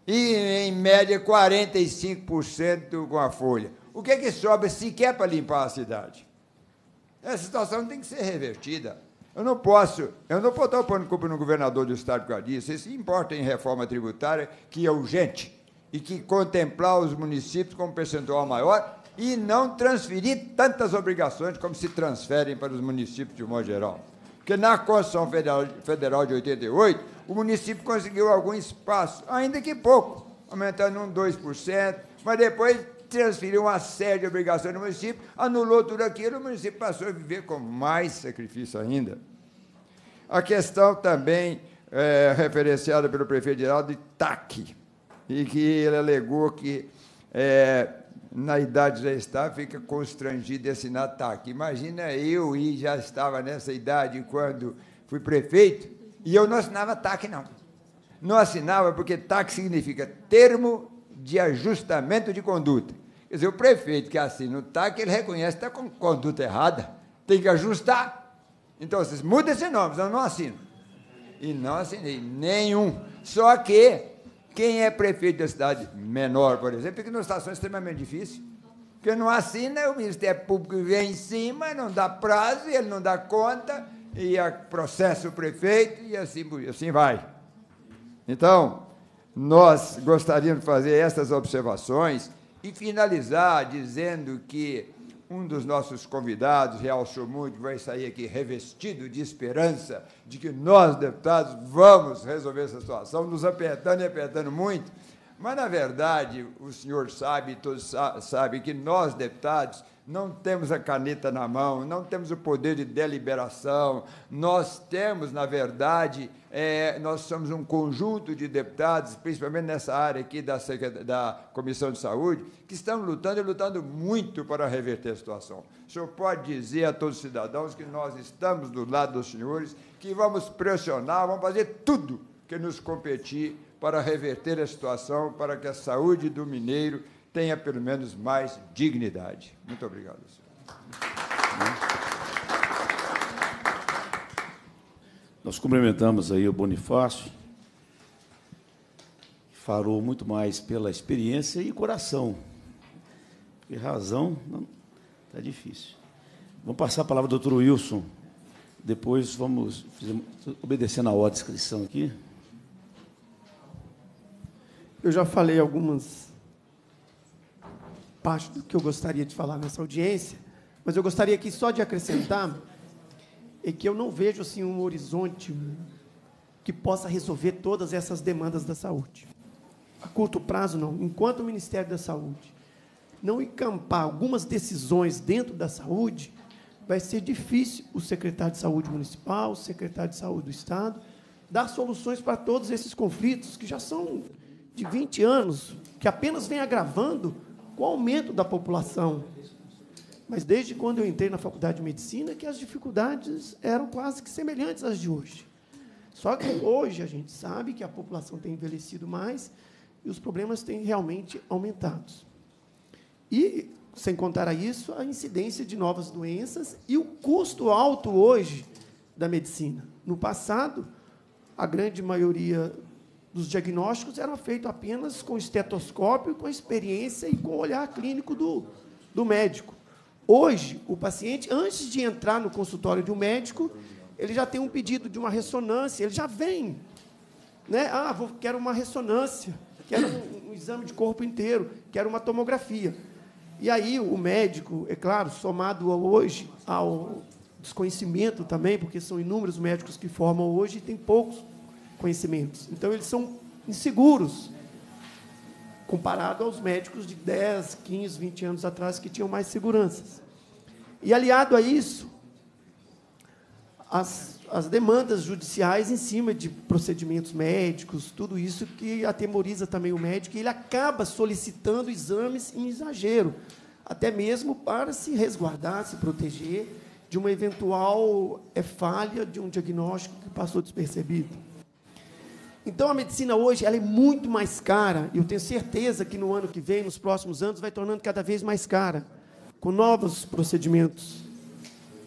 E, em média, 45% com a folha o que é que sobra sequer para limpar a cidade? Essa situação tem que ser revertida. Eu não posso, eu não vou estar pondo culpa no governador do Estado por causa disso. Isso importa em reforma tributária, que é urgente, e que contemplar os municípios com um percentual maior e não transferir tantas obrigações como se transferem para os municípios de um modo geral. Porque na Constituição Federal, Federal de 88, o município conseguiu algum espaço, ainda que pouco, aumentando um 2%, mas depois transferiu uma série de obrigações no município, anulou tudo aquilo, o município passou a viver com mais sacrifício ainda. A questão também é, referenciada pelo prefeito Geraldo de TAC, e que ele alegou que é, na idade já está, fica constrangido de assinar TAC. Imagina eu e já estava nessa idade quando fui prefeito, e eu não assinava TAC, não. Não assinava porque TAC significa termo de ajustamento de conduta. Quer dizer, o prefeito que assina o TAC, ele reconhece que está com conduta errada, tem que ajustar. Então, vocês mudam esse nome, eu não assino. E não assinei nenhum. Só que quem é prefeito da cidade menor, por exemplo, fica numa situação extremamente difícil, porque não assina, o Ministério é Público vem em cima, não dá prazo, ele não dá conta, e processa o prefeito, e assim, assim vai. Então, nós gostaríamos de fazer essas observações e finalizar dizendo que um dos nossos convidados realçou muito, vai sair aqui revestido de esperança de que nós, deputados, vamos resolver essa situação, nos apertando e apertando muito. Mas, na verdade, o senhor sabe, todos sabem, que nós, deputados, não temos a caneta na mão, não temos o poder de deliberação, nós temos, na verdade, é, nós somos um conjunto de deputados, principalmente nessa área aqui da, da Comissão de Saúde, que estão lutando e lutando muito para reverter a situação. O senhor pode dizer a todos os cidadãos que nós estamos do lado dos senhores, que vamos pressionar, vamos fazer tudo que nos competir para reverter a situação, para que a saúde do mineiro tenha pelo menos mais dignidade. Muito obrigado, senhor. Nós cumprimentamos aí o Bonifácio, que farou muito mais pela experiência e coração. E razão, está difícil. Vamos passar a palavra ao doutor Wilson. Depois vamos obedecer na ordem de inscrição aqui. Eu já falei algumas parte do que eu gostaria de falar nessa audiência, mas eu gostaria aqui só de acrescentar é que eu não vejo assim um horizonte que possa resolver todas essas demandas da saúde. A curto prazo não. Enquanto o Ministério da Saúde não encampar algumas decisões dentro da saúde, vai ser difícil o secretário de Saúde municipal, o secretário de Saúde do estado dar soluções para todos esses conflitos que já são de 20 anos, que apenas vem agravando com o aumento da população. Mas desde quando eu entrei na faculdade de medicina, que as dificuldades eram quase que semelhantes às de hoje. Só que hoje a gente sabe que a população tem envelhecido mais e os problemas têm realmente aumentado. E, sem contar a isso, a incidência de novas doenças e o custo alto hoje da medicina. No passado, a grande maioria dos diagnósticos eram feitos apenas com estetoscópio, com experiência e com o olhar clínico do, do médico. Hoje, o paciente, antes de entrar no consultório de um médico, ele já tem um pedido de uma ressonância, ele já vem. Né? Ah, vou, quero uma ressonância, quero um, um exame de corpo inteiro, quero uma tomografia. E aí o médico, é claro, somado hoje ao desconhecimento também, porque são inúmeros médicos que formam hoje e tem poucos conhecimentos. Então, eles são inseguros comparado aos médicos de 10, 15, 20 anos atrás que tinham mais seguranças. E aliado a isso, as, as demandas judiciais em cima de procedimentos médicos, tudo isso que atemoriza também o médico, e ele acaba solicitando exames em exagero, até mesmo para se resguardar, se proteger de uma eventual é, falha de um diagnóstico que passou despercebido. Então a medicina hoje ela é muito mais cara. E eu tenho certeza que no ano que vem, nos próximos anos, vai tornando cada vez mais cara. Com novos procedimentos,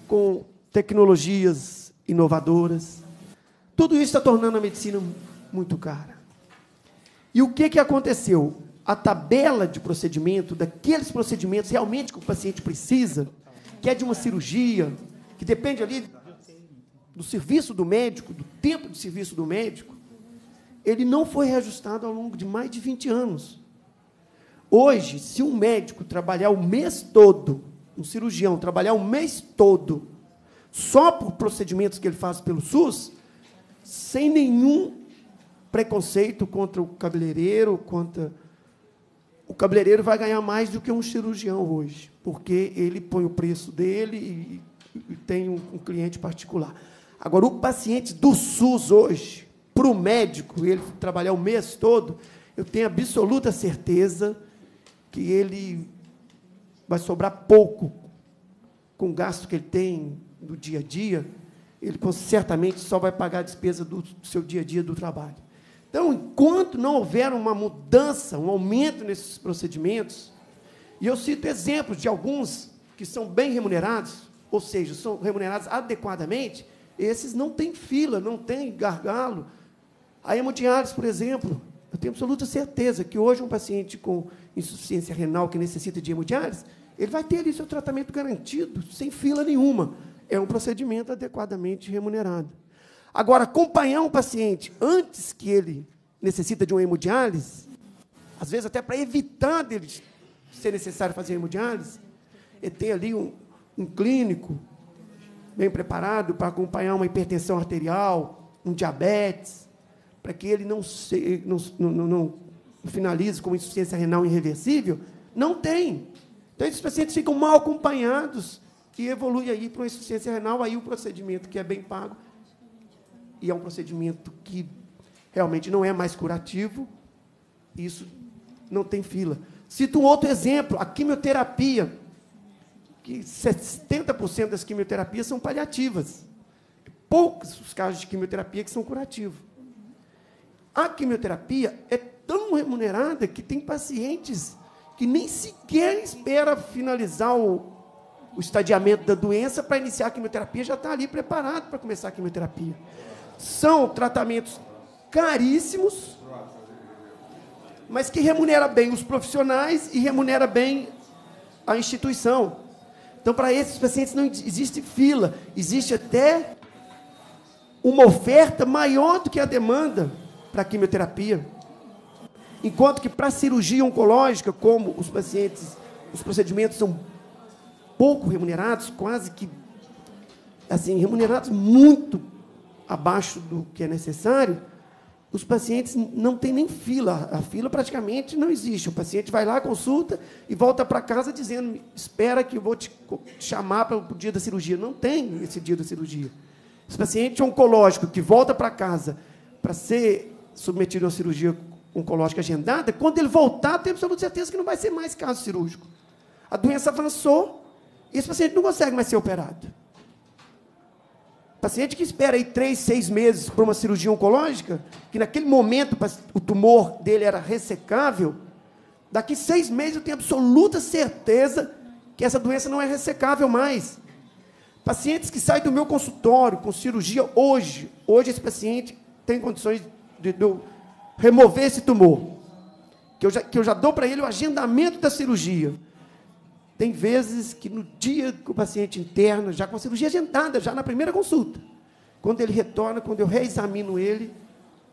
com tecnologias inovadoras. Tudo isso está tornando a medicina muito cara. E o que, que aconteceu? A tabela de procedimento, daqueles procedimentos realmente que o paciente precisa, que é de uma cirurgia, que depende ali do serviço do médico, do tempo de serviço do médico, ele não foi reajustado ao longo de mais de 20 anos. Hoje, se um médico trabalhar o mês todo, um cirurgião trabalhar o mês todo, só por procedimentos que ele faz pelo SUS, sem nenhum preconceito contra o cabeleireiro, contra o cabeleireiro vai ganhar mais do que um cirurgião hoje, porque ele põe o preço dele e tem um cliente particular. Agora, o paciente do SUS hoje, para o médico, ele trabalhar o mês todo, eu tenho absoluta certeza que ele vai sobrar pouco com o gasto que ele tem no dia a dia, ele certamente só vai pagar a despesa do seu dia a dia do trabalho. Então, enquanto não houver uma mudança, um aumento nesses procedimentos, e eu cito exemplos de alguns que são bem remunerados, ou seja, são remunerados adequadamente, esses não têm fila, não têm gargalo, a hemodiálise, por exemplo, eu tenho absoluta certeza que hoje um paciente com insuficiência renal que necessita de hemodiálise, ele vai ter ali seu tratamento garantido, sem fila nenhuma. É um procedimento adequadamente remunerado. Agora, acompanhar um paciente antes que ele necessita de uma hemodiálise, às vezes até para evitar dele ser necessário fazer hemodiálise, e é ter ali um, um clínico bem preparado para acompanhar uma hipertensão arterial, um diabetes, para que ele não, se, não, não, não finalize com insuficiência renal irreversível, não tem. Então, esses pacientes ficam mal acompanhados e evolui aí para uma insuficiência renal, aí o procedimento que é bem pago, e é um procedimento que realmente não é mais curativo, isso não tem fila. Cito um outro exemplo, a quimioterapia, que 70% das quimioterapias são paliativas. Poucos os casos de quimioterapia que são curativos. A quimioterapia é tão remunerada que tem pacientes que nem sequer espera finalizar o, o estadiamento da doença para iniciar a quimioterapia, já está ali preparado para começar a quimioterapia. São tratamentos caríssimos, mas que remunera bem os profissionais e remunera bem a instituição. Então, para esses pacientes não existe fila, existe até uma oferta maior do que a demanda para quimioterapia. Enquanto que para cirurgia oncológica, como os pacientes, os procedimentos são pouco remunerados, quase que assim, remunerados muito abaixo do que é necessário, os pacientes não têm nem fila. A fila praticamente não existe. O paciente vai lá, consulta e volta para casa dizendo: espera que eu vou te chamar para o dia da cirurgia. Não tem esse dia da cirurgia. Esse paciente oncológico que volta para casa para ser submetido a uma cirurgia oncológica agendada, quando ele voltar, tem absoluta certeza que não vai ser mais caso cirúrgico. A doença avançou e esse paciente não consegue mais ser operado. Paciente que espera aí três, seis meses para uma cirurgia oncológica, que naquele momento o tumor dele era ressecável, daqui seis meses eu tenho absoluta certeza que essa doença não é ressecável mais. Pacientes que saem do meu consultório com cirurgia hoje, hoje esse paciente tem condições de, de eu remover esse tumor. Que eu já, que eu já dou para ele o agendamento da cirurgia. Tem vezes que no dia que o paciente interna, já com a cirurgia agendada, já na primeira consulta, quando ele retorna, quando eu reexamino ele,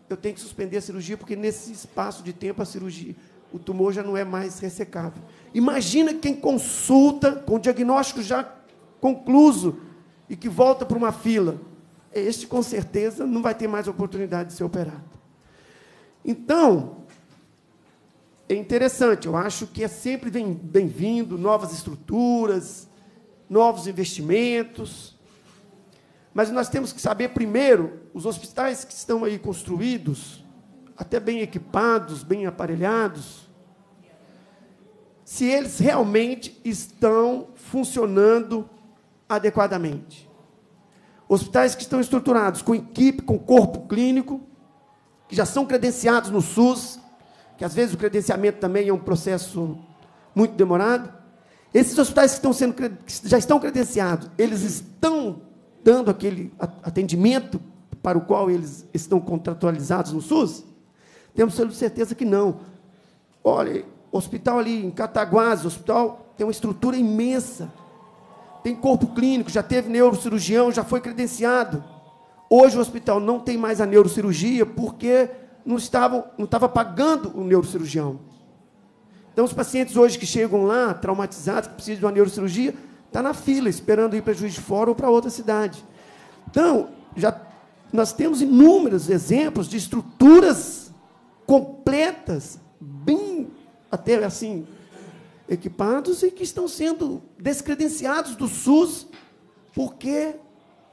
eu tenho que suspender a cirurgia, porque nesse espaço de tempo a cirurgia, o tumor já não é mais ressecável. Imagina quem consulta com o diagnóstico já concluso e que volta para uma fila. Este, com certeza, não vai ter mais oportunidade de se operar. Então, é interessante, eu acho que é sempre bem-vindo novas estruturas, novos investimentos. Mas nós temos que saber primeiro, os hospitais que estão aí construídos, até bem equipados, bem aparelhados, se eles realmente estão funcionando adequadamente. Hospitais que estão estruturados com equipe, com corpo clínico, que já são credenciados no SUS, que às vezes o credenciamento também é um processo muito demorado. Esses hospitais que, estão sendo, que já estão credenciados, eles estão dando aquele atendimento para o qual eles estão contratualizados no SUS? Temos certeza que não. Olha, hospital ali em Cataguases, hospital tem uma estrutura imensa. Tem corpo clínico, já teve neurocirurgião, já foi credenciado. Hoje o hospital não tem mais a neurocirurgia porque não estava, não estava pagando o neurocirurgião. Então, os pacientes hoje que chegam lá, traumatizados, que precisam de uma neurocirurgia, está na fila, esperando ir para Juiz de Fora ou para outra cidade. Então, já nós temos inúmeros exemplos de estruturas completas, bem até assim equipados e que estão sendo descredenciados do SUS porque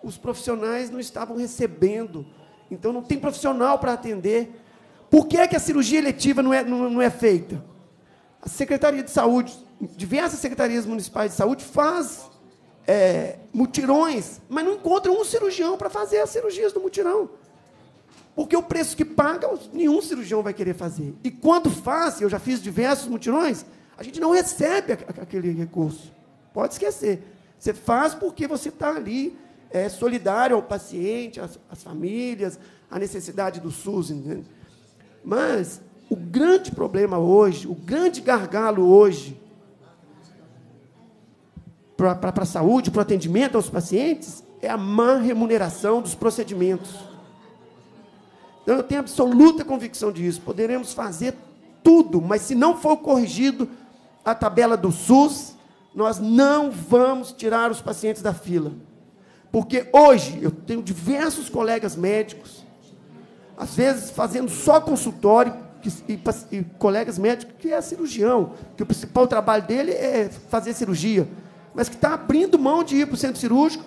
os profissionais não estavam recebendo. Então não tem profissional para atender. Por que, é que a cirurgia eletiva não é, não, não é feita? A Secretaria de Saúde, diversas secretarias municipais de saúde faz é, mutirões, mas não encontram um cirurgião para fazer as cirurgias do mutirão. Porque o preço que paga, nenhum cirurgião vai querer fazer. E quando faz, eu já fiz diversos mutirões, a gente não recebe aquele recurso. Pode esquecer. Você faz porque você está ali é, solidário ao paciente, às, às famílias, à necessidade do SUS. Entende? Mas o grande problema hoje, o grande gargalo hoje, para a saúde, para o atendimento aos pacientes, é a má remuneração dos procedimentos. Então, eu tenho absoluta convicção disso. Poderemos fazer tudo, mas se não for corrigido a tabela do SUS, nós não vamos tirar os pacientes da fila. Porque hoje eu tenho diversos colegas médicos, às vezes fazendo só consultório, e, e, e colegas médicos que é cirurgião, que o principal trabalho dele é fazer cirurgia, mas que está abrindo mão de ir para o centro cirúrgico,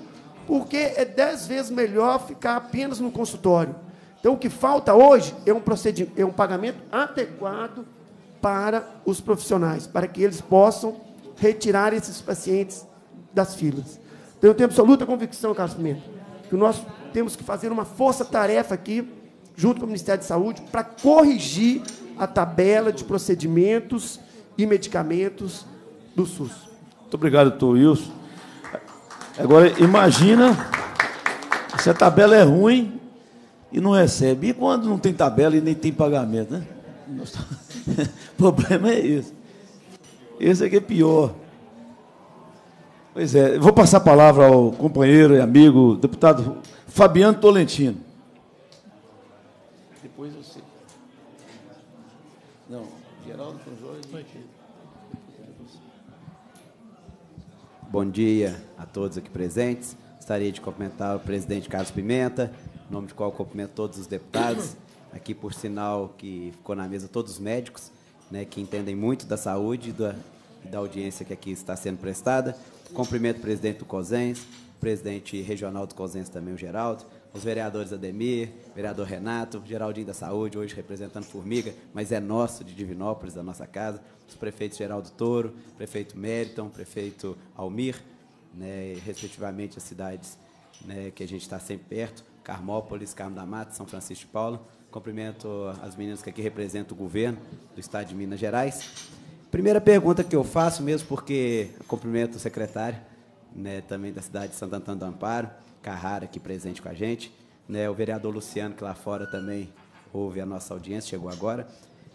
porque é dez vezes melhor ficar apenas no consultório. Então, o que falta hoje é um, procedimento, é um pagamento adequado para os profissionais, para que eles possam retirar esses pacientes das filas. Então eu tenho absoluta convicção, Carlos Pimenta, que nós temos que fazer uma força-tarefa aqui, junto com o Ministério da Saúde, para corrigir a tabela de procedimentos e medicamentos do SUS. Muito obrigado, doutor Wilson. Agora, imagina se a tabela é ruim e não recebe. E quando não tem tabela e nem tem pagamento, né? O problema é isso. Esse aqui é pior. Pois é, vou passar a palavra ao companheiro e amigo, deputado Fabiano Tolentino. Depois você. Não, Geraldo Conjores. Bom dia a todos aqui presentes. Gostaria de cumprimentar o presidente Carlos Pimenta, em nome de qual cumprimento todos os deputados. Aqui, por sinal, que ficou na mesa todos os médicos, né, que entendem muito da saúde e da, da audiência que aqui está sendo prestada Cumprimento o presidente do COSENS, presidente regional do COSENS também, o Geraldo, os vereadores Ademir, vereador Renato, Geraldinho da Saúde, hoje representando Formiga, mas é nosso, de Divinópolis, da nossa casa, os prefeitos Geraldo Toro, prefeito Meriton, prefeito Almir, né, respectivamente as cidades né, que a gente está sempre perto, Carmópolis, Carmo da Mata, São Francisco de Paula. Cumprimento as meninas que aqui representam o governo do Estado de Minas Gerais. Primeira pergunta que eu faço, mesmo porque cumprimento o secretário né, também da cidade de Santo Antônio do Amparo, Carrara, aqui presente com a gente, né, o vereador Luciano, que lá fora também ouve a nossa audiência, chegou agora.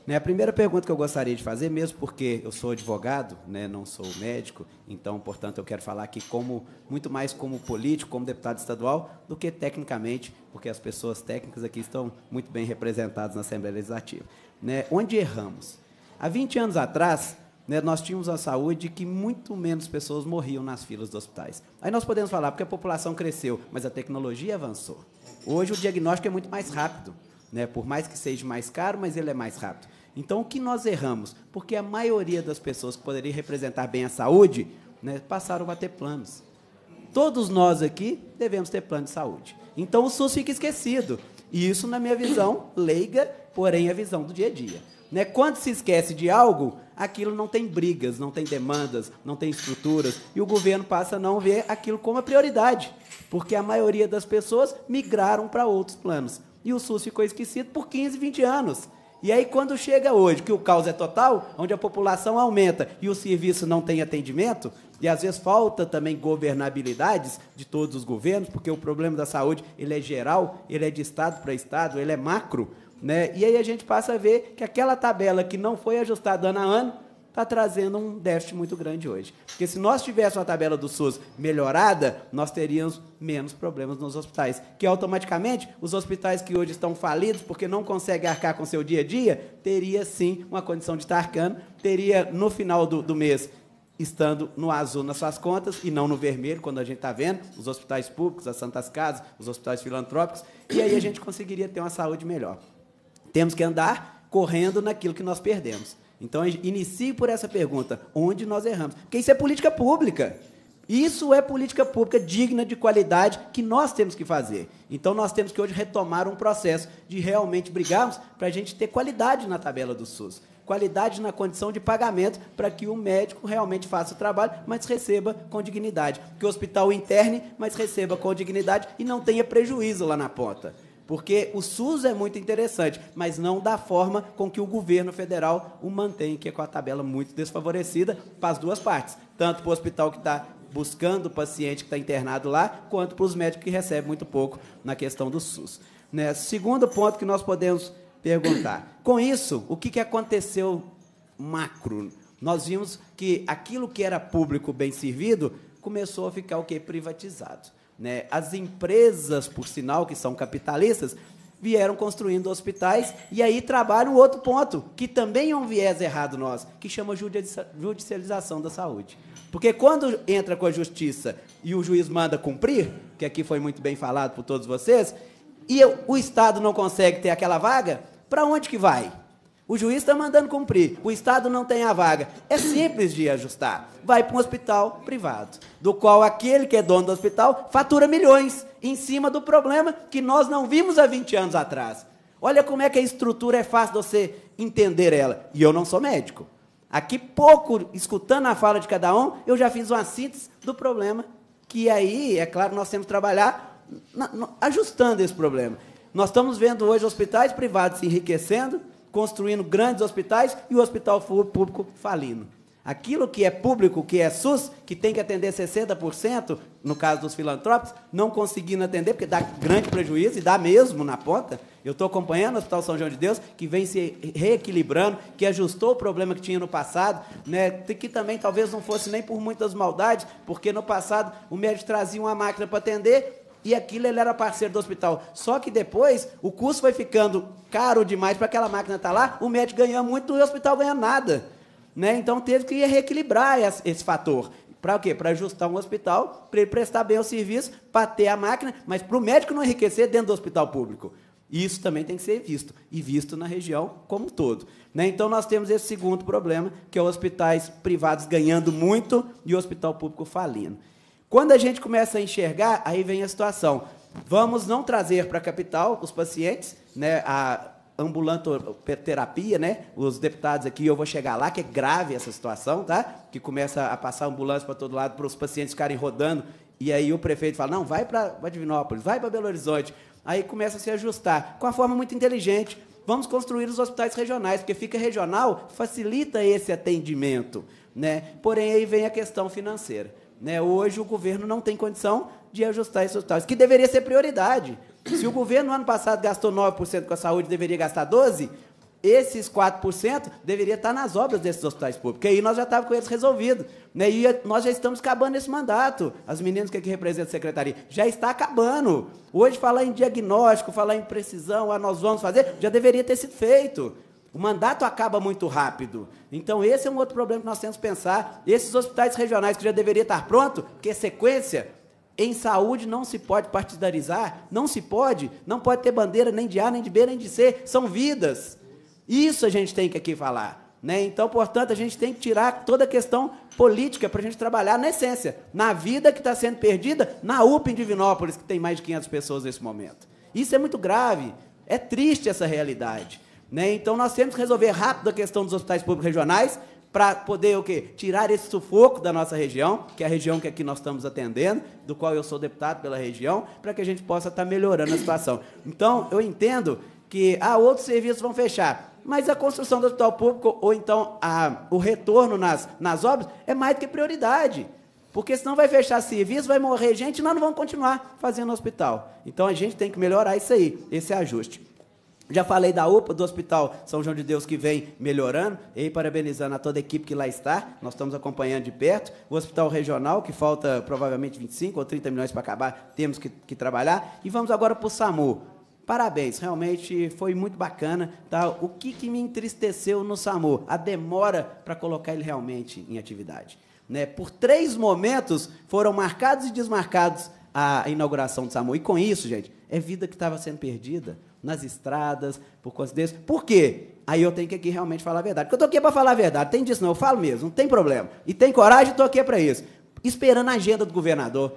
Né, a primeira pergunta que eu gostaria de fazer, mesmo porque eu sou advogado, né, não sou médico, então, portanto, eu quero falar aqui como muito mais como político, como deputado estadual, do que tecnicamente, porque as pessoas técnicas aqui estão muito bem representadas na Assembleia Legislativa. Né, onde erramos? Há 20 anos atrás, né, nós tínhamos a saúde que muito menos pessoas morriam nas filas dos hospitais. Aí nós podemos falar porque a população cresceu, mas a tecnologia avançou. Hoje o diagnóstico é muito mais rápido, né? Por mais que seja mais caro, mas ele é mais rápido. Então o que nós erramos? Porque a maioria das pessoas que poderiam representar bem a saúde, né, passaram a ter planos. Todos nós aqui devemos ter plano de saúde. Então o SUS fica esquecido. E isso, na minha visão, leiga, porém a visão do dia a dia. Né? Quando se esquece de algo, aquilo não tem brigas, não tem demandas, não tem estruturas, e o governo passa a não ver aquilo como a prioridade, porque a maioria das pessoas migraram para outros planos. E o SUS ficou esquecido por 15, 20 anos. E aí, quando chega hoje, que o caos é total, onde a população aumenta e o serviço não tem atendimento, e às vezes falta também governabilidades de todos os governos, porque o problema da saúde ele é geral, ele é de estado para estado, ele é macro. Né? E aí a gente passa a ver que aquela tabela que não foi ajustada ano a ano está trazendo um déficit muito grande hoje. Porque se nós tivéssemos a tabela do SUS melhorada, nós teríamos menos problemas nos hospitais. Que automaticamente, os hospitais que hoje estão falidos porque não conseguem arcar com seu dia a dia, teria sim uma condição de estar arcando, teria no final do, do mês estando no azul nas suas contas e não no vermelho, quando a gente está vendo os hospitais públicos, as santas casas, os hospitais filantrópicos, e aí a gente conseguiria ter uma saúde melhor. Temos que andar correndo naquilo que nós perdemos. Então, inicie por essa pergunta: onde nós erramos? Porque isso é política pública. Isso é política pública digna de qualidade que nós temos que fazer. Então, nós temos que hoje retomar um processo de realmente brigarmos para a gente ter qualidade na tabela do SUS, qualidade na condição de pagamento, para que o médico realmente faça o trabalho, mas receba com dignidade. Que o hospital interne, mas receba com dignidade e não tenha prejuízo lá na ponta. Porque o SUS é muito interessante, mas não da forma com que o governo federal o mantém, que é com a tabela muito desfavorecida para as duas partes, tanto para o hospital que está buscando o paciente que está internado lá, quanto para os médicos que recebem muito pouco na questão do SUS. Né? Segundo ponto que nós podemos perguntar: com isso, o que, que aconteceu macro? Nós vimos que aquilo que era público bem servido começou a ficar o quê? Privatizado. Né? As empresas, por sinal, que são capitalistas, vieram construindo hospitais e aí trabalham outro ponto, que também é um viés errado nosso, que chama judicialização da saúde. Porque quando entra com a justiça e o juiz manda cumprir, que aqui foi muito bem falado por todos vocês, e o Estado não consegue ter aquela vaga, para onde que vai? O juiz está mandando cumprir, o Estado não tem a vaga. É simples de ajustar. Vai para um hospital privado, do qual aquele que é dono do hospital fatura milhões em cima do problema que nós não vimos há 20 anos atrás. Olha como é que a estrutura é fácil de você entender ela. E eu não sou médico. Aqui, pouco, escutando a fala de cada um, eu já fiz uma síntese do problema, que aí, é claro, nós temos que trabalhar ajustando esse problema. Nós estamos vendo hoje hospitais privados se enriquecendo, construindo grandes hospitais e o hospital público falindo. Aquilo que é público, que é SUS, que tem que atender 60%, no caso dos filantrópicos, não conseguindo atender, porque dá grande prejuízo, e dá mesmo na ponta. Eu estou acompanhando o Hospital São João de Deus, que vem se reequilibrando, que ajustou o problema que tinha no passado, né, que também talvez não fosse nem por muitas maldades, porque no passado o médico trazia uma máquina para atender, e aquilo ele era parceiro do hospital. Só que depois o custo foi ficando caro demais para aquela máquina estar tá lá, o médico ganhou muito e o hospital ganha nada. Né? Então teve que reequilibrar esse fator. Para o quê? Para ajustar um hospital, para ele prestar bem o serviço, para ter a máquina, mas para o médico não enriquecer dentro do hospital público. Isso também tem que ser visto, e visto na região como um todo. Né? Então, nós temos esse segundo problema, que é hospitais privados ganhando muito e o hospital público falindo. Quando a gente começa a enxergar, aí vem a situação. Vamos não trazer para a capital os pacientes, né, a ambulantoterapia, né? Os deputados aqui, eu vou chegar lá, que é grave essa situação, tá? Que começa a passar ambulância para todo lado para os pacientes ficarem rodando. E aí o prefeito fala: não, vai para Divinópolis, vai para Belo Horizonte. Aí começa a se ajustar, com a forma muito inteligente. Vamos construir os hospitais regionais, porque fica regional, facilita esse atendimento. Né? Porém, aí vem a questão financeira. Né? Hoje o governo não tem condição de ajustar esses hospitais, que deveria ser prioridade. Se o governo ano passado gastou 9% com a saúde, deveria gastar 12%, esses 4% deveria estar nas obras desses hospitais públicos, E aí nós já estávamos com eles resolvidos. Né? E nós já estamos acabando esse mandato. As meninas que aqui é representam a secretaria, já está acabando. Hoje, falar em diagnóstico, falar em precisão, ah, nós vamos fazer, já deveria ter sido feito. O mandato acaba muito rápido. Então, esse é um outro problema que nós temos que pensar. Esses hospitais regionais que já deveriam estar prontos, porque sequência em saúde não se pode partidarizar, não se pode, não pode ter bandeira nem de A, nem de B, nem de C, são vidas. Isso a gente tem que aqui falar. Né? Então, portanto, a gente tem que tirar toda a questão política para a gente trabalhar na essência, na vida que está sendo perdida, na UPA em Divinópolis, que tem mais de 500 pessoas nesse momento. Isso é muito grave, é triste essa realidade. Né? Então, nós temos que resolver rápido a questão dos hospitais públicos regionais para poder o quê? tirar esse sufoco da nossa região, que é a região que aqui nós estamos atendendo, do qual eu sou deputado pela região, para que a gente possa estar tá melhorando a situação. Então, eu entendo que ah, outros serviços vão fechar, mas a construção do hospital público, ou então a, o retorno nas, nas obras, é mais do que prioridade. Porque senão vai fechar serviço, vai morrer gente, e nós não vamos continuar fazendo hospital. Então a gente tem que melhorar isso aí, esse ajuste. Já falei da UPA, do Hospital São João de Deus, que vem melhorando, e parabenizando a toda a equipe que lá está, nós estamos acompanhando de perto. O Hospital Regional, que falta provavelmente 25 ou 30 milhões para acabar, temos que, que trabalhar. E vamos agora para o SAMU. Parabéns, realmente foi muito bacana. Tá? O que, que me entristeceu no SAMU? A demora para colocar ele realmente em atividade. Né? Por três momentos foram marcados e desmarcados a inauguração do SAMU. E com isso, gente, é vida que estava sendo perdida nas estradas, por conta disso Por quê? Aí eu tenho que aqui realmente falar a verdade. Porque eu estou aqui para falar a verdade. Tem disso não, eu falo mesmo, não tem problema. E tem coragem, estou aqui para isso. Esperando a agenda do governador.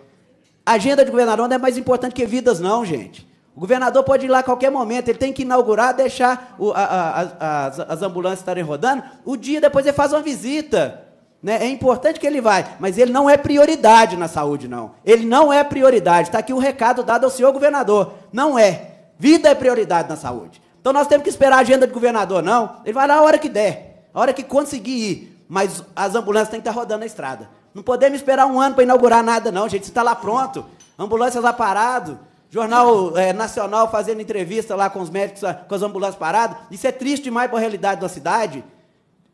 A agenda do governador não é mais importante que vidas, não, gente. O governador pode ir lá a qualquer momento, ele tem que inaugurar, deixar o, a, a, a, as, as ambulâncias estarem rodando. O dia depois ele faz uma visita. Né? É importante que ele vai, mas ele não é prioridade na saúde, não. Ele não é prioridade. Está aqui o um recado dado ao senhor governador. Não é. Vida é prioridade na saúde. Então nós temos que esperar a agenda do governador, não. Ele vai lá a hora que der, a hora que conseguir ir. Mas as ambulâncias têm que estar rodando a estrada. Não podemos esperar um ano para inaugurar nada, não, gente. Você está lá pronto, ambulâncias lá parado, Jornal é, Nacional fazendo entrevista lá com os médicos, com as ambulâncias paradas. Isso é triste demais para a realidade da cidade.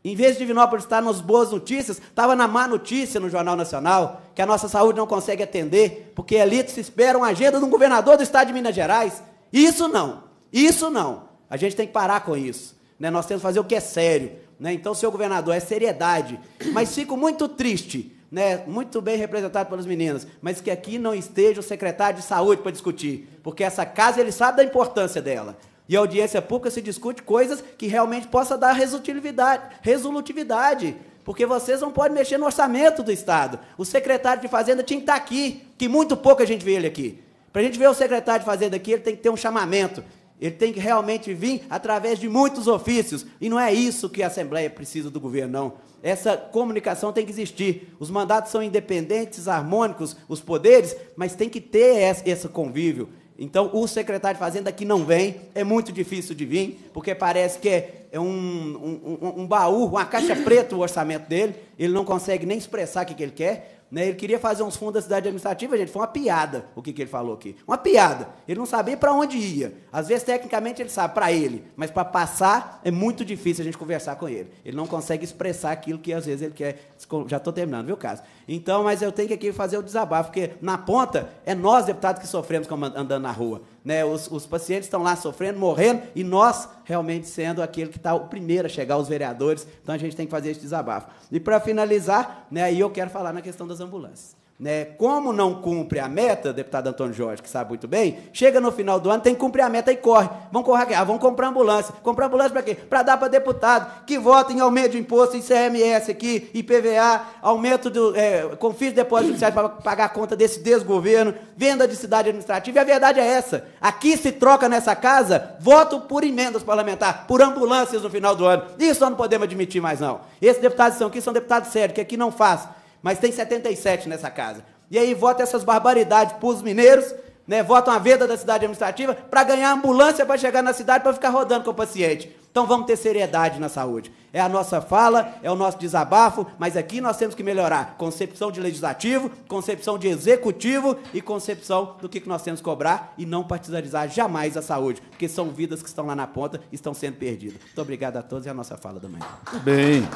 Em vez de Divinópolis estar nas boas notícias, estava na má notícia no Jornal Nacional, que a nossa saúde não consegue atender, porque ali se espera uma agenda de um governador do estado de Minas Gerais. Isso não, isso não. A gente tem que parar com isso. Né? Nós temos que fazer o que é sério. Né? Então, senhor governador, é seriedade. Mas fico muito triste, né? muito bem representado pelas meninas, mas que aqui não esteja o secretário de saúde para discutir, porque essa casa ele sabe da importância dela. E a audiência pública se discute coisas que realmente possa dar resolutividade. resolutividade porque vocês não podem mexer no orçamento do Estado. O secretário de Fazenda tinha que estar aqui, que muito pouco a gente vê ele aqui. Para a gente ver o secretário de Fazenda aqui, ele tem que ter um chamamento. Ele tem que realmente vir através de muitos ofícios. E não é isso que a Assembleia precisa do governo, não. Essa comunicação tem que existir. Os mandatos são independentes, harmônicos, os poderes, mas tem que ter esse convívio. Então, o secretário de Fazenda que não vem, é muito difícil de vir, porque parece que é, é, um, um, um, um baú, uma caixa preta o orçamento dele, ele não consegue nem expressar o que, que ele quer. Né? Ele queria fazer uns fundos da cidade administrativa, gente, foi uma piada o que, que ele falou aqui. Uma piada. Ele não sabia para onde ia. Às vezes, tecnicamente, ele sabe para ele, mas para passar é muito difícil a gente conversar com ele. Ele não consegue expressar aquilo que às vezes ele quer. Já estou terminando, viu, caso? Então, mas eu tenho que aqui fazer o desabafo, porque na ponta é nós, deputados, que sofremos andando na rua. Né? Os, os pacientes estão lá sofrendo, morrendo, e nós realmente sendo aquele que está o primeiro a chegar, os vereadores. Então a gente tem que fazer esse desabafo. E para finalizar, né, aí eu quero falar na questão das ambulâncias. Né? Como não cumpre a meta, deputado Antônio Jorge, que sabe muito bem, chega no final do ano, tem que cumprir a meta e corre. Vão correr ah, vão comprar ambulância. Comprar ambulância para quê? Para dar para deputado que vota em aumento de imposto, em CMS aqui, IPVA, aumento do é, de depósitos judiciais para pagar a conta desse desgoverno, venda de cidade administrativa. E a verdade é essa. Aqui se troca nessa casa voto por emendas parlamentar, por ambulâncias no final do ano. Isso nós não podemos admitir mais, não. Esses deputados são aqui, são deputados sérios, que aqui não faz mas tem 77 nessa casa. E aí vota essas barbaridades para os mineiros, né? Votam a venda da cidade administrativa para ganhar ambulância para chegar na cidade para ficar rodando com o paciente. Então vamos ter seriedade na saúde. É a nossa fala, é o nosso desabafo, mas aqui nós temos que melhorar concepção de legislativo, concepção de executivo e concepção do que nós temos que cobrar e não partidarizar jamais a saúde, porque são vidas que estão lá na ponta e estão sendo perdidas. Muito obrigado a todos e a nossa fala da manhã. Bem.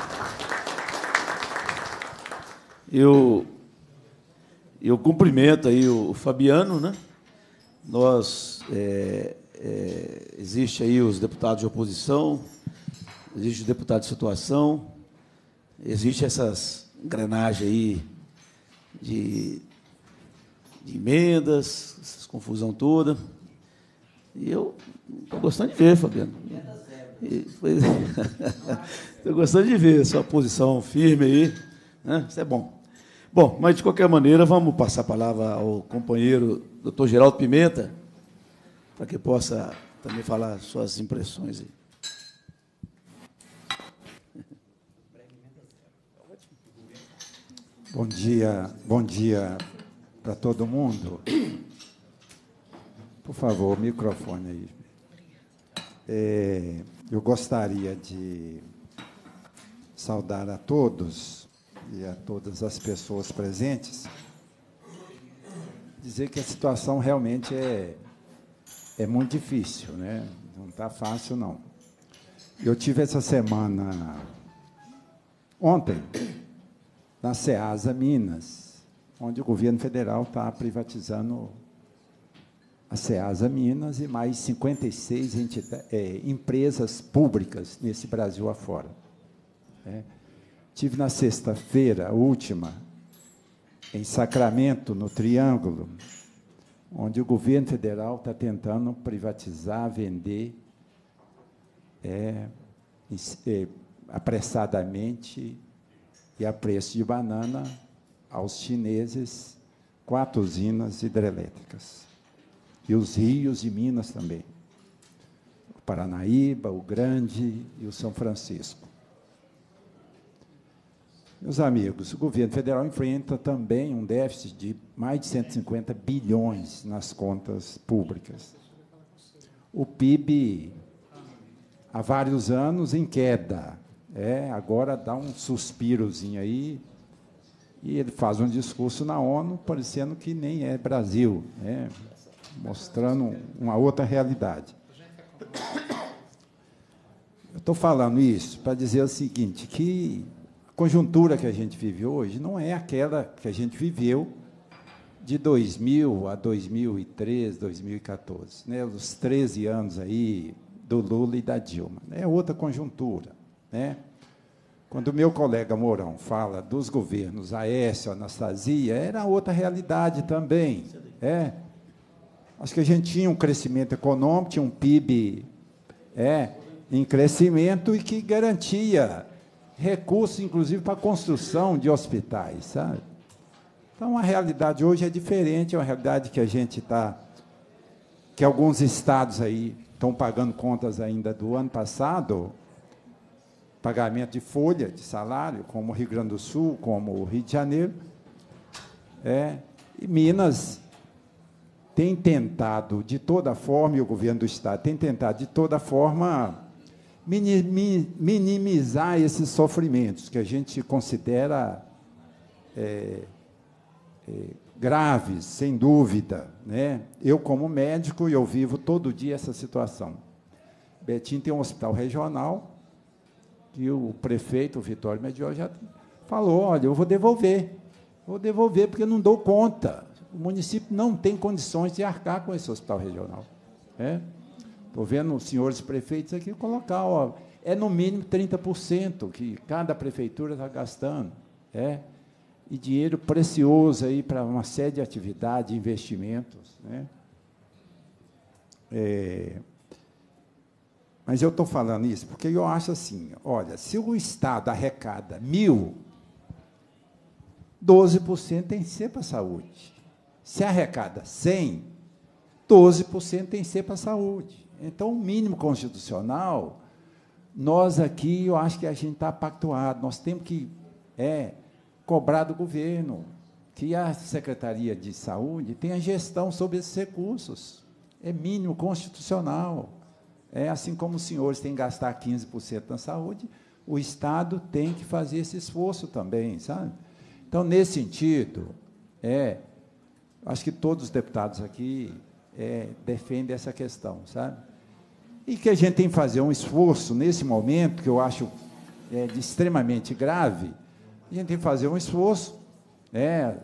Eu, eu cumprimento aí o Fabiano, né? Nós é, é, existe aí os deputados de oposição, existe o deputado de situação, existe essas engrenagens aí de, de emendas, essa confusão toda. E eu estou gostando de ver, Fabiano. Estou é. gostando de ver a sua posição firme aí. Né? Isso é bom. Bom, mas de qualquer maneira, vamos passar a palavra ao companheiro doutor Geraldo Pimenta, para que possa também falar suas impressões. Aí. Bom dia, bom dia para todo mundo. Por favor, microfone aí. É, eu gostaria de saudar a todos e a todas as pessoas presentes, dizer que a situação realmente é, é muito difícil, né? não está fácil, não. Eu tive essa semana, ontem, na SEASA Minas, onde o governo federal está privatizando a SEASA Minas e mais 56 é, empresas públicas nesse Brasil afora. Né? Tive na sexta-feira, última, em Sacramento, no Triângulo, onde o governo federal está tentando privatizar, vender é, é, apressadamente e a preço de banana aos chineses quatro usinas hidrelétricas. E os rios de Minas também. O Paranaíba, o Grande e o São Francisco. Meus amigos, o governo federal enfrenta também um déficit de mais de 150 bilhões nas contas públicas. O PIB há vários anos em queda. É, agora dá um suspirozinho aí e ele faz um discurso na ONU parecendo que nem é Brasil, né? mostrando uma outra realidade. Eu estou falando isso para dizer o seguinte, que conjuntura que a gente vive hoje não é aquela que a gente viveu de 2000 a 2013, 2014, né? Os 13 anos aí do Lula e da Dilma. É outra conjuntura, né? Quando meu colega Mourão fala dos governos Aécio, Anastasia, era outra realidade também. É. Acho que a gente tinha um crescimento econômico, tinha um PIB é, em crescimento e que garantia recursos, inclusive, para a construção de hospitais, sabe? Então, a realidade hoje é diferente, é uma realidade que a gente está, que alguns estados aí estão pagando contas ainda do ano passado, pagamento de folha, de salário, como o Rio Grande do Sul, como o Rio de Janeiro, é, e Minas tem tentado de toda forma, e o governo do Estado tem tentado de toda forma minimizar esses sofrimentos que a gente considera é, é, graves, sem dúvida. Né? Eu, como médico, eu vivo todo dia essa situação. Betim tem um hospital regional que o prefeito, o Vitório Mediol, já falou, olha, eu vou devolver, vou devolver porque não dou conta. O município não tem condições de arcar com esse hospital regional. Né? Estou vendo os senhores prefeitos aqui colocar, ó, é no mínimo 30% que cada prefeitura está gastando. É? E dinheiro precioso aí para uma série de atividades, investimentos. Né? É, mas eu estou falando isso porque eu acho assim, olha, se o Estado arrecada mil, 12% tem que ser para a saúde. Se arrecada 100, 12% tem que ser para a saúde. Então, o mínimo constitucional, nós aqui, eu acho que a gente está pactuado, nós temos que é, cobrar do governo que a Secretaria de Saúde tenha gestão sobre esses recursos. É mínimo constitucional. É assim como os senhores têm que gastar 15% na saúde, o Estado tem que fazer esse esforço também, sabe? Então, nesse sentido, é, acho que todos os deputados aqui é, defendem essa questão, sabe? e que a gente tem que fazer um esforço nesse momento, que eu acho é, extremamente grave, a gente tem que fazer um esforço, né,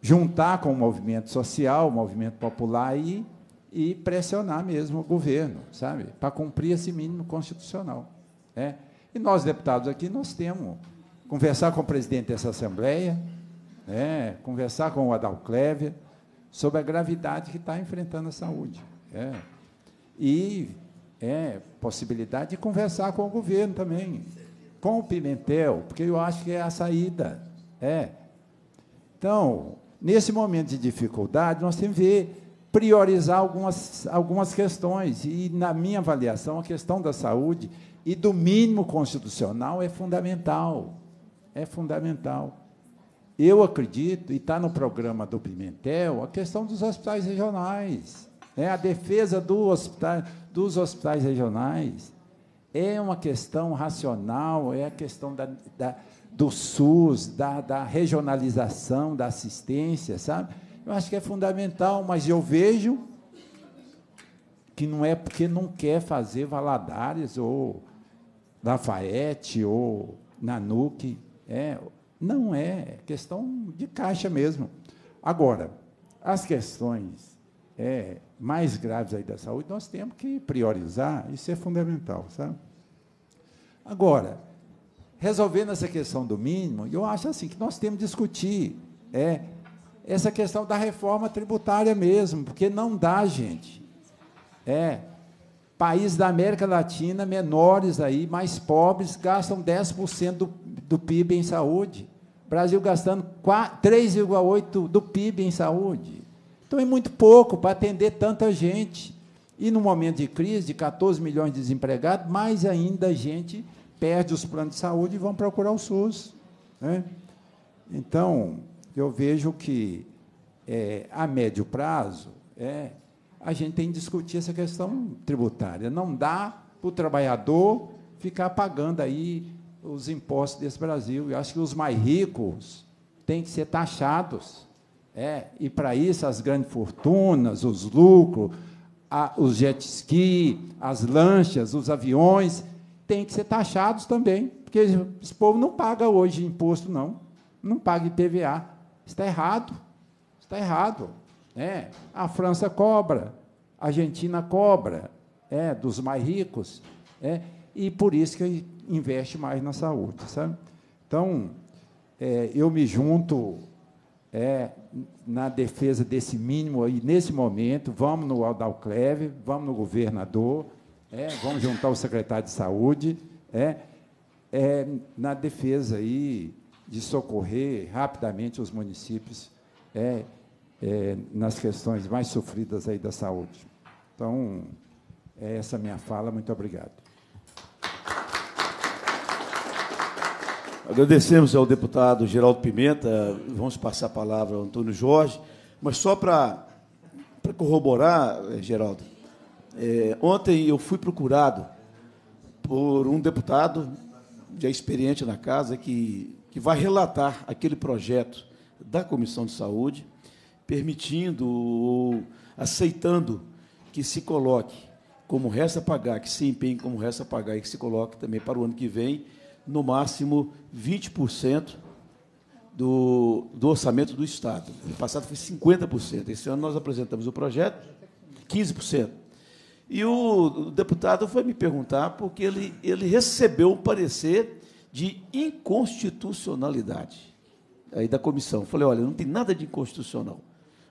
juntar com o movimento social, o movimento popular e, e pressionar mesmo o governo, sabe, para cumprir esse mínimo constitucional. Né? E nós, deputados aqui, nós temos conversar com o presidente dessa Assembleia, né, conversar com o Adal Adalclévia sobre a gravidade que está enfrentando a saúde. É e é, possibilidade de conversar com o governo também, com o Pimentel, porque eu acho que é a saída. É. Então, nesse momento de dificuldade, nós temos que priorizar algumas, algumas questões. E, na minha avaliação, a questão da saúde e do mínimo constitucional é fundamental. É fundamental. Eu acredito, e está no programa do Pimentel, a questão dos hospitais regionais é a defesa do hospital, dos hospitais regionais é uma questão racional, é a questão da, da, do SUS, da, da regionalização, da assistência, sabe? Eu acho que é fundamental, mas eu vejo que não é porque não quer fazer Valadares ou Lafayette ou Nanuque. É, não é, é questão de caixa mesmo. Agora, as questões é, mais graves aí da saúde, nós temos que priorizar, isso é fundamental, sabe? Agora, resolvendo essa questão do mínimo, eu acho assim que nós temos que discutir é essa questão da reforma tributária mesmo, porque não dá, gente. É. Países da América Latina, menores aí, mais pobres, gastam 10% do, do PIB em saúde. Brasil gastando 3,8% do PIB em saúde. Então é muito pouco para atender tanta gente. E no momento de crise, de 14 milhões de desempregados, mais ainda a gente perde os planos de saúde e vão procurar o SUS. Né? Então, eu vejo que é, a médio prazo é, a gente tem que discutir essa questão tributária. Não dá para o trabalhador ficar pagando aí os impostos desse Brasil. Eu acho que os mais ricos têm que ser taxados. É, e para isso, as grandes fortunas, os lucros, a, os jet ski, as lanchas, os aviões, têm que ser taxados também, porque esse povo não paga hoje imposto, não. Não paga IPVA. Está errado. Está errado. É, a França cobra, a Argentina cobra, é, dos mais ricos. É, e por isso que investe mais na saúde. Sabe? Então, é, eu me junto é, na defesa desse mínimo, aí nesse momento, vamos no Aldalcleve, vamos no governador, é, vamos juntar o secretário de saúde, é, é, na defesa aí de socorrer rapidamente os municípios é, é, nas questões mais sofridas aí da saúde. Então, é essa minha fala. Muito obrigado. Agradecemos ao deputado Geraldo Pimenta, vamos passar a palavra ao Antônio Jorge, mas só para corroborar, eh, Geraldo, é, ontem eu fui procurado por um deputado já experiente na casa que, que vai relatar aquele projeto da Comissão de Saúde, permitindo ou aceitando que se coloque como resta pagar, que se empenhe como resta pagar e que se coloque também para o ano que vem, no máximo 20% do, do orçamento do Estado. No passado foi 50%. Esse ano nós apresentamos o projeto, 15%. E o, o deputado foi me perguntar porque ele, ele recebeu um parecer de inconstitucionalidade aí da comissão. Eu falei, olha, não tem nada de inconstitucional.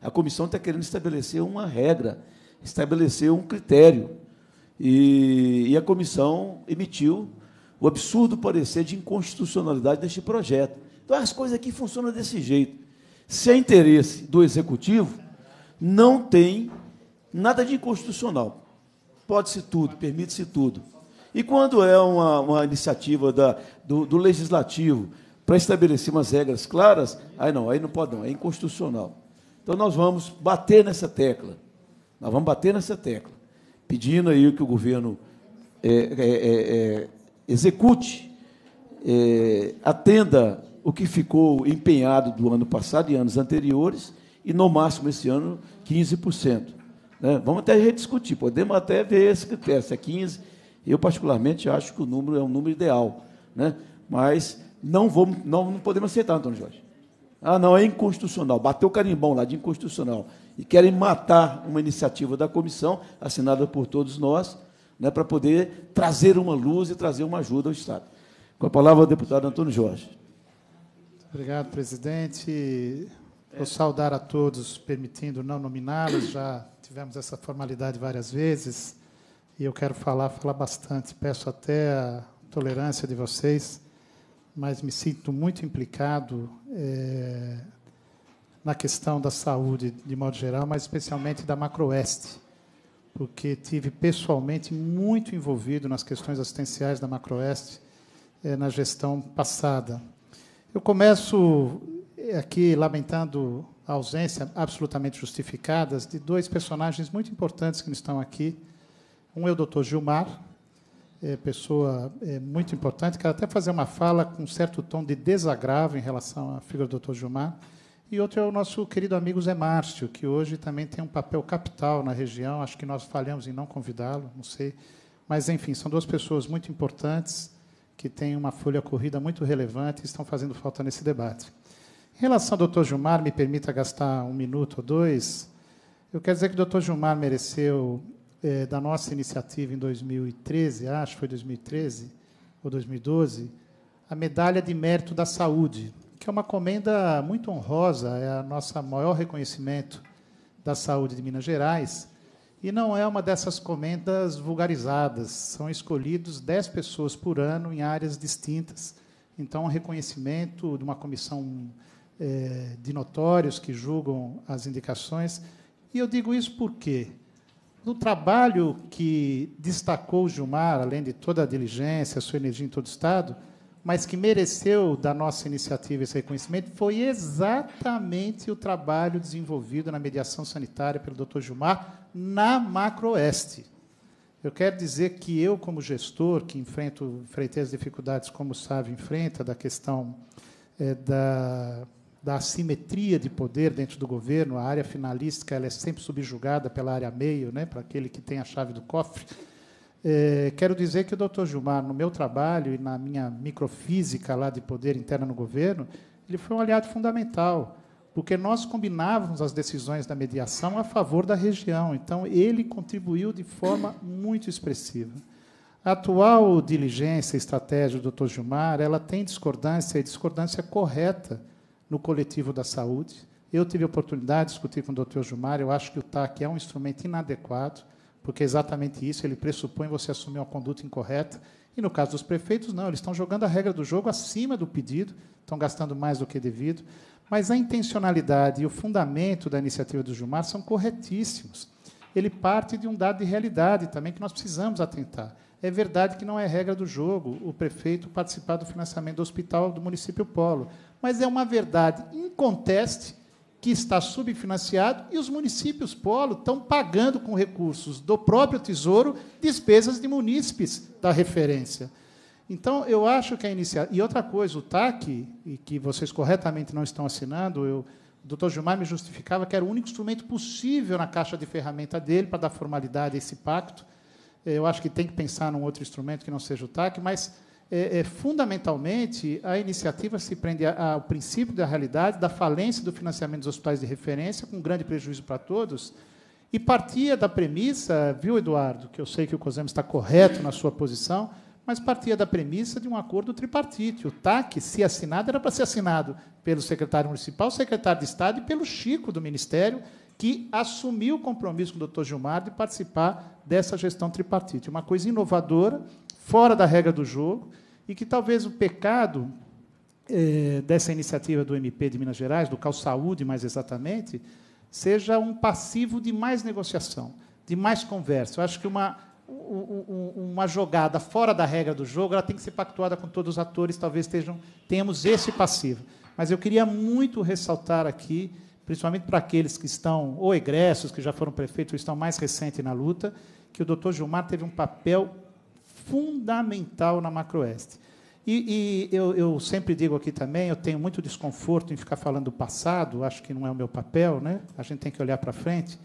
A comissão está querendo estabelecer uma regra, estabelecer um critério. E, e a comissão emitiu o absurdo parecer de inconstitucionalidade deste projeto. Então, as coisas aqui funcionam desse jeito. Se é interesse do executivo, não tem nada de inconstitucional. Pode-se tudo, permite-se tudo. E quando é uma, uma iniciativa da, do, do legislativo para estabelecer umas regras claras, aí não, aí não pode não, é inconstitucional. Então nós vamos bater nessa tecla. Nós vamos bater nessa tecla, pedindo aí que o governo é, é, é, é execute, é, atenda o que ficou empenhado do ano passado e anos anteriores, e no máximo esse ano 15%. Né? Vamos até rediscutir, podemos até ver esse critério, se é 15%. Eu, particularmente, acho que o número é um número ideal. Né? Mas não, vamos, não, não podemos aceitar, Antônio Jorge. Ah, não, é inconstitucional. Bateu o carimbão lá de inconstitucional. E querem matar uma iniciativa da comissão, assinada por todos nós, né, para poder trazer uma luz e trazer uma ajuda ao Estado. Com a palavra o deputado Antônio Jorge. Obrigado, presidente. Vou saudar a todos, permitindo não nominá-los, já tivemos essa formalidade várias vezes, e eu quero falar, falar bastante. Peço até a tolerância de vocês, mas me sinto muito implicado é, na questão da saúde, de modo geral, mas especialmente da Macro Oeste porque tive pessoalmente muito envolvido nas questões assistenciais da Macroeste eh, na gestão passada. Eu começo eh, aqui lamentando a ausência absolutamente justificadas de dois personagens muito importantes que estão aqui. Um é o Dr. Gilmar, é pessoa é, muito importante, quero até fazer uma fala com um certo tom de desagravo em relação à figura do Dr. Gilmar. E outro é o nosso querido amigo Zé Márcio, que hoje também tem um papel capital na região. Acho que nós falhamos em não convidá-lo, não sei. Mas, enfim, são duas pessoas muito importantes que têm uma folha corrida muito relevante e estão fazendo falta nesse debate. Em relação ao doutor Gilmar, me permita gastar um minuto ou dois. Eu quero dizer que o doutor Gilmar mereceu, é, da nossa iniciativa em 2013, acho que foi 2013 ou 2012, a medalha de mérito da saúde que é uma comenda muito honrosa, é a nossa maior reconhecimento da saúde de Minas Gerais, e não é uma dessas comendas vulgarizadas. São escolhidos 10 pessoas por ano em áreas distintas. Então, um reconhecimento de uma comissão é, de notórios que julgam as indicações. E eu digo isso porque, no trabalho que destacou o Gilmar, além de toda a diligência, a sua energia em todo o Estado, mas que mereceu da nossa iniciativa esse reconhecimento, foi exatamente o trabalho desenvolvido na mediação sanitária pelo Dr. Gilmar na Macroeste. Eu quero dizer que eu, como gestor, que enfrento, enfrentei as dificuldades, como o Sávio enfrenta, da questão é, da, da assimetria de poder dentro do governo, a área finalística ela é sempre subjugada pela área meio, né, para aquele que tem a chave do cofre é, quero dizer que o doutor Gilmar, no meu trabalho e na minha microfísica lá de poder interno no governo, ele foi um aliado fundamental, porque nós combinávamos as decisões da mediação a favor da região. Então, ele contribuiu de forma muito expressiva. A atual diligência, estratégia do Dr. Gilmar, ela tem discordância e discordância correta no coletivo da saúde. Eu tive a oportunidade de discutir com o Dr. Gilmar, eu acho que o TAC é um instrumento inadequado porque é exatamente isso ele pressupõe você assumir uma conduta incorreta. E no caso dos prefeitos, não, eles estão jogando a regra do jogo acima do pedido, estão gastando mais do que devido. Mas a intencionalidade e o fundamento da iniciativa do Gilmar são corretíssimos. Ele parte de um dado de realidade também que nós precisamos atentar. É verdade que não é regra do jogo o prefeito participar do financiamento do hospital do município Polo, mas é uma verdade inconteste que está subfinanciado e os municípios polo estão pagando com recursos do próprio Tesouro despesas de munícipes da referência. Então, eu acho que a iniciativa. E outra coisa, o TAC, e que vocês corretamente não estão assinando, eu, o doutor Gilmar me justificava que era o único instrumento possível na caixa de ferramenta dele para dar formalidade a esse pacto. Eu acho que tem que pensar num outro instrumento que não seja o TAC, mas é, é, fundamentalmente, a iniciativa se prende ao princípio da realidade, da falência do financiamento dos hospitais de referência, com grande prejuízo para todos, e partia da premissa, viu, Eduardo, que eu sei que o COSEM está correto na sua posição, mas partia da premissa de um acordo tripartite. O TAC, se assinado, era para ser assinado pelo secretário municipal, secretário de Estado e pelo Chico do Ministério, que assumiu o compromisso com o doutor Gilmar de participar dessa gestão tripartite. Uma coisa inovadora fora da regra do jogo e que talvez o pecado eh, dessa iniciativa do MP de Minas Gerais, do Cal Saúde, mais exatamente, seja um passivo de mais negociação, de mais conversa. Eu acho que uma uma jogada fora da regra do jogo, ela tem que ser pactuada com todos os atores, talvez estejam, tenhamos esse passivo. Mas eu queria muito ressaltar aqui, principalmente para aqueles que estão, ou egressos, que já foram prefeitos, ou estão mais recentes na luta, que o doutor Gilmar teve um papel fundamental na Macroeste. E, e eu, eu, sempre digo aqui também, eu tenho muito desconforto em ficar falando do passado, acho que não é o meu papel, né? a gente tem que olhar para frente,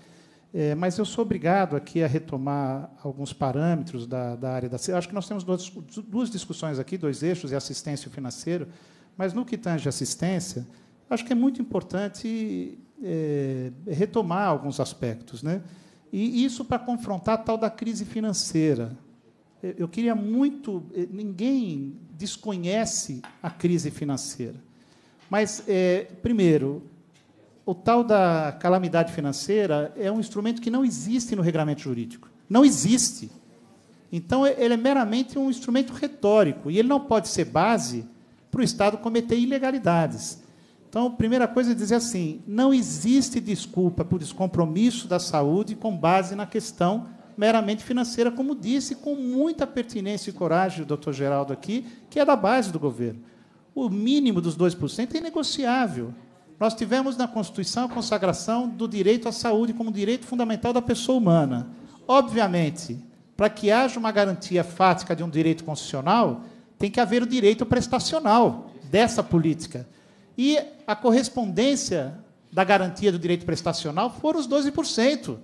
é, mas eu sou obrigado aqui a retomar alguns parâmetros da, da área da... Eu acho que nós temos duas, duas discussões aqui, dois eixos, e assistência e financeiro, mas no que tange assistência, acho que é muito importante é, retomar alguns aspectos. Né? E isso para confrontar a tal da crise financeira eu queria muito. Eh, ninguém desconhece a crise financeira. Mas, é, primeiro, o tal da calamidade financeira é um instrumento que não existe no regulamento jurídico. Não existe. Então, é, ele é meramente um instrumento retórico e ele não pode ser base para o Estado cometer ilegalidades. Então, a primeira coisa é dizer assim: não existe desculpa por descompromisso da saúde com base na questão meramente financeira, como disse com muita pertinência e coragem o doutor Geraldo aqui, que é da base do governo. O mínimo dos 2% é negociável. Nós tivemos na Constituição a consagração do direito à saúde como direito fundamental da pessoa humana. Obviamente, para que haja uma garantia fática de um direito constitucional, tem que haver o direito prestacional dessa política. E a correspondência da garantia do direito prestacional foram os 12%.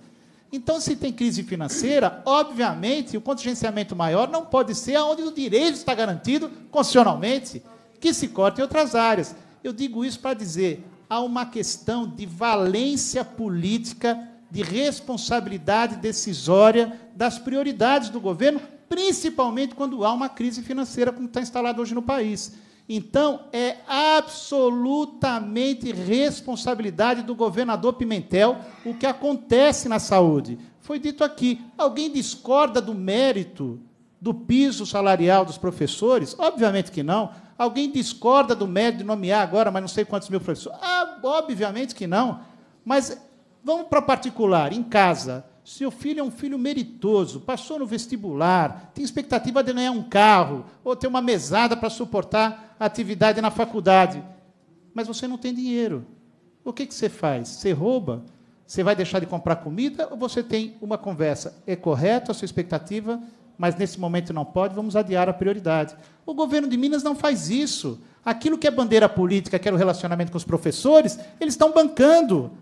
Então, se tem crise financeira, obviamente o contingenciamento maior não pode ser onde o direito está garantido constitucionalmente, que se corte em outras áreas. Eu digo isso para dizer: há uma questão de valência política, de responsabilidade decisória das prioridades do governo, principalmente quando há uma crise financeira como está instalada hoje no país. Então, é absolutamente responsabilidade do governador Pimentel o que acontece na saúde. Foi dito aqui. Alguém discorda do mérito do piso salarial dos professores? Obviamente que não. Alguém discorda do mérito de nomear agora, mas não sei quantos mil professores? Ah, obviamente que não. Mas vamos para particular, em casa. Seu filho é um filho meritoso, passou no vestibular, tem expectativa de ganhar um carro ou ter uma mesada para suportar a atividade na faculdade. Mas você não tem dinheiro. O que, que você faz? Você rouba? Você vai deixar de comprar comida ou você tem uma conversa? É correta a sua expectativa, mas nesse momento não pode, vamos adiar a prioridade. O governo de Minas não faz isso. Aquilo que é bandeira política, que era é o relacionamento com os professores, eles estão bancando.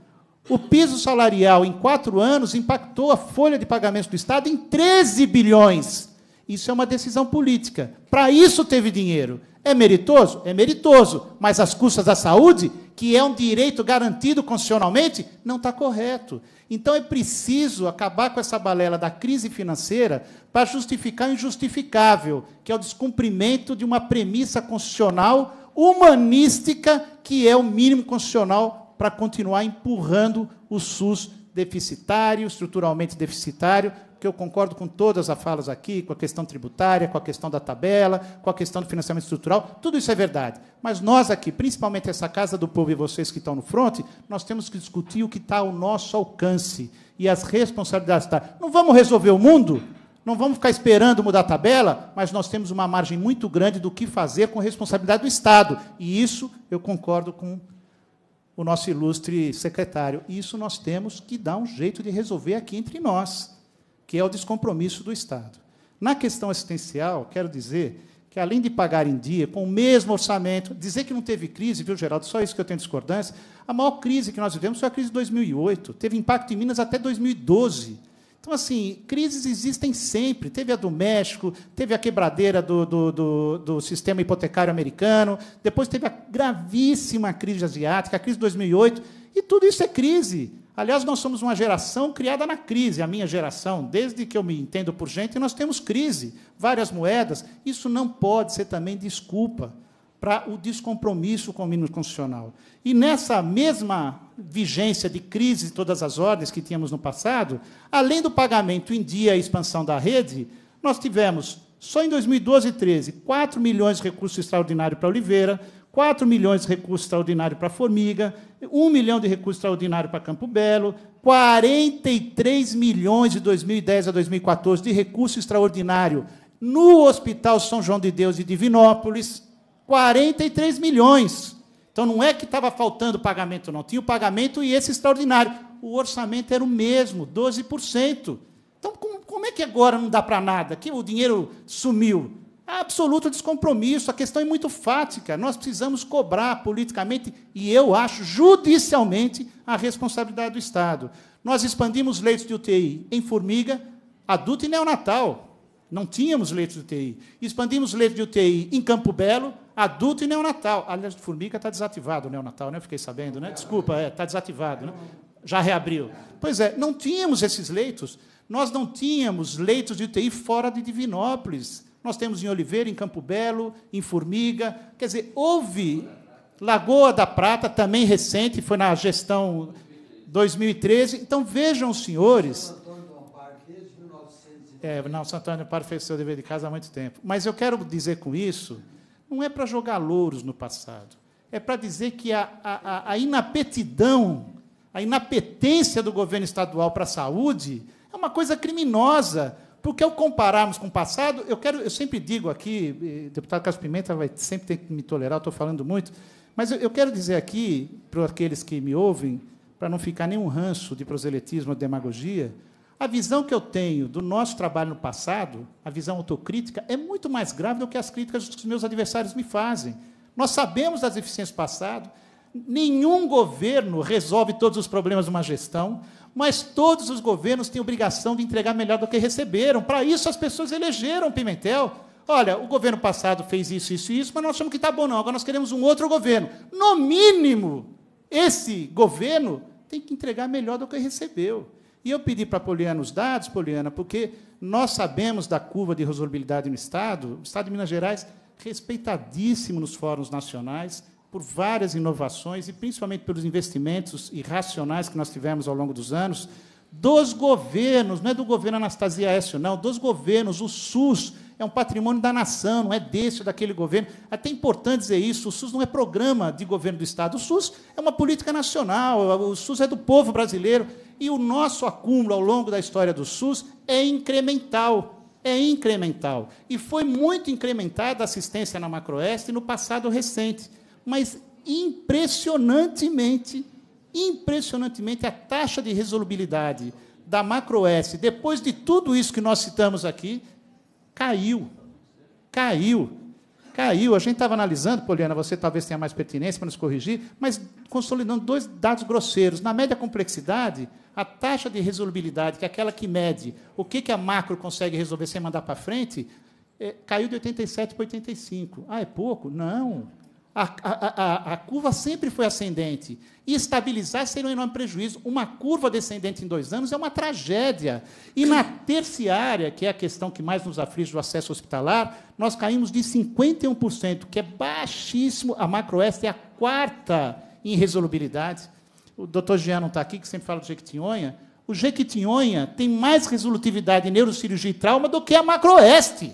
O piso salarial em quatro anos impactou a folha de pagamentos do Estado em 13 bilhões. Isso é uma decisão política. Para isso teve dinheiro. É meritoso? É meritoso. Mas as custas da saúde, que é um direito garantido constitucionalmente, não está correto. Então é preciso acabar com essa balela da crise financeira para justificar o injustificável, que é o descumprimento de uma premissa constitucional humanística, que é o mínimo constitucional para continuar empurrando o SUS deficitário, estruturalmente deficitário, que eu concordo com todas as falas aqui, com a questão tributária, com a questão da tabela, com a questão do financiamento estrutural, tudo isso é verdade. Mas nós aqui, principalmente essa Casa do Povo e vocês que estão no fronte, nós temos que discutir o que está ao nosso alcance e as responsabilidades. Tá. Não vamos resolver o mundo, não vamos ficar esperando mudar a tabela, mas nós temos uma margem muito grande do que fazer com responsabilidade do Estado. E isso eu concordo com o nosso ilustre secretário. Isso nós temos que dar um jeito de resolver aqui entre nós, que é o descompromisso do Estado. Na questão assistencial, quero dizer que, além de pagar em dia, com o mesmo orçamento, dizer que não teve crise, viu, Geraldo? Só isso que eu tenho discordância. A maior crise que nós vivemos foi a crise de 2008. Teve impacto em Minas até 2012 então, assim, crises existem sempre. Teve a do México, teve a quebradeira do, do, do, do, sistema hipotecário americano, depois teve a gravíssima crise asiática, a crise de 2008, e tudo isso é crise. Aliás, nós somos uma geração criada na crise, a minha geração, desde que eu me entendo por gente, nós temos crise, várias moedas. Isso não pode ser também desculpa para o descompromisso com o mínimo constitucional. E nessa mesma vigência de crise de todas as ordens que tínhamos no passado, além do pagamento em dia e expansão da rede, nós tivemos, só em 2012 e 2013, 4 milhões de recursos extraordinários para Oliveira, 4 milhões de recursos extraordinários para Formiga, 1 milhão de recursos extraordinários para Campo Belo, 43 milhões de 2010 a 2014 de recurso extraordinário no Hospital São João de Deus de Divinópolis, 43 milhões. Então não é que estava faltando pagamento, não. Tinha o pagamento e esse extraordinário. O orçamento era o mesmo, 12%. Então como, é que agora não dá para nada? Que o dinheiro sumiu? Absoluto descompromisso. A questão é muito fática. Nós precisamos cobrar politicamente e eu acho judicialmente a responsabilidade do Estado. Nós expandimos leitos de UTI em formiga, adulto e neonatal. Não tínhamos leitos de UTI. Expandimos leitos de UTI em Campo Belo, adulto e neonatal. Aliás, formiga está desativado o neonatal, né? Eu fiquei sabendo, né? Desculpa, está é, tá desativado, né? Já reabriu. Pois é, não tínhamos esses leitos. Nós não tínhamos leitos de UTI fora de Divinópolis. Nós temos em Oliveira, em Campo Belo, em Formiga. Quer dizer, houve Lagoa da Prata, também recente, foi na gestão 2013. Então vejam, senhores. É, não, Santana Parque fez seu dever de casa há muito tempo. Mas eu quero dizer com isso não é para jogar louros no passado, é para dizer que a, a, a inapetidão, a inapetência do governo estadual para a saúde é uma coisa criminosa, porque ao compararmos com o passado, eu quero, eu sempre digo aqui, eh, deputado Carlos Pimenta vai sempre ter que me tolerar, estou falando muito, mas eu, eu quero dizer aqui para aqueles que me ouvem, para não ficar nenhum ranço de proselitismo ou demagogia, a visão que eu tenho do nosso trabalho no passado, a visão autocrítica, é muito mais grave do que as críticas que os meus adversários me fazem. Nós sabemos das deficiências passado. nenhum governo resolve todos os problemas de uma gestão, mas todos os governos têm obrigação de entregar melhor do que receberam. Para isso, as pessoas elegeram Pimentel. Olha, o governo passado fez isso, isso e isso, mas nós achamos que está bom, não. Agora nós queremos um outro governo. No mínimo, esse governo tem que entregar melhor do que recebeu. E eu pedi para a Poliana os dados, Poliana, porque nós sabemos da curva de resolvibilidade no Estado, o Estado de Minas Gerais, respeitadíssimo nos fóruns nacionais, por várias inovações e principalmente pelos investimentos irracionais que nós tivemos ao longo dos anos, dos governos, não é do governo Anastasia Écio, não, dos governos, o SUS é um patrimônio da nação, não é desse ou daquele governo. É até é importante dizer isso, o SUS não é programa de governo do Estado, o SUS é uma política nacional, o SUS é do povo brasileiro. E o nosso acúmulo ao longo da história do SUS é incremental. É incremental. E foi muito incrementada a assistência na Macroeste no passado recente. Mas, impressionantemente, impressionantemente, a taxa de resolubilidade da Macroeste, depois de tudo isso que nós citamos aqui, caiu. Caiu caiu. A gente estava analisando, Poliana, você talvez tenha mais pertinência para nos corrigir, mas consolidando dois dados grosseiros. Na média complexidade, a taxa de resolvibilidade, que é aquela que mede o que, que a macro consegue resolver sem mandar para frente, é, caiu de 87 para 85. Ah, é pouco? Não a, a, a, curva sempre foi ascendente. E estabilizar seria um enorme prejuízo. Uma curva descendente em dois anos é uma tragédia. E na terciária, que é a questão que mais nos aflige do acesso hospitalar, nós caímos de 51%, que é baixíssimo. A macroeste é a quarta em resolubilidade. O doutor Jean não está aqui, que sempre fala do Jequitinhonha. O Jequitinhonha tem mais resolutividade em neurocirurgia e trauma do que a macroeste.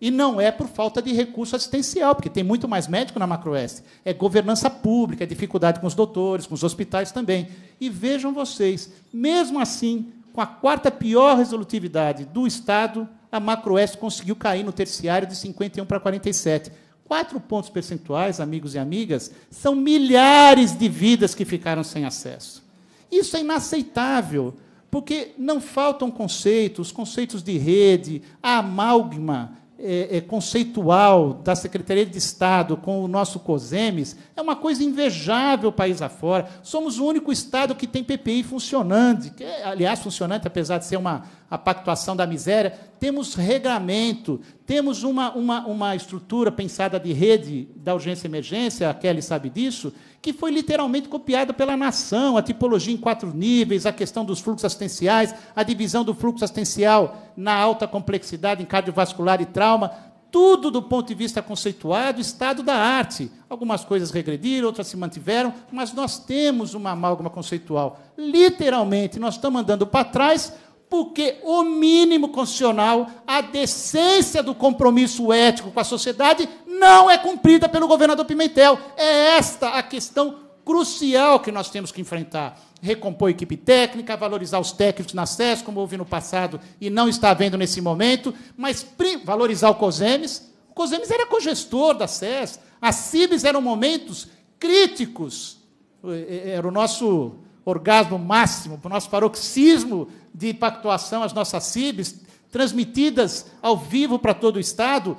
E não é por falta de recurso assistencial, porque tem muito mais médico na Macroeste. É governança pública, é dificuldade com os doutores, com os hospitais também. E vejam vocês, mesmo assim, com a quarta pior resolutividade do Estado, a Macroeste conseguiu cair no terciário de 51 para 47. Quatro pontos percentuais, amigos e amigas, são milhares de vidas que ficaram sem acesso. Isso é inaceitável, porque não faltam conceitos, conceitos de rede, amálgama, é, é, conceitual da Secretaria de Estado com o nosso COSEMES é uma coisa invejável país afora. Somos o único Estado que tem PPI funcionante, que é, aliás, funcionante, apesar de ser uma, a pactuação da miséria, temos regramento, temos uma, uma, uma estrutura pensada de rede da urgência e emergência, a Kelly sabe disso, que foi literalmente copiada pela nação, a tipologia em quatro níveis, a questão dos fluxos assistenciais, a divisão do fluxo assistencial na alta complexidade em cardiovascular e trauma, tudo do ponto de vista conceituado, estado da arte. Algumas coisas regrediram, outras se mantiveram, mas nós temos uma amálgama conceitual. Literalmente, nós estamos andando para trás porque o mínimo constitucional, a decência do compromisso ético com a sociedade, não é cumprida pelo governador Pimentel. É esta a questão crucial que nós temos que enfrentar. Recompor a equipe técnica, valorizar os técnicos na SES, como houve no passado e não está havendo nesse momento, mas valorizar o COSEMES. O COSEMES era cogestor da SES. As CIBs eram momentos críticos. É, é, era o nosso orgasmo máximo, o nosso paroxismo de pactuação, as nossas CIBs, transmitidas ao vivo para todo o Estado,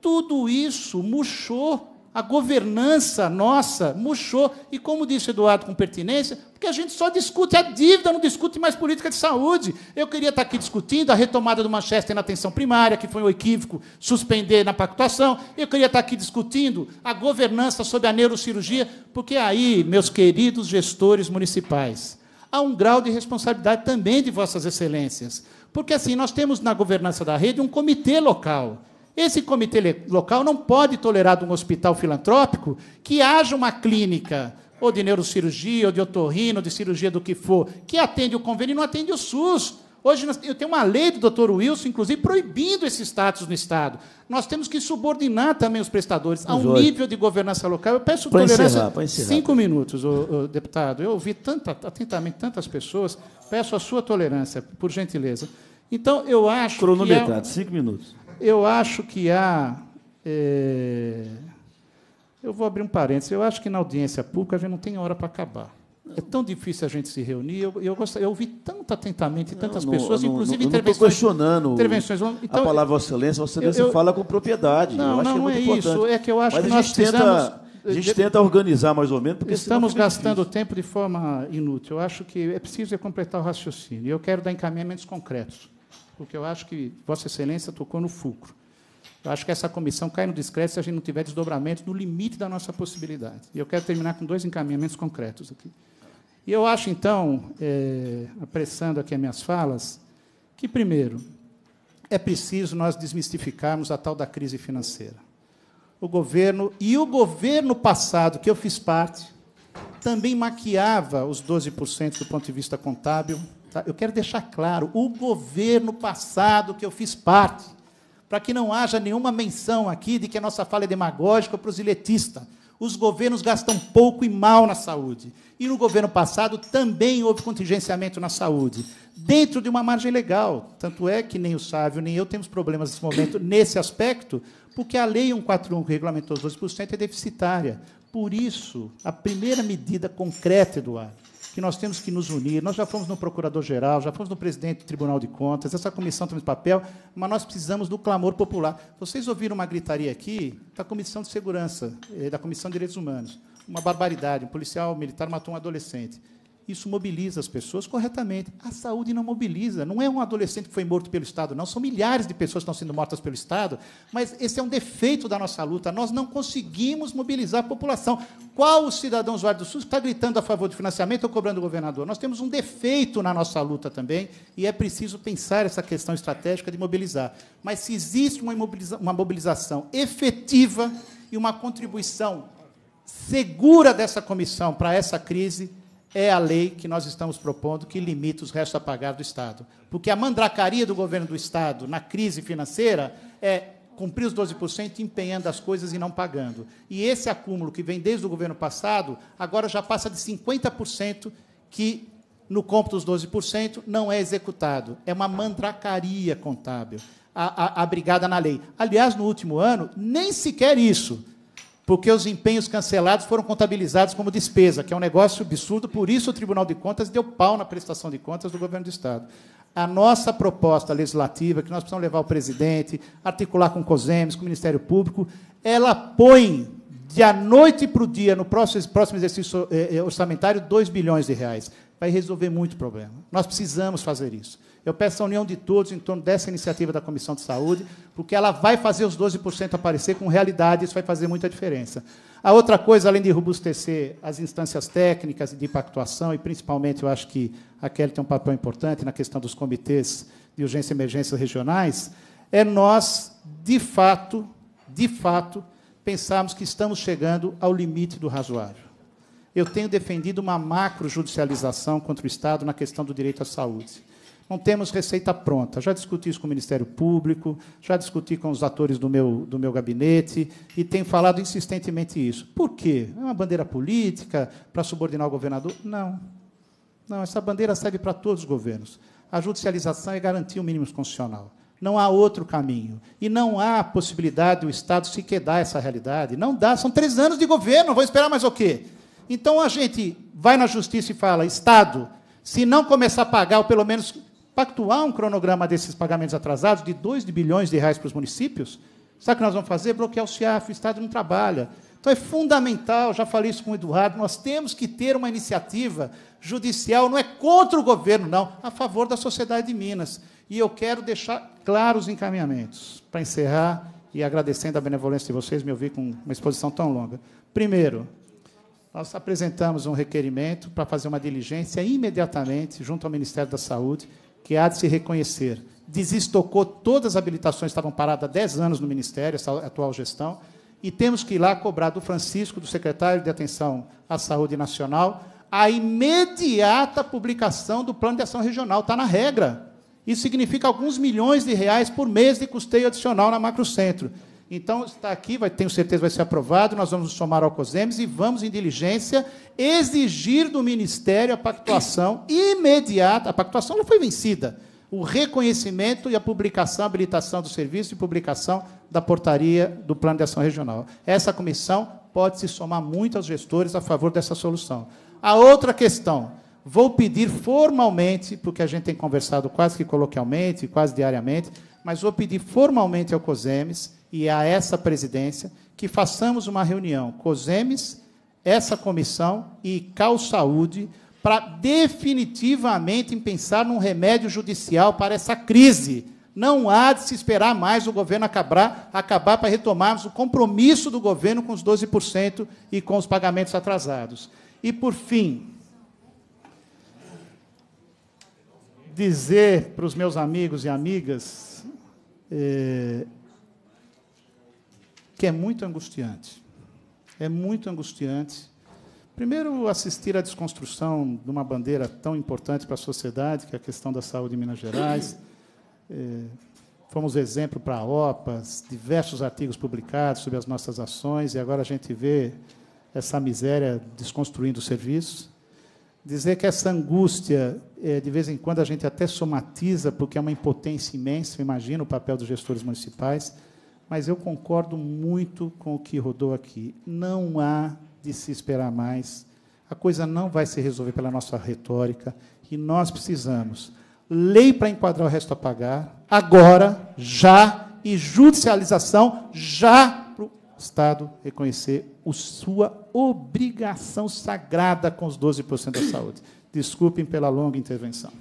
tudo isso murchou. A governança nossa murchou. E como disse Eduardo com pertinência, porque a gente só discute a dívida, não discute mais política de saúde. Eu queria estar aqui discutindo a retomada do Manchester na atenção primária, que foi um equívoco suspender na pactuação. Eu queria estar aqui discutindo a governança sobre a neurocirurgia, porque aí, meus queridos gestores municipais, há um grau de responsabilidade também de Vossas Excelências. Porque, assim, nós temos na governança da rede um comitê local. Esse comitê local não pode tolerar de um hospital filantrópico que haja uma clínica ou de neurocirurgia, ou de otorrino, de cirurgia do que for, que atende o convênio e não atende o SUS. Hoje eu tenho uma lei do Dr. Wilson, inclusive, proibindo esse status no Estado. Nós temos que subordinar também os prestadores a um nível de governança local. Eu peço pra tolerância. Encerrar, encerrar. Cinco minutos, o deputado. Eu ouvi tanta, atentamente tantas pessoas. Peço a sua tolerância, por gentileza. Então, eu acho. Cronometrado, há, cinco minutos. Eu acho que há. É, eu vou abrir um parênteses. Eu acho que na audiência pública a gente não tem hora para acabar. É tão difícil a gente se reunir. Eu, eu, eu ouvi tanto atentamente tantas não, pessoas, não, inclusive não, intervenções. Não estou questionando intervenções. Então, a palavra Excelência. Vossa Excelência eu, fala com propriedade. Não, é não é, é isso. É que eu acho Mas que nós precisamos... A gente tenta organizar mais ou menos. Porque Estamos gastando difícil. tempo de forma inútil. Eu acho que é preciso é completar o raciocínio. Eu quero dar encaminhamentos concretos, porque eu acho que Vossa Excelência tocou no fulcro. Eu acho que essa comissão cai no discreto se a gente não tiver desdobramento no limite da nossa possibilidade. E eu quero terminar com dois encaminhamentos concretos aqui. E eu acho, então, é, apressando aqui as minhas falas, que, primeiro, é preciso nós desmistificarmos a tal da crise financeira. O governo e o governo passado, que eu fiz parte, também maquiava os 12% do ponto de vista contábil. Tá? Eu quero deixar claro, o governo passado que eu fiz parte, para que não haja nenhuma menção aqui de que a nossa fala é demagógica ou proselitista. Os governos gastam pouco e mal na saúde. E no governo passado também houve contingenciamento na saúde, dentro de uma margem legal. Tanto é que nem o Sávio nem eu temos problemas nesse momento, nesse aspecto, porque a Lei 141, que regulamentou os 12%, é deficitária. Por isso, a primeira medida concreta, Eduardo, que nós temos que nos unir. Nós já fomos no Procurador-Geral, já fomos no Presidente do Tribunal de Contas, essa comissão tem um papel, mas nós precisamos do clamor popular. Vocês ouviram uma gritaria aqui da Comissão de Segurança, eh, da Comissão de Direitos Humanos uma barbaridade. Um policial militar matou um adolescente. Isso mobiliza as pessoas corretamente. A saúde não mobiliza. Não é um adolescente que foi morto pelo Estado, não. São milhares de pessoas que estão sendo mortas pelo Estado. Mas esse é um defeito da nossa luta. Nós não conseguimos mobilizar a população. Qual o cidadão usuário do SUS está gritando a favor do financiamento ou cobrando o governador? Nós temos um defeito na nossa luta também. E é preciso pensar essa questão estratégica de mobilizar. Mas se existe uma mobilização efetiva e uma contribuição segura dessa comissão para essa crise é a lei que nós estamos propondo que limita os restos a pagar do Estado. Porque a mandracaria do governo do Estado na crise financeira é cumprir os 12% empenhando as coisas e não pagando. E esse acúmulo que vem desde o governo passado, agora já passa de 50% que no cômputo dos 12% não é executado. É uma mandracaria contábil abrigada na lei. Aliás, no último ano, nem sequer isso porque os empenhos cancelados foram contabilizados como despesa, que é um negócio absurdo, por isso o Tribunal de Contas deu pau na prestação de contas do governo do Estado. A nossa proposta legislativa, que nós precisamos levar ao presidente, articular com o COSEMES, com o Ministério Público, ela põe de à noite para o dia, no próximo, próximo exercício eh, eh, orçamentário, 2 bilhões de reais. Vai resolver muito problema. Nós precisamos fazer isso. Eu peço a união de todos em torno dessa iniciativa da Comissão de Saúde, porque ela vai fazer os 12% aparecer com realidade, isso vai fazer muita diferença. A outra coisa, além de robustecer as instâncias técnicas de impactuação, e principalmente eu acho que a Kelly tem um papel importante na questão dos comitês de urgência e emergência regionais, é nós, de fato, de fato, pensarmos que estamos chegando ao limite do razoável. Eu tenho defendido uma macrojudicialização contra o Estado na questão do direito à saúde. Não temos receita pronta. Já discuti isso com o Ministério Público, já discuti com os atores do meu, do meu gabinete e tenho falado insistentemente isso. Por quê? É uma bandeira política para subordinar o governador? Não. Não, essa bandeira serve para todos os governos. A judicialização é garantir o mínimo constitucional. Não há outro caminho. E não há possibilidade do Estado se quedar essa realidade. Não dá, são três anos de governo, vou esperar mais o quê? Então a gente vai na justiça e fala: Estado, se não começar a pagar, ou pelo menos pactuar um cronograma desses pagamentos atrasados de 2 bilhões de reais para os municípios, sabe o que nós vamos fazer? Bloquear o CIAF, o Estado não trabalha. Então é fundamental, já falei isso com o Eduardo, nós temos que ter uma iniciativa judicial, não é contra o governo, não, a favor da sociedade de Minas. E eu quero deixar claros os encaminhamentos. Para encerrar, e agradecendo a benevolência de vocês, me ouvir com uma exposição tão longa. Primeiro, nós apresentamos um requerimento para fazer uma diligência imediatamente junto ao Ministério da Saúde que há de se reconhecer. Desestocou todas as habilitações que estavam paradas há 10 anos no Ministério, essa atual gestão, e temos que ir lá cobrar do Francisco, do secretário de Atenção à Saúde Nacional, a imediata publicação do plano de ação regional. Está na regra. Isso significa alguns milhões de reais por mês de custeio adicional na macrocentro. Então, está aqui, vai, tenho certeza vai ser aprovado, nós vamos somar ao COSEMES e vamos, em diligência, exigir do Ministério a pactuação imediata. A pactuação não foi vencida. O reconhecimento e a publicação, a habilitação do serviço e publicação da portaria do Plano de Ação Regional. Essa comissão pode se somar muito aos gestores a favor dessa solução. A outra questão, vou pedir formalmente, porque a gente tem conversado quase que coloquialmente, quase diariamente, mas vou pedir formalmente ao COSEMES e é a essa presidência que façamos uma reunião, COSEMES, essa comissão e Cal Saúde, para definitivamente pensar num remédio judicial para essa crise. Não há de se esperar mais o governo acabar, acabar para retomarmos o compromisso do governo com os 12% e com os pagamentos atrasados. E, por fim, dizer para os meus amigos e amigas eh, que é muito angustiante. É muito angustiante. Primeiro, assistir à desconstrução de uma bandeira tão importante para a sociedade, que é a questão da saúde em Minas Gerais. É, fomos exemplo para a OPAS, diversos artigos publicados sobre as nossas ações, e agora a gente vê essa miséria desconstruindo o serviço. Dizer que essa angústia, é, de vez em quando, a gente até somatiza, porque é uma impotência imensa, imagina o papel dos gestores municipais mas eu concordo muito com o que rodou aqui. Não há de se esperar mais. A coisa não vai se resolver pela nossa retórica e nós precisamos lei para enquadrar o resto a pagar, agora, já, e judicialização já para o Estado reconhecer a sua obrigação sagrada com os 12% da saúde. Desculpem pela longa intervenção.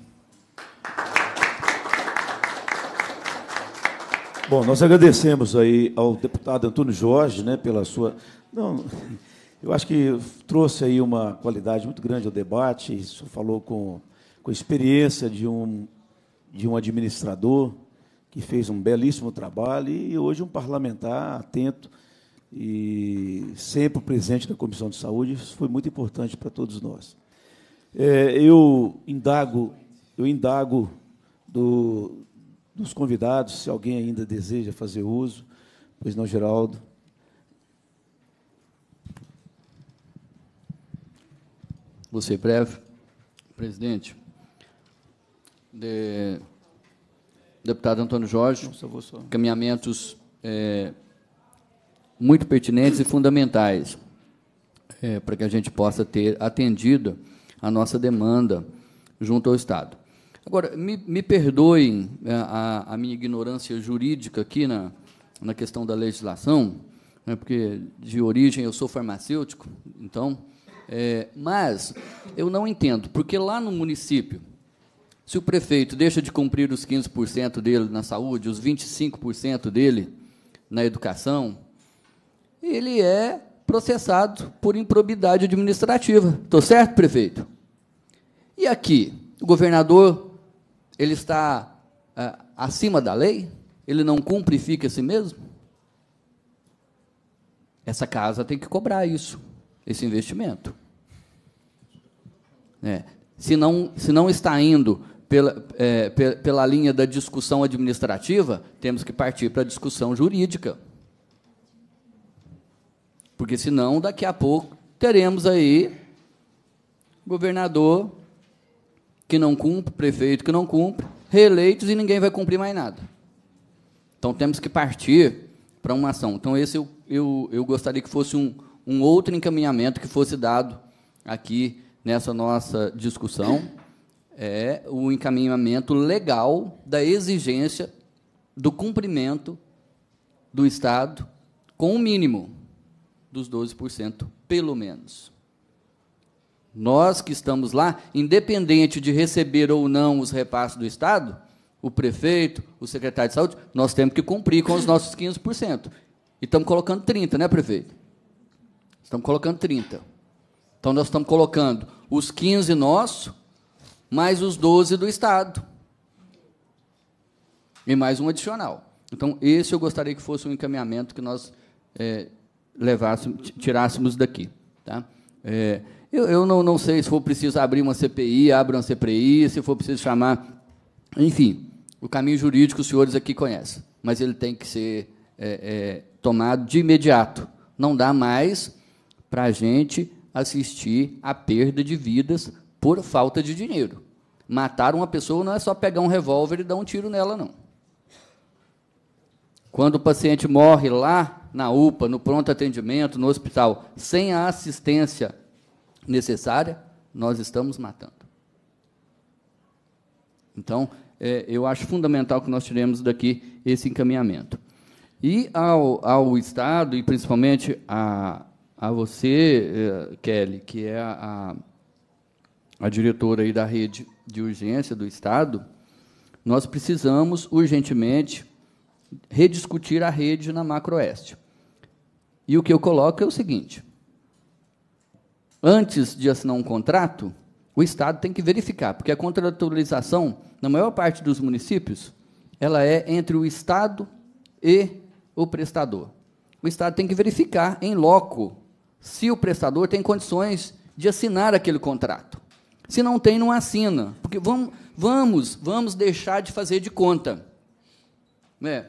Bom, nós agradecemos aí ao deputado Antônio Jorge, né, pela sua. Não, eu acho que trouxe aí uma qualidade muito grande ao debate. Isso falou com, com a experiência de um de um administrador que fez um belíssimo trabalho e hoje um parlamentar atento e sempre presente na Comissão de Saúde. Isso foi muito importante para todos nós. É, eu indago, eu indago do, dos convidados, se alguém ainda deseja fazer uso. Pois não, Geraldo. Vou ser é breve. Presidente, de... deputado Antônio Jorge, não, só... caminhamentos é, muito pertinentes e fundamentais é, para que a gente possa ter atendido a nossa demanda junto ao Estado. Agora, me, me perdoem é, a, a, minha ignorância jurídica aqui na, na questão da legislação, né, porque de origem eu sou farmacêutico, então, é, mas eu não entendo, porque lá no município, se o prefeito deixa de cumprir os 15% dele na saúde, os 25% dele na educação, ele é processado por improbidade administrativa. Estou certo, prefeito? E aqui, o governador ele está é, acima da lei? Ele não cumpre e fica a si mesmo? Essa casa tem que cobrar isso, esse investimento. É, se, não, se não está indo pela, é, pela linha da discussão administrativa, temos que partir para a discussão jurídica. Porque senão, daqui a pouco, teremos aí governador que não cumpre, prefeito que não cumpre, reeleitos e ninguém vai cumprir mais nada. Então temos que partir para uma ação. Então, esse eu, eu, eu gostaria que fosse um, um outro encaminhamento que fosse dado aqui nessa nossa discussão é o encaminhamento legal da exigência do cumprimento do Estado com o mínimo dos 12%, pelo menos. Nós que estamos lá, independente de receber ou não os repasses do Estado, o prefeito, o secretário de saúde, nós temos que cumprir com os nossos 15%. E estamos colocando 30%, né, prefeito? Estamos colocando 30%. Então, nós estamos colocando os 15 nossos, mais os 12 do Estado. E mais um adicional. Então, esse eu gostaria que fosse um encaminhamento que nós é, levássemos, tirássemos daqui. Tá? É, eu, eu não, não sei se for preciso abrir uma CPI, abra uma CPI, se for preciso chamar. Enfim, o caminho jurídico os senhores aqui conhecem, mas ele tem que ser é, é, tomado de imediato. Não dá mais para a gente assistir à perda de vidas por falta de dinheiro. Matar uma pessoa não é só pegar um revólver e dar um tiro nela, não. Quando o paciente morre lá na UPA, no pronto atendimento, no hospital, sem a assistência necessária, nós estamos matando. Então, é, eu acho fundamental que nós tiremos daqui esse encaminhamento. E ao, ao Estado, e principalmente a, a você, é, Kelly, que é a, a, diretora aí da rede de urgência do Estado, nós precisamos urgentemente rediscutir a rede na Macroeste. E o que eu coloco é o seguinte: antes de assinar um contrato, o Estado tem que verificar, porque a contratualização, na maior parte dos municípios, ela é entre o Estado e o prestador. O Estado tem que verificar em loco se o prestador tem condições de assinar aquele contrato. Se não tem, não assina. Porque vamos, vamos, vamos deixar de fazer de conta. Né?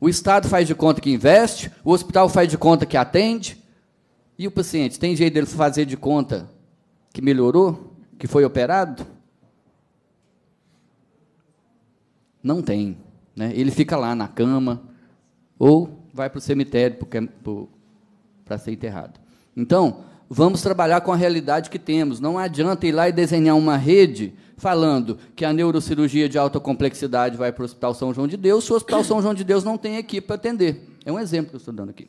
O Estado faz de conta que investe, o hospital faz de conta que atende, e o paciente, tem jeito dele fazer de conta que melhorou, que foi operado? Não tem. Né? Ele fica lá na cama ou vai para o cemitério para é ser enterrado. Então, vamos trabalhar com a realidade que temos. Não adianta ir lá e desenhar uma rede falando que a neurocirurgia de alta complexidade vai para o Hospital São João de Deus, se o Hospital São João de Deus não tem equipe para atender. É um exemplo que eu estou dando aqui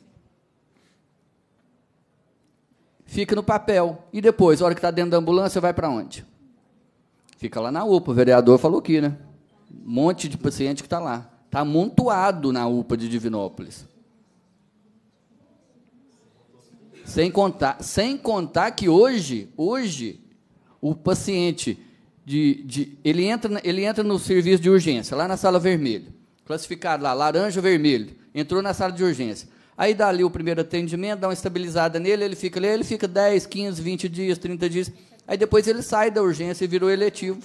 fica no papel. E depois, a hora que está dentro da ambulância, vai para onde? Fica lá na UPA. O vereador falou aqui, né? Um monte de paciente que está lá. Está amontoado na UPA de Divinópolis. Sem contar, sem contar que hoje, hoje, o paciente de, de, ele, entra, ele entra no serviço de urgência, lá na sala vermelha. Classificado lá, laranja ou vermelho. Entrou na sala de urgência. Aí dá ali o primeiro atendimento, dá uma estabilizada nele, ele fica ali, ele fica 10, 15, 20 dias, 30 dias. Aí depois ele sai da urgência e virou eletivo.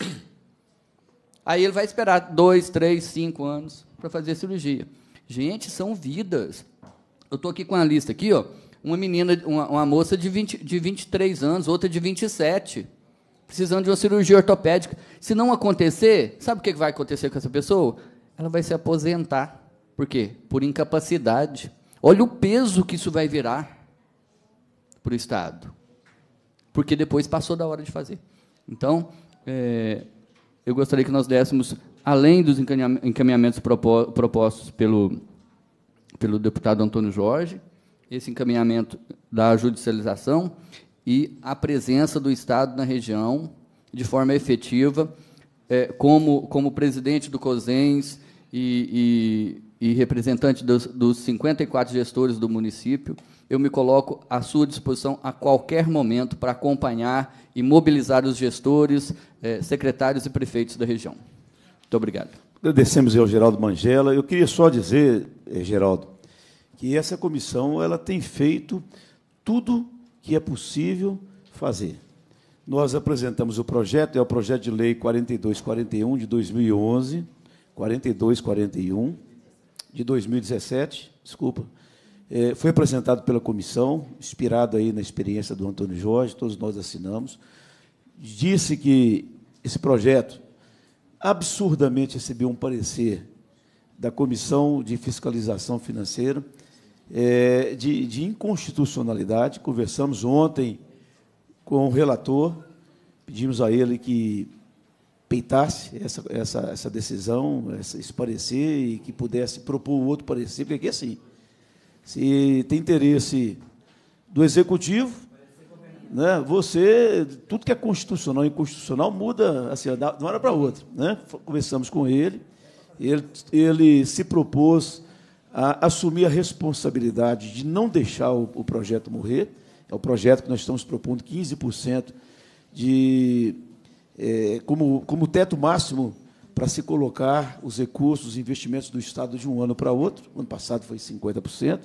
Aí ele vai esperar 2, 3, 5 anos para fazer a cirurgia. Gente, são vidas. Eu estou aqui com a lista aqui, ó. Uma menina, uma, uma moça de, 20, de 23 anos, outra de 27, precisando de uma cirurgia ortopédica. Se não acontecer, sabe o que vai acontecer com essa pessoa? Ela vai se aposentar. Por quê? Por incapacidade. Olha o peso que isso vai virar para o Estado. Porque depois passou da hora de fazer. Então, é, eu gostaria que nós dessemos, além dos encaminhamentos propostos pelo, pelo deputado Antônio Jorge, esse encaminhamento da judicialização e a presença do Estado na região de forma efetiva, é, como, como presidente do COSENS e, e e representante dos, dos 54 gestores do município, eu me coloco à sua disposição a qualquer momento para acompanhar e mobilizar os gestores, eh, secretários e prefeitos da região. Muito obrigado. Agradecemos ao Geraldo Mangela. Eu queria só dizer, eh, Geraldo, que essa comissão ela tem feito tudo que é possível fazer. Nós apresentamos o projeto, é o projeto de lei 4241 de 2011, 4241, de 2017, desculpa, é, foi apresentado pela comissão, inspirado aí na experiência do Antônio Jorge, todos nós assinamos. Disse que esse projeto absurdamente recebeu um parecer da Comissão de Fiscalização Financeira é, de, de, inconstitucionalidade. Conversamos ontem com o relator, pedimos a ele que peitasse essa, essa, essa decisão, esse parecer, e que pudesse propor outro parecer, porque aqui é assim, se tem interesse do executivo, né, você, tudo que é constitucional e inconstitucional muda assim, de uma hora para outra. Né? começamos com ele, ele, ele se propôs a assumir a responsabilidade de não deixar o, o projeto morrer, é o projeto que nós estamos propondo 15% de é, como, como teto máximo para se colocar os recursos, os investimentos do Estado de um ano para outro. Ano passado foi 50%.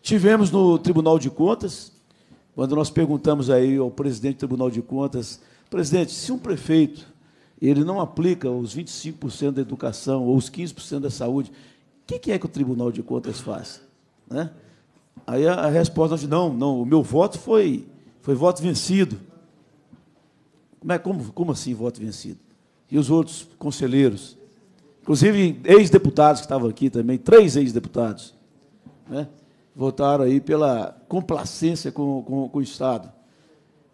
Tivemos no Tribunal de Contas, quando nós perguntamos aí ao presidente do Tribunal de Contas, presidente, se um prefeito ele não aplica os 25% da educação ou os 15% da saúde, o que, que é que o Tribunal de Contas faz? Né? Aí a, a resposta de não, não, o meu voto foi, foi voto vencido. Mas como, como assim voto vencido? E os outros conselheiros, inclusive ex-deputados que estavam aqui também, três ex-deputados, né, votaram aí pela complacência com, com, com o Estado.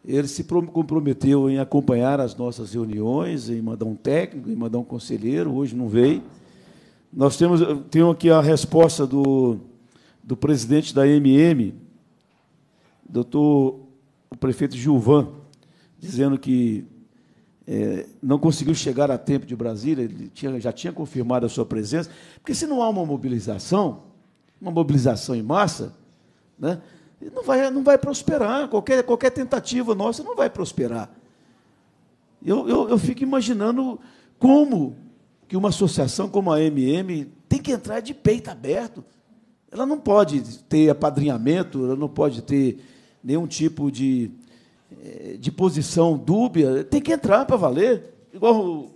Ele se comprometeu em acompanhar as nossas reuniões, em mandar um técnico, em mandar um conselheiro, hoje não veio. Nós temos tenho aqui a resposta do, do presidente da MM, doutor o prefeito Gilvan, dizendo que é, não conseguiu chegar a tempo de Brasília, ele tinha, já tinha confirmado a sua presença, porque se não há uma mobilização, uma mobilização em massa, né, não, vai, não vai prosperar, qualquer, qualquer tentativa nossa não vai prosperar. Eu, eu, eu fico imaginando como que uma associação como a MM tem que entrar de peito aberto. Ela não pode ter apadrinhamento, ela não pode ter nenhum tipo de eh, de posição dúbia, tem que entrar para valer. Igual o,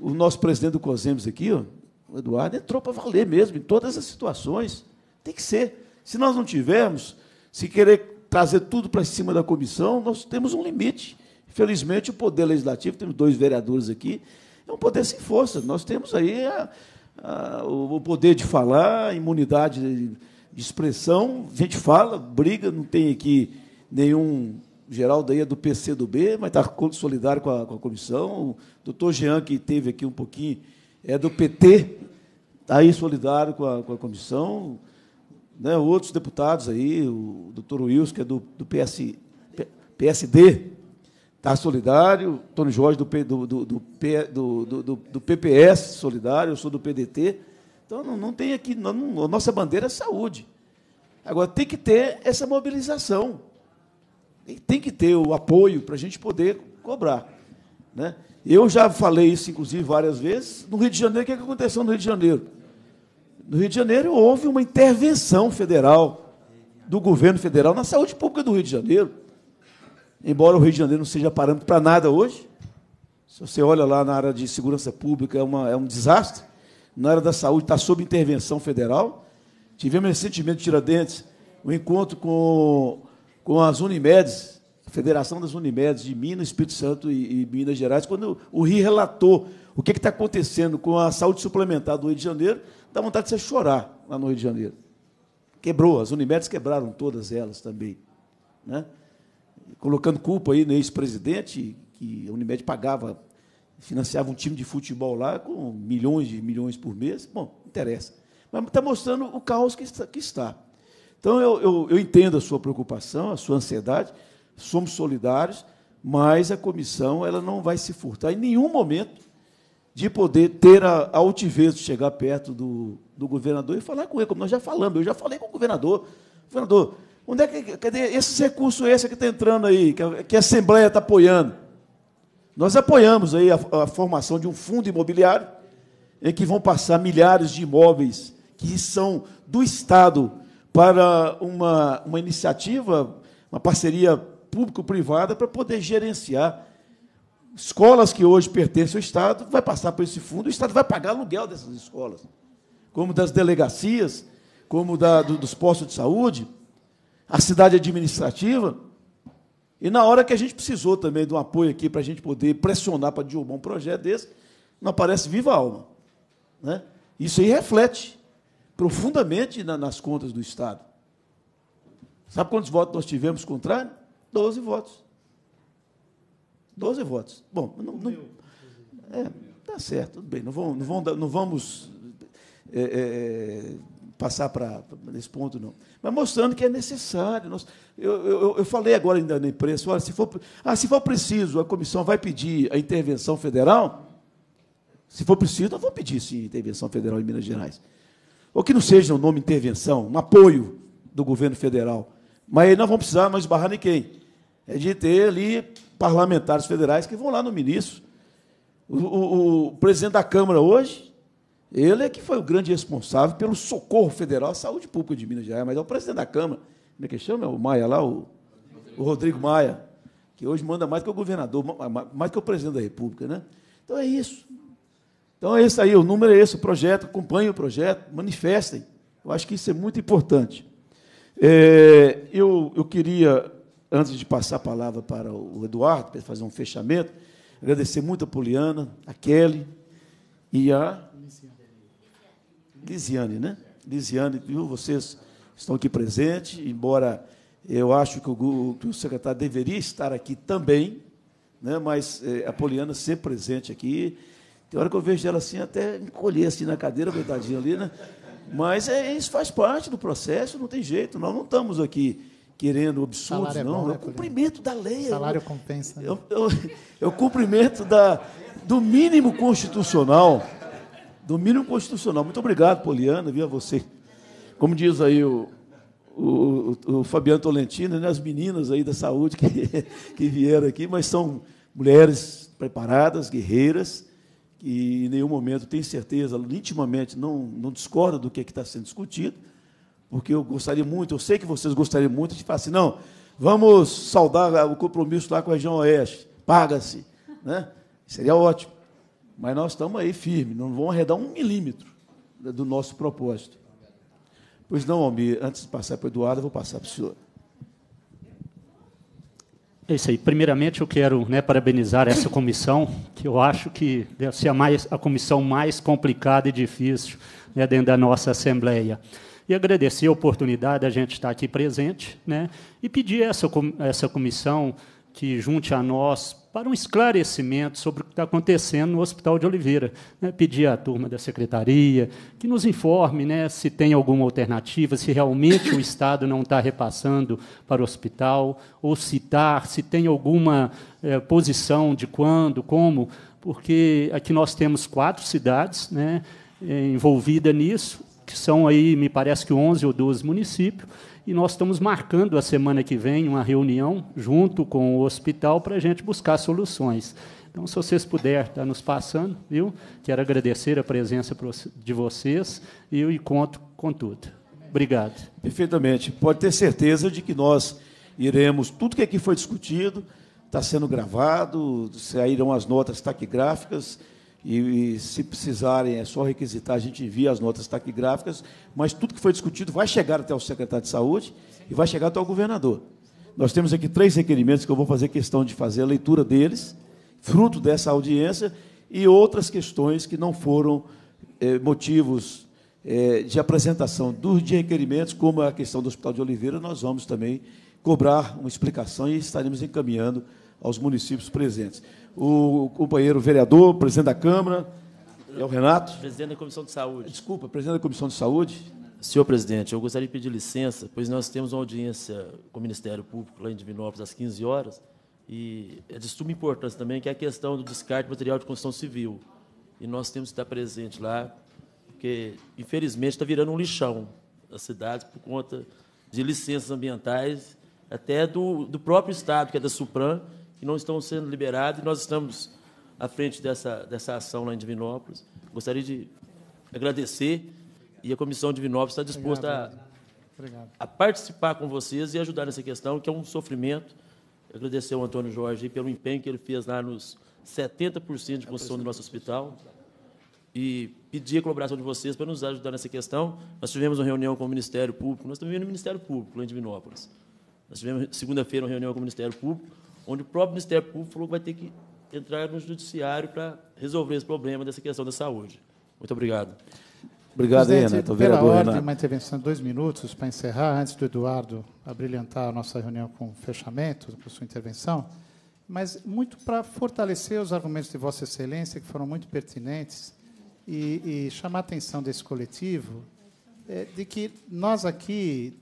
o nosso presidente do COSEMES aqui, ó, o Eduardo, entrou para valer mesmo, em todas as situações. Tem que ser. Se nós não tivermos, se querer trazer tudo para cima da comissão, nós temos um limite. Infelizmente, o Poder Legislativo, temos dois vereadores aqui, é um poder sem força. Nós temos aí a, a, o poder de falar, a imunidade de expressão, a gente fala, briga, não tem aqui nenhum Geraldo aí é do PCdoB, mas está solidário com a, com a comissão. O doutor Jean, que teve aqui um pouquinho, é do PT, está aí solidário com a, com a comissão. Né, outros deputados aí, o doutor Wilson, que é do, do PS, PSD, está solidário, Tony Jorge do, do, do, do, PPS solidário, eu sou do PDT. Então, não, não tem aqui, não, a nossa bandeira é saúde. Agora, tem que ter essa mobilização tem que ter o apoio para a gente poder cobrar. Né? Eu já falei isso, inclusive, várias vezes. No Rio de Janeiro, o que, aconteceu no Rio de Janeiro? No Rio de Janeiro houve uma intervenção federal do governo federal na saúde pública do Rio de Janeiro. Embora o Rio de Janeiro não seja parâmetro para nada hoje, se você olha lá na área de segurança pública, é, uma, é um desastre. Na área da saúde está sob intervenção federal. Tivemos recentemente, Tiradentes, um encontro com com as Unimedes, a Federação das Unimedes de Minas, Espírito Santo e, e Minas Gerais, quando o Rio relatou o que está acontecendo com a saúde suplementar do Rio de Janeiro, dá vontade de você chorar lá no Rio de Janeiro. Quebrou, as Unimedes quebraram todas elas também. Né? Colocando culpa aí no ex-presidente, que a Unimed pagava, financiava um time de futebol lá com milhões e milhões por mês. Bom, interessa. Mas está mostrando o caos que está. Que está. Então, eu, eu, eu entendo a sua preocupação, a sua ansiedade, somos solidários, mas a comissão ela não vai se furtar em nenhum momento de poder ter a altivez de chegar perto do, do governador e falar com ele, como nós já falamos, eu já falei com o governador. Governador, onde é que, cadê esses recursos esse que está entrando aí, que a, que a Assembleia está apoiando? Nós apoiamos aí a, a, formação de um fundo imobiliário em que vão passar milhares de imóveis que são do Estado para uma, uma iniciativa, uma parceria público-privada para poder gerenciar escolas que hoje pertencem ao Estado, vai passar por esse fundo, o Estado vai pagar aluguel dessas escolas, como das delegacias, como da, do, dos postos de saúde, a cidade administrativa. E na hora que a gente precisou também de um apoio aqui para a gente poder pressionar para derrubar um projeto desse, não aparece viva alma. Né? Isso aí reflete profundamente na, nas contas do Estado. Sabe quantos votos nós tivemos contrário? Doze votos. Doze votos. Bom, não, não é, tá certo, tudo bem. Não vamos, não vamos, não vamos é, é, passar para nesse ponto não. Mas mostrando que é necessário. Nós, eu, eu, eu, falei agora ainda na imprensa, olha, se for, ah, se for preciso, a comissão vai pedir a intervenção federal. Se for preciso, nós vamos pedir sim intervenção federal em Minas Gerais ou que não seja o nome intervenção, um apoio do governo federal. Mas aí nós vamos precisar, mais barrar ninguém. É de ter ali parlamentares federais que vão lá no ministro. O, o, o, presidente da Câmara hoje, ele é que foi o grande responsável pelo socorro federal à saúde pública de Minas Gerais, mas é o presidente da Câmara, como é que chama? O Maia lá, o, o Rodrigo Maia, que hoje manda mais que o governador, mais que o presidente da República. Né? Então é isso. Então é isso aí, o número é esse, o projeto, acompanhem o projeto, manifestem. Eu acho que isso é muito importante. É, eu, eu queria, antes de passar a palavra para o Eduardo, para fazer um fechamento, agradecer muito a Poliana, a Kelly e a Lisiane, né? Lisiane, viu? Vocês estão aqui presentes, embora eu acho que o, que o secretário deveria estar aqui também, né? mas é, a Poliana sempre presente aqui tem hora que eu vejo ela assim, até encolher assim na cadeira, coitadinha ali, né? Mas é, isso faz parte do processo, não tem jeito. Nós não estamos aqui querendo absurdos, é bom, não. é né, o cumprimento da lei. salário eu, compensa. Né? Eu, eu, cumprimento da, do mínimo constitucional. Do mínimo constitucional. Muito obrigado, Poliana, viu a você. Como diz aí o, o, o, o Fabiano Tolentino, né, as meninas aí da saúde que, que vieram aqui, mas são mulheres preparadas, guerreiras, e em nenhum momento tenho certeza, intimamente, não, não discordo do que é está sendo discutido, porque eu gostaria muito, eu sei que vocês gostariam muito de falar assim, não, vamos saudar o compromisso lá com a região oeste, paga-se, né? seria ótimo, mas nós estamos aí firmes, não vamos arredar um milímetro do nosso propósito. Pois não, Almir, antes de passar para o Eduardo, eu vou passar para o senhor. É isso aí. Primeiramente, eu quero né, parabenizar essa comissão, que eu acho que deve ser a, mais, a comissão mais complicada e difícil né, dentro da nossa Assembleia. E agradecer a oportunidade da gente estar aqui presente né, e pedir a essa, essa comissão que junte a nós para um esclarecimento sobre o que está acontecendo no Hospital de Oliveira. Né? Pedir à turma da secretaria que nos informe né, se tem alguma alternativa, se realmente o Estado não está repassando para o hospital, ou citar se tem alguma eh, posição de quando, como, porque aqui nós temos quatro cidades né, eh, envolvidas nisso, que são aí, me parece que 11 ou 12 municípios, e nós estamos marcando a semana que vem uma reunião junto com o hospital para a gente buscar soluções. Então, se vocês puderem estar tá nos passando, viu? Quero agradecer a presença de vocês e, e conto com tudo. Obrigado. Perfeitamente. Pode ter certeza de que nós iremos, tudo que aqui foi discutido está sendo gravado, sairão as notas taquigráficas, e, e, se precisarem, é só requisitar, a gente envia as notas taquigráficas, mas tudo que foi discutido vai chegar até o secretário de saúde e vai chegar até o governador. Nós temos aqui três requerimentos que eu vou fazer questão de fazer a leitura deles, fruto dessa audiência, e outras questões que não foram é, motivos é, de apresentação dos de requerimentos, como a questão do Hospital de Oliveira, nós vamos também cobrar uma explicação e estaremos encaminhando aos municípios presentes o companheiro vereador, presidente da Câmara, é o Renato. Presidente da Comissão de Saúde. Desculpa, presidente da Comissão de Saúde. Senhor presidente, eu gostaria de pedir licença, pois nós temos uma audiência com o Ministério Público lá em Divinópolis às 15 horas, e é de suma importância também que é a questão do descarte de material de construção civil. E nós temos que estar presente lá, porque, infelizmente, está virando um lixão a cidade por conta de licenças ambientais, até do, do próprio Estado, que é da Supran, que não estão sendo liberados, e nós estamos à frente dessa, dessa ação lá em Divinópolis. Gostaria de agradecer, e a Comissão de Divinópolis está disposta A, a, participar com vocês e ajudar nessa questão, que é um sofrimento. Agradecer ao Antônio Jorge pelo empenho que ele fez lá nos 70% de construção do nosso hospital e pedir a colaboração de vocês para nos ajudar nessa questão. Nós tivemos uma reunião com o Ministério Público, nós também no Ministério Público, lá em Divinópolis. Nós tivemos segunda-feira uma reunião com o Ministério Público, onde o próprio Ministério Público falou que vai ter que entrar no judiciário para resolver esse problema dessa questão da saúde. Muito obrigado. Obrigado, Presidente, Renato. Pela ordem, Renato. uma intervenção de dois minutos para encerrar, antes do Eduardo abrilhantar a nossa reunião com o fechamento, com sua intervenção, mas muito para fortalecer os argumentos de Vossa Excelência, que foram muito pertinentes, e, e chamar a atenção desse coletivo, é, de que nós aqui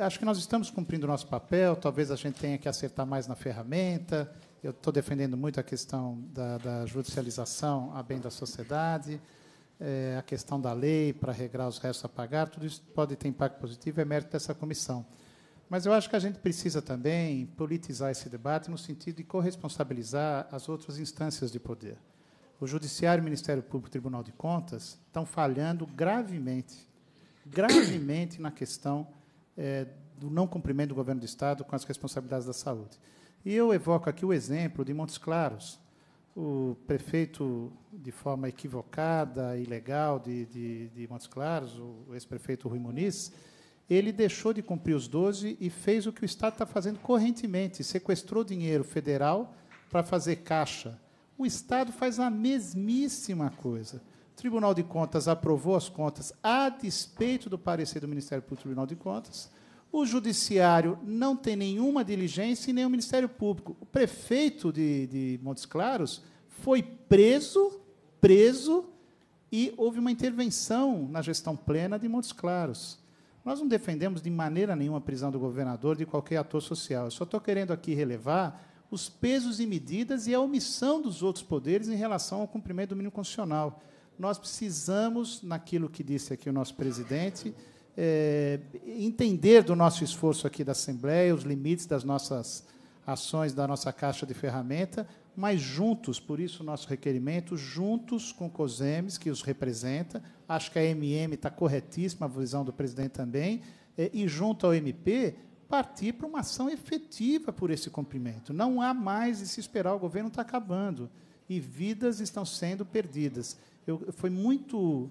acho que nós estamos cumprindo o nosso papel, talvez a gente tenha que acertar mais na ferramenta. Eu estou defendendo muito a questão da, da, judicialização a bem da sociedade, é, a questão da lei para regrar os restos a pagar, tudo isso pode ter impacto positivo, é mérito dessa comissão. Mas eu acho que a gente precisa também politizar esse debate no sentido de corresponsabilizar as outras instâncias de poder. O Judiciário, o Ministério Público e o Tribunal de Contas estão falhando gravemente, gravemente na questão é, do não cumprimento do governo do Estado com as responsabilidades da saúde. E eu evoco aqui o exemplo de Montes Claros. O prefeito, de forma equivocada, ilegal, de, de, de Montes Claros, o ex-prefeito Rui Muniz, ele deixou de cumprir os 12 e fez o que o Estado está fazendo correntemente, sequestrou dinheiro federal para fazer caixa. O Estado faz a mesmíssima coisa. Tribunal de Contas aprovou as contas a despeito do parecer do Ministério Público do Tribunal de Contas. O Judiciário não tem nenhuma diligência e nem o Ministério Público. O prefeito de, de Montes Claros foi preso, preso, e houve uma intervenção na gestão plena de Montes Claros. Nós não defendemos de maneira nenhuma a prisão do governador de qualquer ator social. Eu só estou querendo aqui relevar os pesos e medidas e a omissão dos outros poderes em relação ao cumprimento do mínimo constitucional nós precisamos, naquilo que disse aqui o nosso presidente, é, entender do nosso esforço aqui da Assembleia, os limites das nossas ações, da nossa caixa de ferramenta, mas juntos, por isso o nosso requerimento, juntos com o COSEMES, que os representa, acho que a MM está corretíssima, a visão do presidente também, é, e junto ao MP, partir para uma ação efetiva por esse cumprimento. Não há mais de se esperar, o governo está acabando e vidas estão sendo perdidas eu, foi muito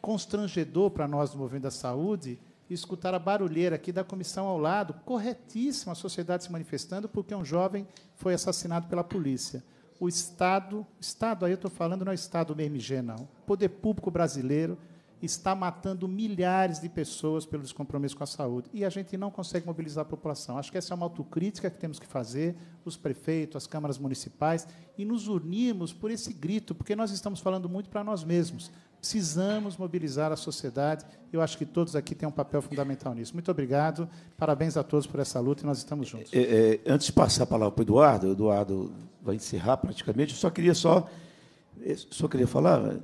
constrangedor para nós do movimento da saúde escutar a barulheira aqui da comissão ao lado, corretíssima a sociedade se manifestando porque um jovem foi assassinado pela polícia. O Estado, Estado aí eu estou falando não é Estado do MG, não, o poder público brasileiro está matando milhares de pessoas pelo descompromisso com a saúde. E a gente não consegue mobilizar a população. Acho que essa é uma autocrítica que temos que fazer, os prefeitos, as câmaras municipais, e nos unirmos por esse grito, porque nós estamos falando muito para nós mesmos. Precisamos mobilizar a sociedade. Eu acho que todos aqui têm um papel fundamental nisso. Muito obrigado. Parabéns a todos por essa luta e nós estamos juntos. É, é, antes de passar a palavra para o Eduardo, o Eduardo vai encerrar praticamente, eu só queria só. Só queria falar,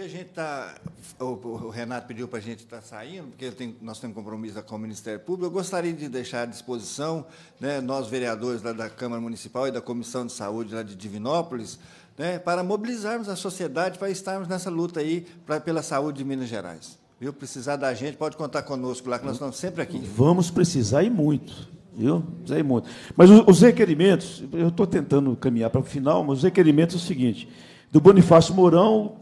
porque a gente está. O, Renato pediu para a gente estar tá saindo, porque tem, nós temos compromisso com o Ministério Público. Eu gostaria de deixar à disposição, né, nós vereadores lá da Câmara Municipal e da Comissão de Saúde lá de Divinópolis, né, para mobilizarmos a sociedade para estarmos nessa luta aí pra, pela saúde de Minas Gerais. Viu? Precisar da gente, pode contar conosco lá, que nós estamos sempre aqui. Vamos precisar e muito. Viu? Precisar e muito. Mas os, os requerimentos, eu estou tentando caminhar para o final, mas os requerimentos é o seguinte. Do Bonifácio Mourão,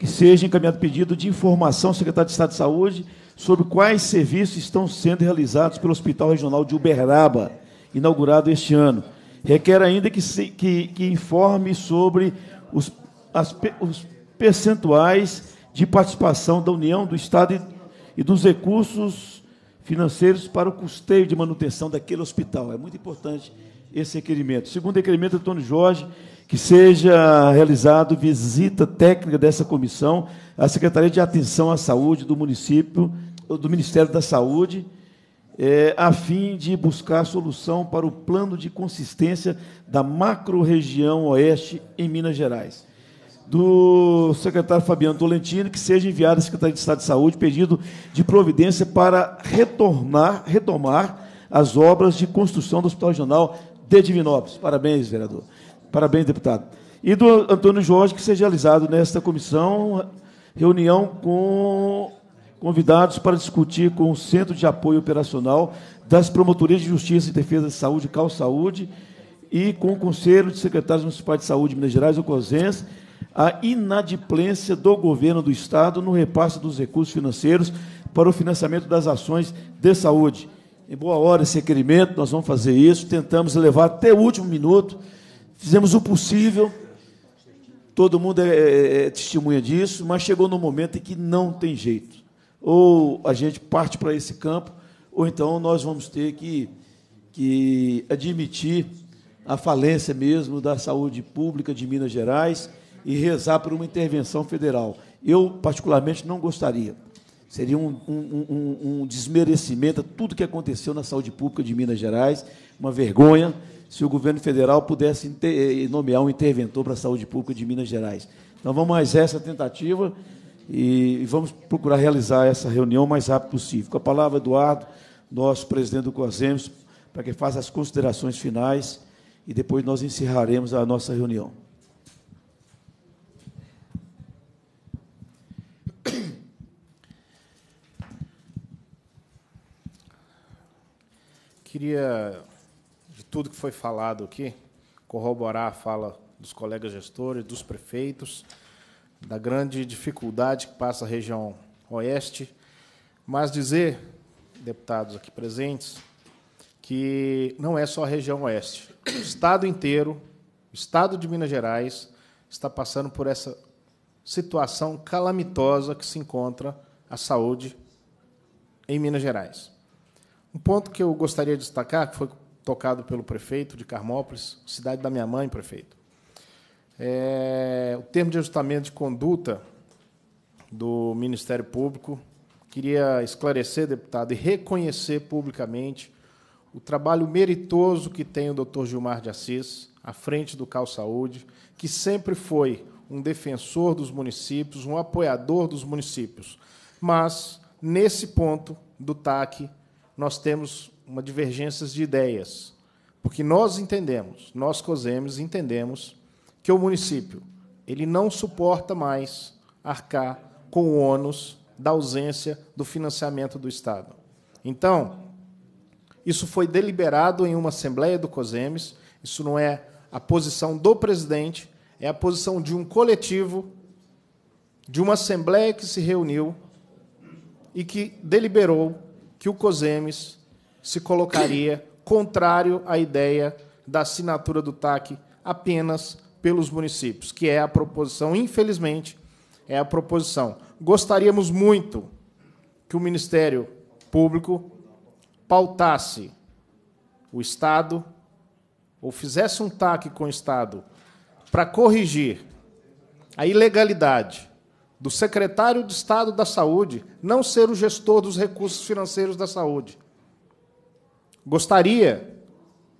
que seja encaminhado pedido de informação ao secretário de Estado de Saúde sobre quais serviços estão sendo realizados pelo Hospital Regional de Uberaba, inaugurado este ano. Requer ainda que, se, que, que informe sobre os, as, os percentuais de participação da União, do Estado e, e dos recursos financeiros para o custeio de manutenção daquele hospital. É muito importante esse requerimento. Segundo requerimento, Antônio Jorge, que seja realizada visita técnica dessa comissão à Secretaria de Atenção à Saúde do município, do Ministério da Saúde, é, a fim de buscar solução para o plano de consistência da macro-região oeste em Minas Gerais. Do secretário Fabiano Tolentino, que seja enviado à Secretaria de Estado de Saúde pedido de providência para retornar, retomar as obras de construção do Hospital Regional de Divinópolis. Parabéns, vereador. Parabéns, deputado. E do Antônio Jorge, que seja realizado nesta comissão reunião com convidados para discutir com o Centro de Apoio Operacional das Promotorias de Justiça e Defesa de Saúde, Cal Saúde, e com o Conselho de Secretários Municipais de Saúde de Minas Gerais, o COSENS, a inadimplência do governo do Estado no repasse dos recursos financeiros para o financiamento das ações de saúde. Em boa hora esse requerimento, nós vamos fazer isso, tentamos levar até o último minuto, Fizemos o possível, todo mundo é, é, é testemunha disso, mas chegou no momento em que não tem jeito. Ou a gente parte para esse campo, ou então nós vamos ter que, que admitir a falência mesmo da saúde pública de Minas Gerais e rezar por uma intervenção federal. Eu, particularmente, não gostaria. Seria um, um, um, um desmerecimento a tudo que aconteceu na saúde pública de Minas Gerais, uma vergonha se o governo federal pudesse eh, eh, nomear um interventor para a saúde pública de Minas Gerais. Então, vamos mais essa tentativa e vamos procurar realizar essa reunião o mais rápido possível. Com a palavra, Eduardo, nosso presidente do COSEMES, para que faça as considerações finais e depois nós encerraremos a nossa reunião. Queria tudo que foi falado aqui, corroborar a fala dos colegas gestores, dos prefeitos, da grande dificuldade que passa a região oeste, mas dizer, deputados aqui presentes, que não é só a região oeste. O estado inteiro, o estado de Minas Gerais, está passando por essa situação calamitosa que se encontra a saúde em Minas Gerais. Um ponto que eu gostaria de destacar, que foi tocado pelo prefeito de Carmópolis, cidade da minha mãe, prefeito. É, o termo de ajustamento de conduta do Ministério Público, queria esclarecer, deputado, e reconhecer publicamente o trabalho meritoso que tem o doutor Gilmar de Assis à frente do Cal Saúde, que sempre foi um defensor dos municípios, um apoiador dos municípios. Mas, nesse ponto do TAC, nós temos uma divergência de ideias, porque nós entendemos, nós COSEMES entendemos que o município ele não suporta mais arcar com o ônus da ausência do financiamento do Estado. Então, isso foi deliberado em uma assembleia do COSEMES, isso não é a posição do presidente, é a posição de um coletivo, de uma assembleia que se reuniu e que deliberou que o COSEMES se colocaria contrário à ideia da assinatura do TAC apenas pelos municípios, que é a proposição, infelizmente, é a proposição. Gostaríamos muito que o Ministério Público pautasse o Estado ou fizesse um TAC com o Estado para corrigir a ilegalidade do secretário de Estado da Saúde não ser o gestor dos recursos financeiros da saúde gostaria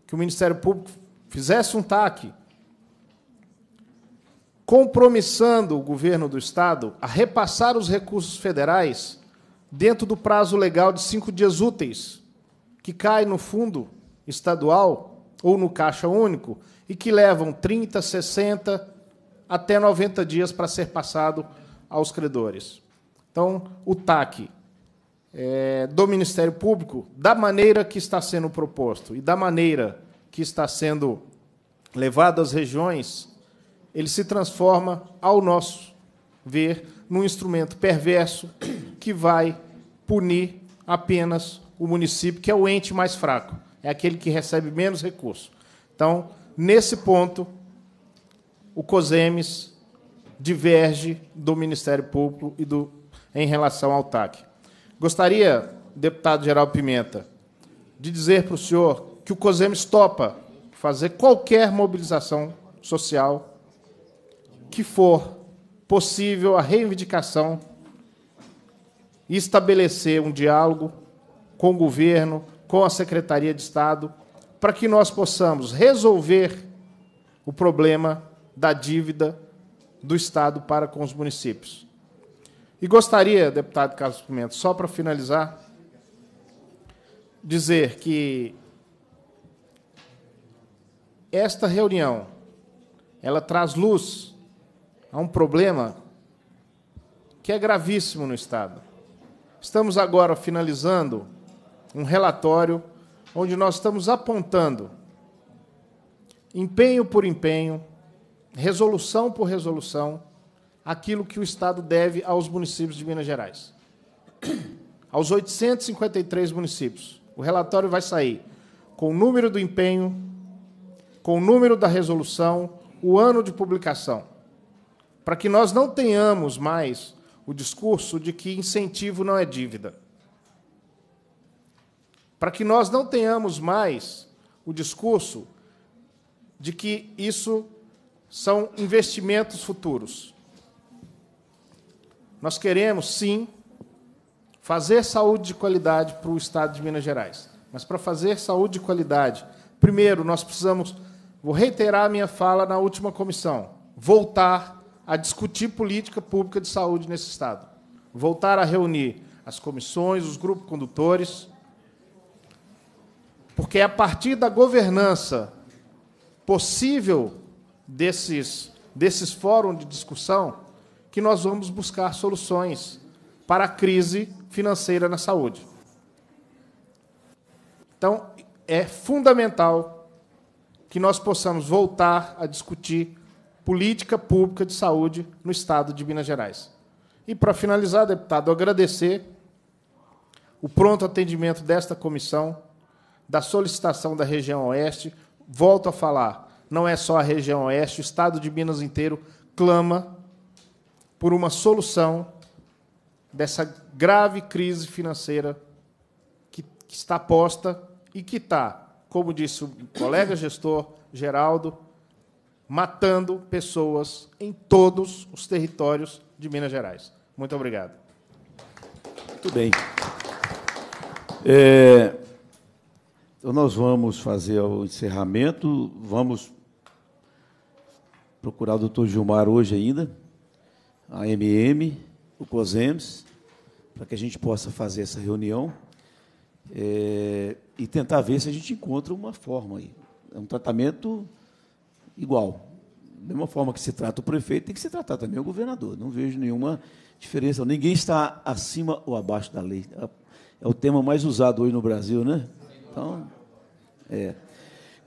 que o Ministério Público fizesse um TAC compromissando o governo do Estado a repassar os recursos federais dentro do prazo legal de cinco dias úteis, que cai no fundo estadual ou no caixa único e que levam 30, 60 até 90 dias para ser passado aos credores. Então, o TAC é, do Ministério Público, da maneira que está sendo proposto e da maneira que está sendo levado às regiões, ele se transforma, ao nosso ver, num instrumento perverso que vai punir apenas o município, que é o ente mais fraco, é aquele que recebe menos recurso. Então, nesse ponto, o COSEMES diverge do Ministério Público e do em relação ao TAC. Gostaria, deputado Geraldo Pimenta, de dizer para o senhor que o COSEMES topa fazer qualquer mobilização social que for possível a reivindicação e estabelecer um diálogo com o governo, com a Secretaria de Estado, para que nós possamos resolver o problema da dívida do Estado para com os municípios. E gostaria, deputado Carlos Pimenta, só para finalizar, dizer que esta reunião ela traz luz a um problema que é gravíssimo no Estado. Estamos agora finalizando um relatório onde nós estamos apontando, empenho por empenho, resolução por resolução, aquilo que o Estado deve aos municípios de Minas Gerais. Aos 853 municípios. O relatório vai sair com o número do empenho, com o número da resolução, o ano de publicação. Para que nós não tenhamos mais o discurso de que incentivo não é dívida. Para que nós não tenhamos mais o discurso de que isso são investimentos futuros. Nós queremos, sim, fazer saúde de qualidade para o Estado de Minas Gerais. Mas para fazer saúde de qualidade, primeiro nós precisamos, vou reiterar a minha fala na última comissão, voltar a discutir política pública de saúde nesse Estado. Voltar a reunir as comissões, os grupos condutores, porque é a partir da governança possível desses, desses fóruns de discussão que nós vamos buscar soluções para a crise financeira na saúde. Então, é fundamental que nós possamos voltar a discutir política pública de saúde no estado de Minas Gerais. E para finalizar, deputado, agradecer o pronto atendimento desta comissão, da solicitação da região Oeste. Volto a falar, não é só a região Oeste, o estado de Minas inteiro clama por uma solução dessa grave crise financeira que, que está posta e que está, como disse o colega gestor Geraldo, matando pessoas em todos os territórios de Minas Gerais. Muito obrigado. Muito bem. É, então, nós vamos fazer o encerramento. Vamos procurar o doutor Gilmar hoje ainda a MM, o COSEMS, para que a gente possa fazer essa reunião é, e tentar ver se a gente encontra uma forma aí. É um tratamento igual. Da mesma forma que se trata o prefeito, tem que se tratar também o governador. Não vejo nenhuma diferença. Ninguém está acima ou abaixo da lei. É o tema mais usado hoje no Brasil, né? Então, é.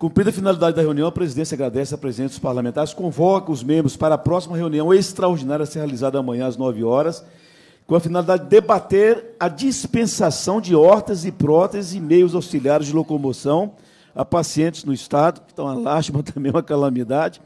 Cumprida a finalidade da reunião, a presidência agradece a presença dos parlamentares, convoca os membros para a próxima reunião extraordinária a ser realizada amanhã às 9 horas, com a finalidade de debater a dispensação de hortas e próteses e meios auxiliares de locomoção a pacientes no Estado, que está uma lástima, também uma calamidade.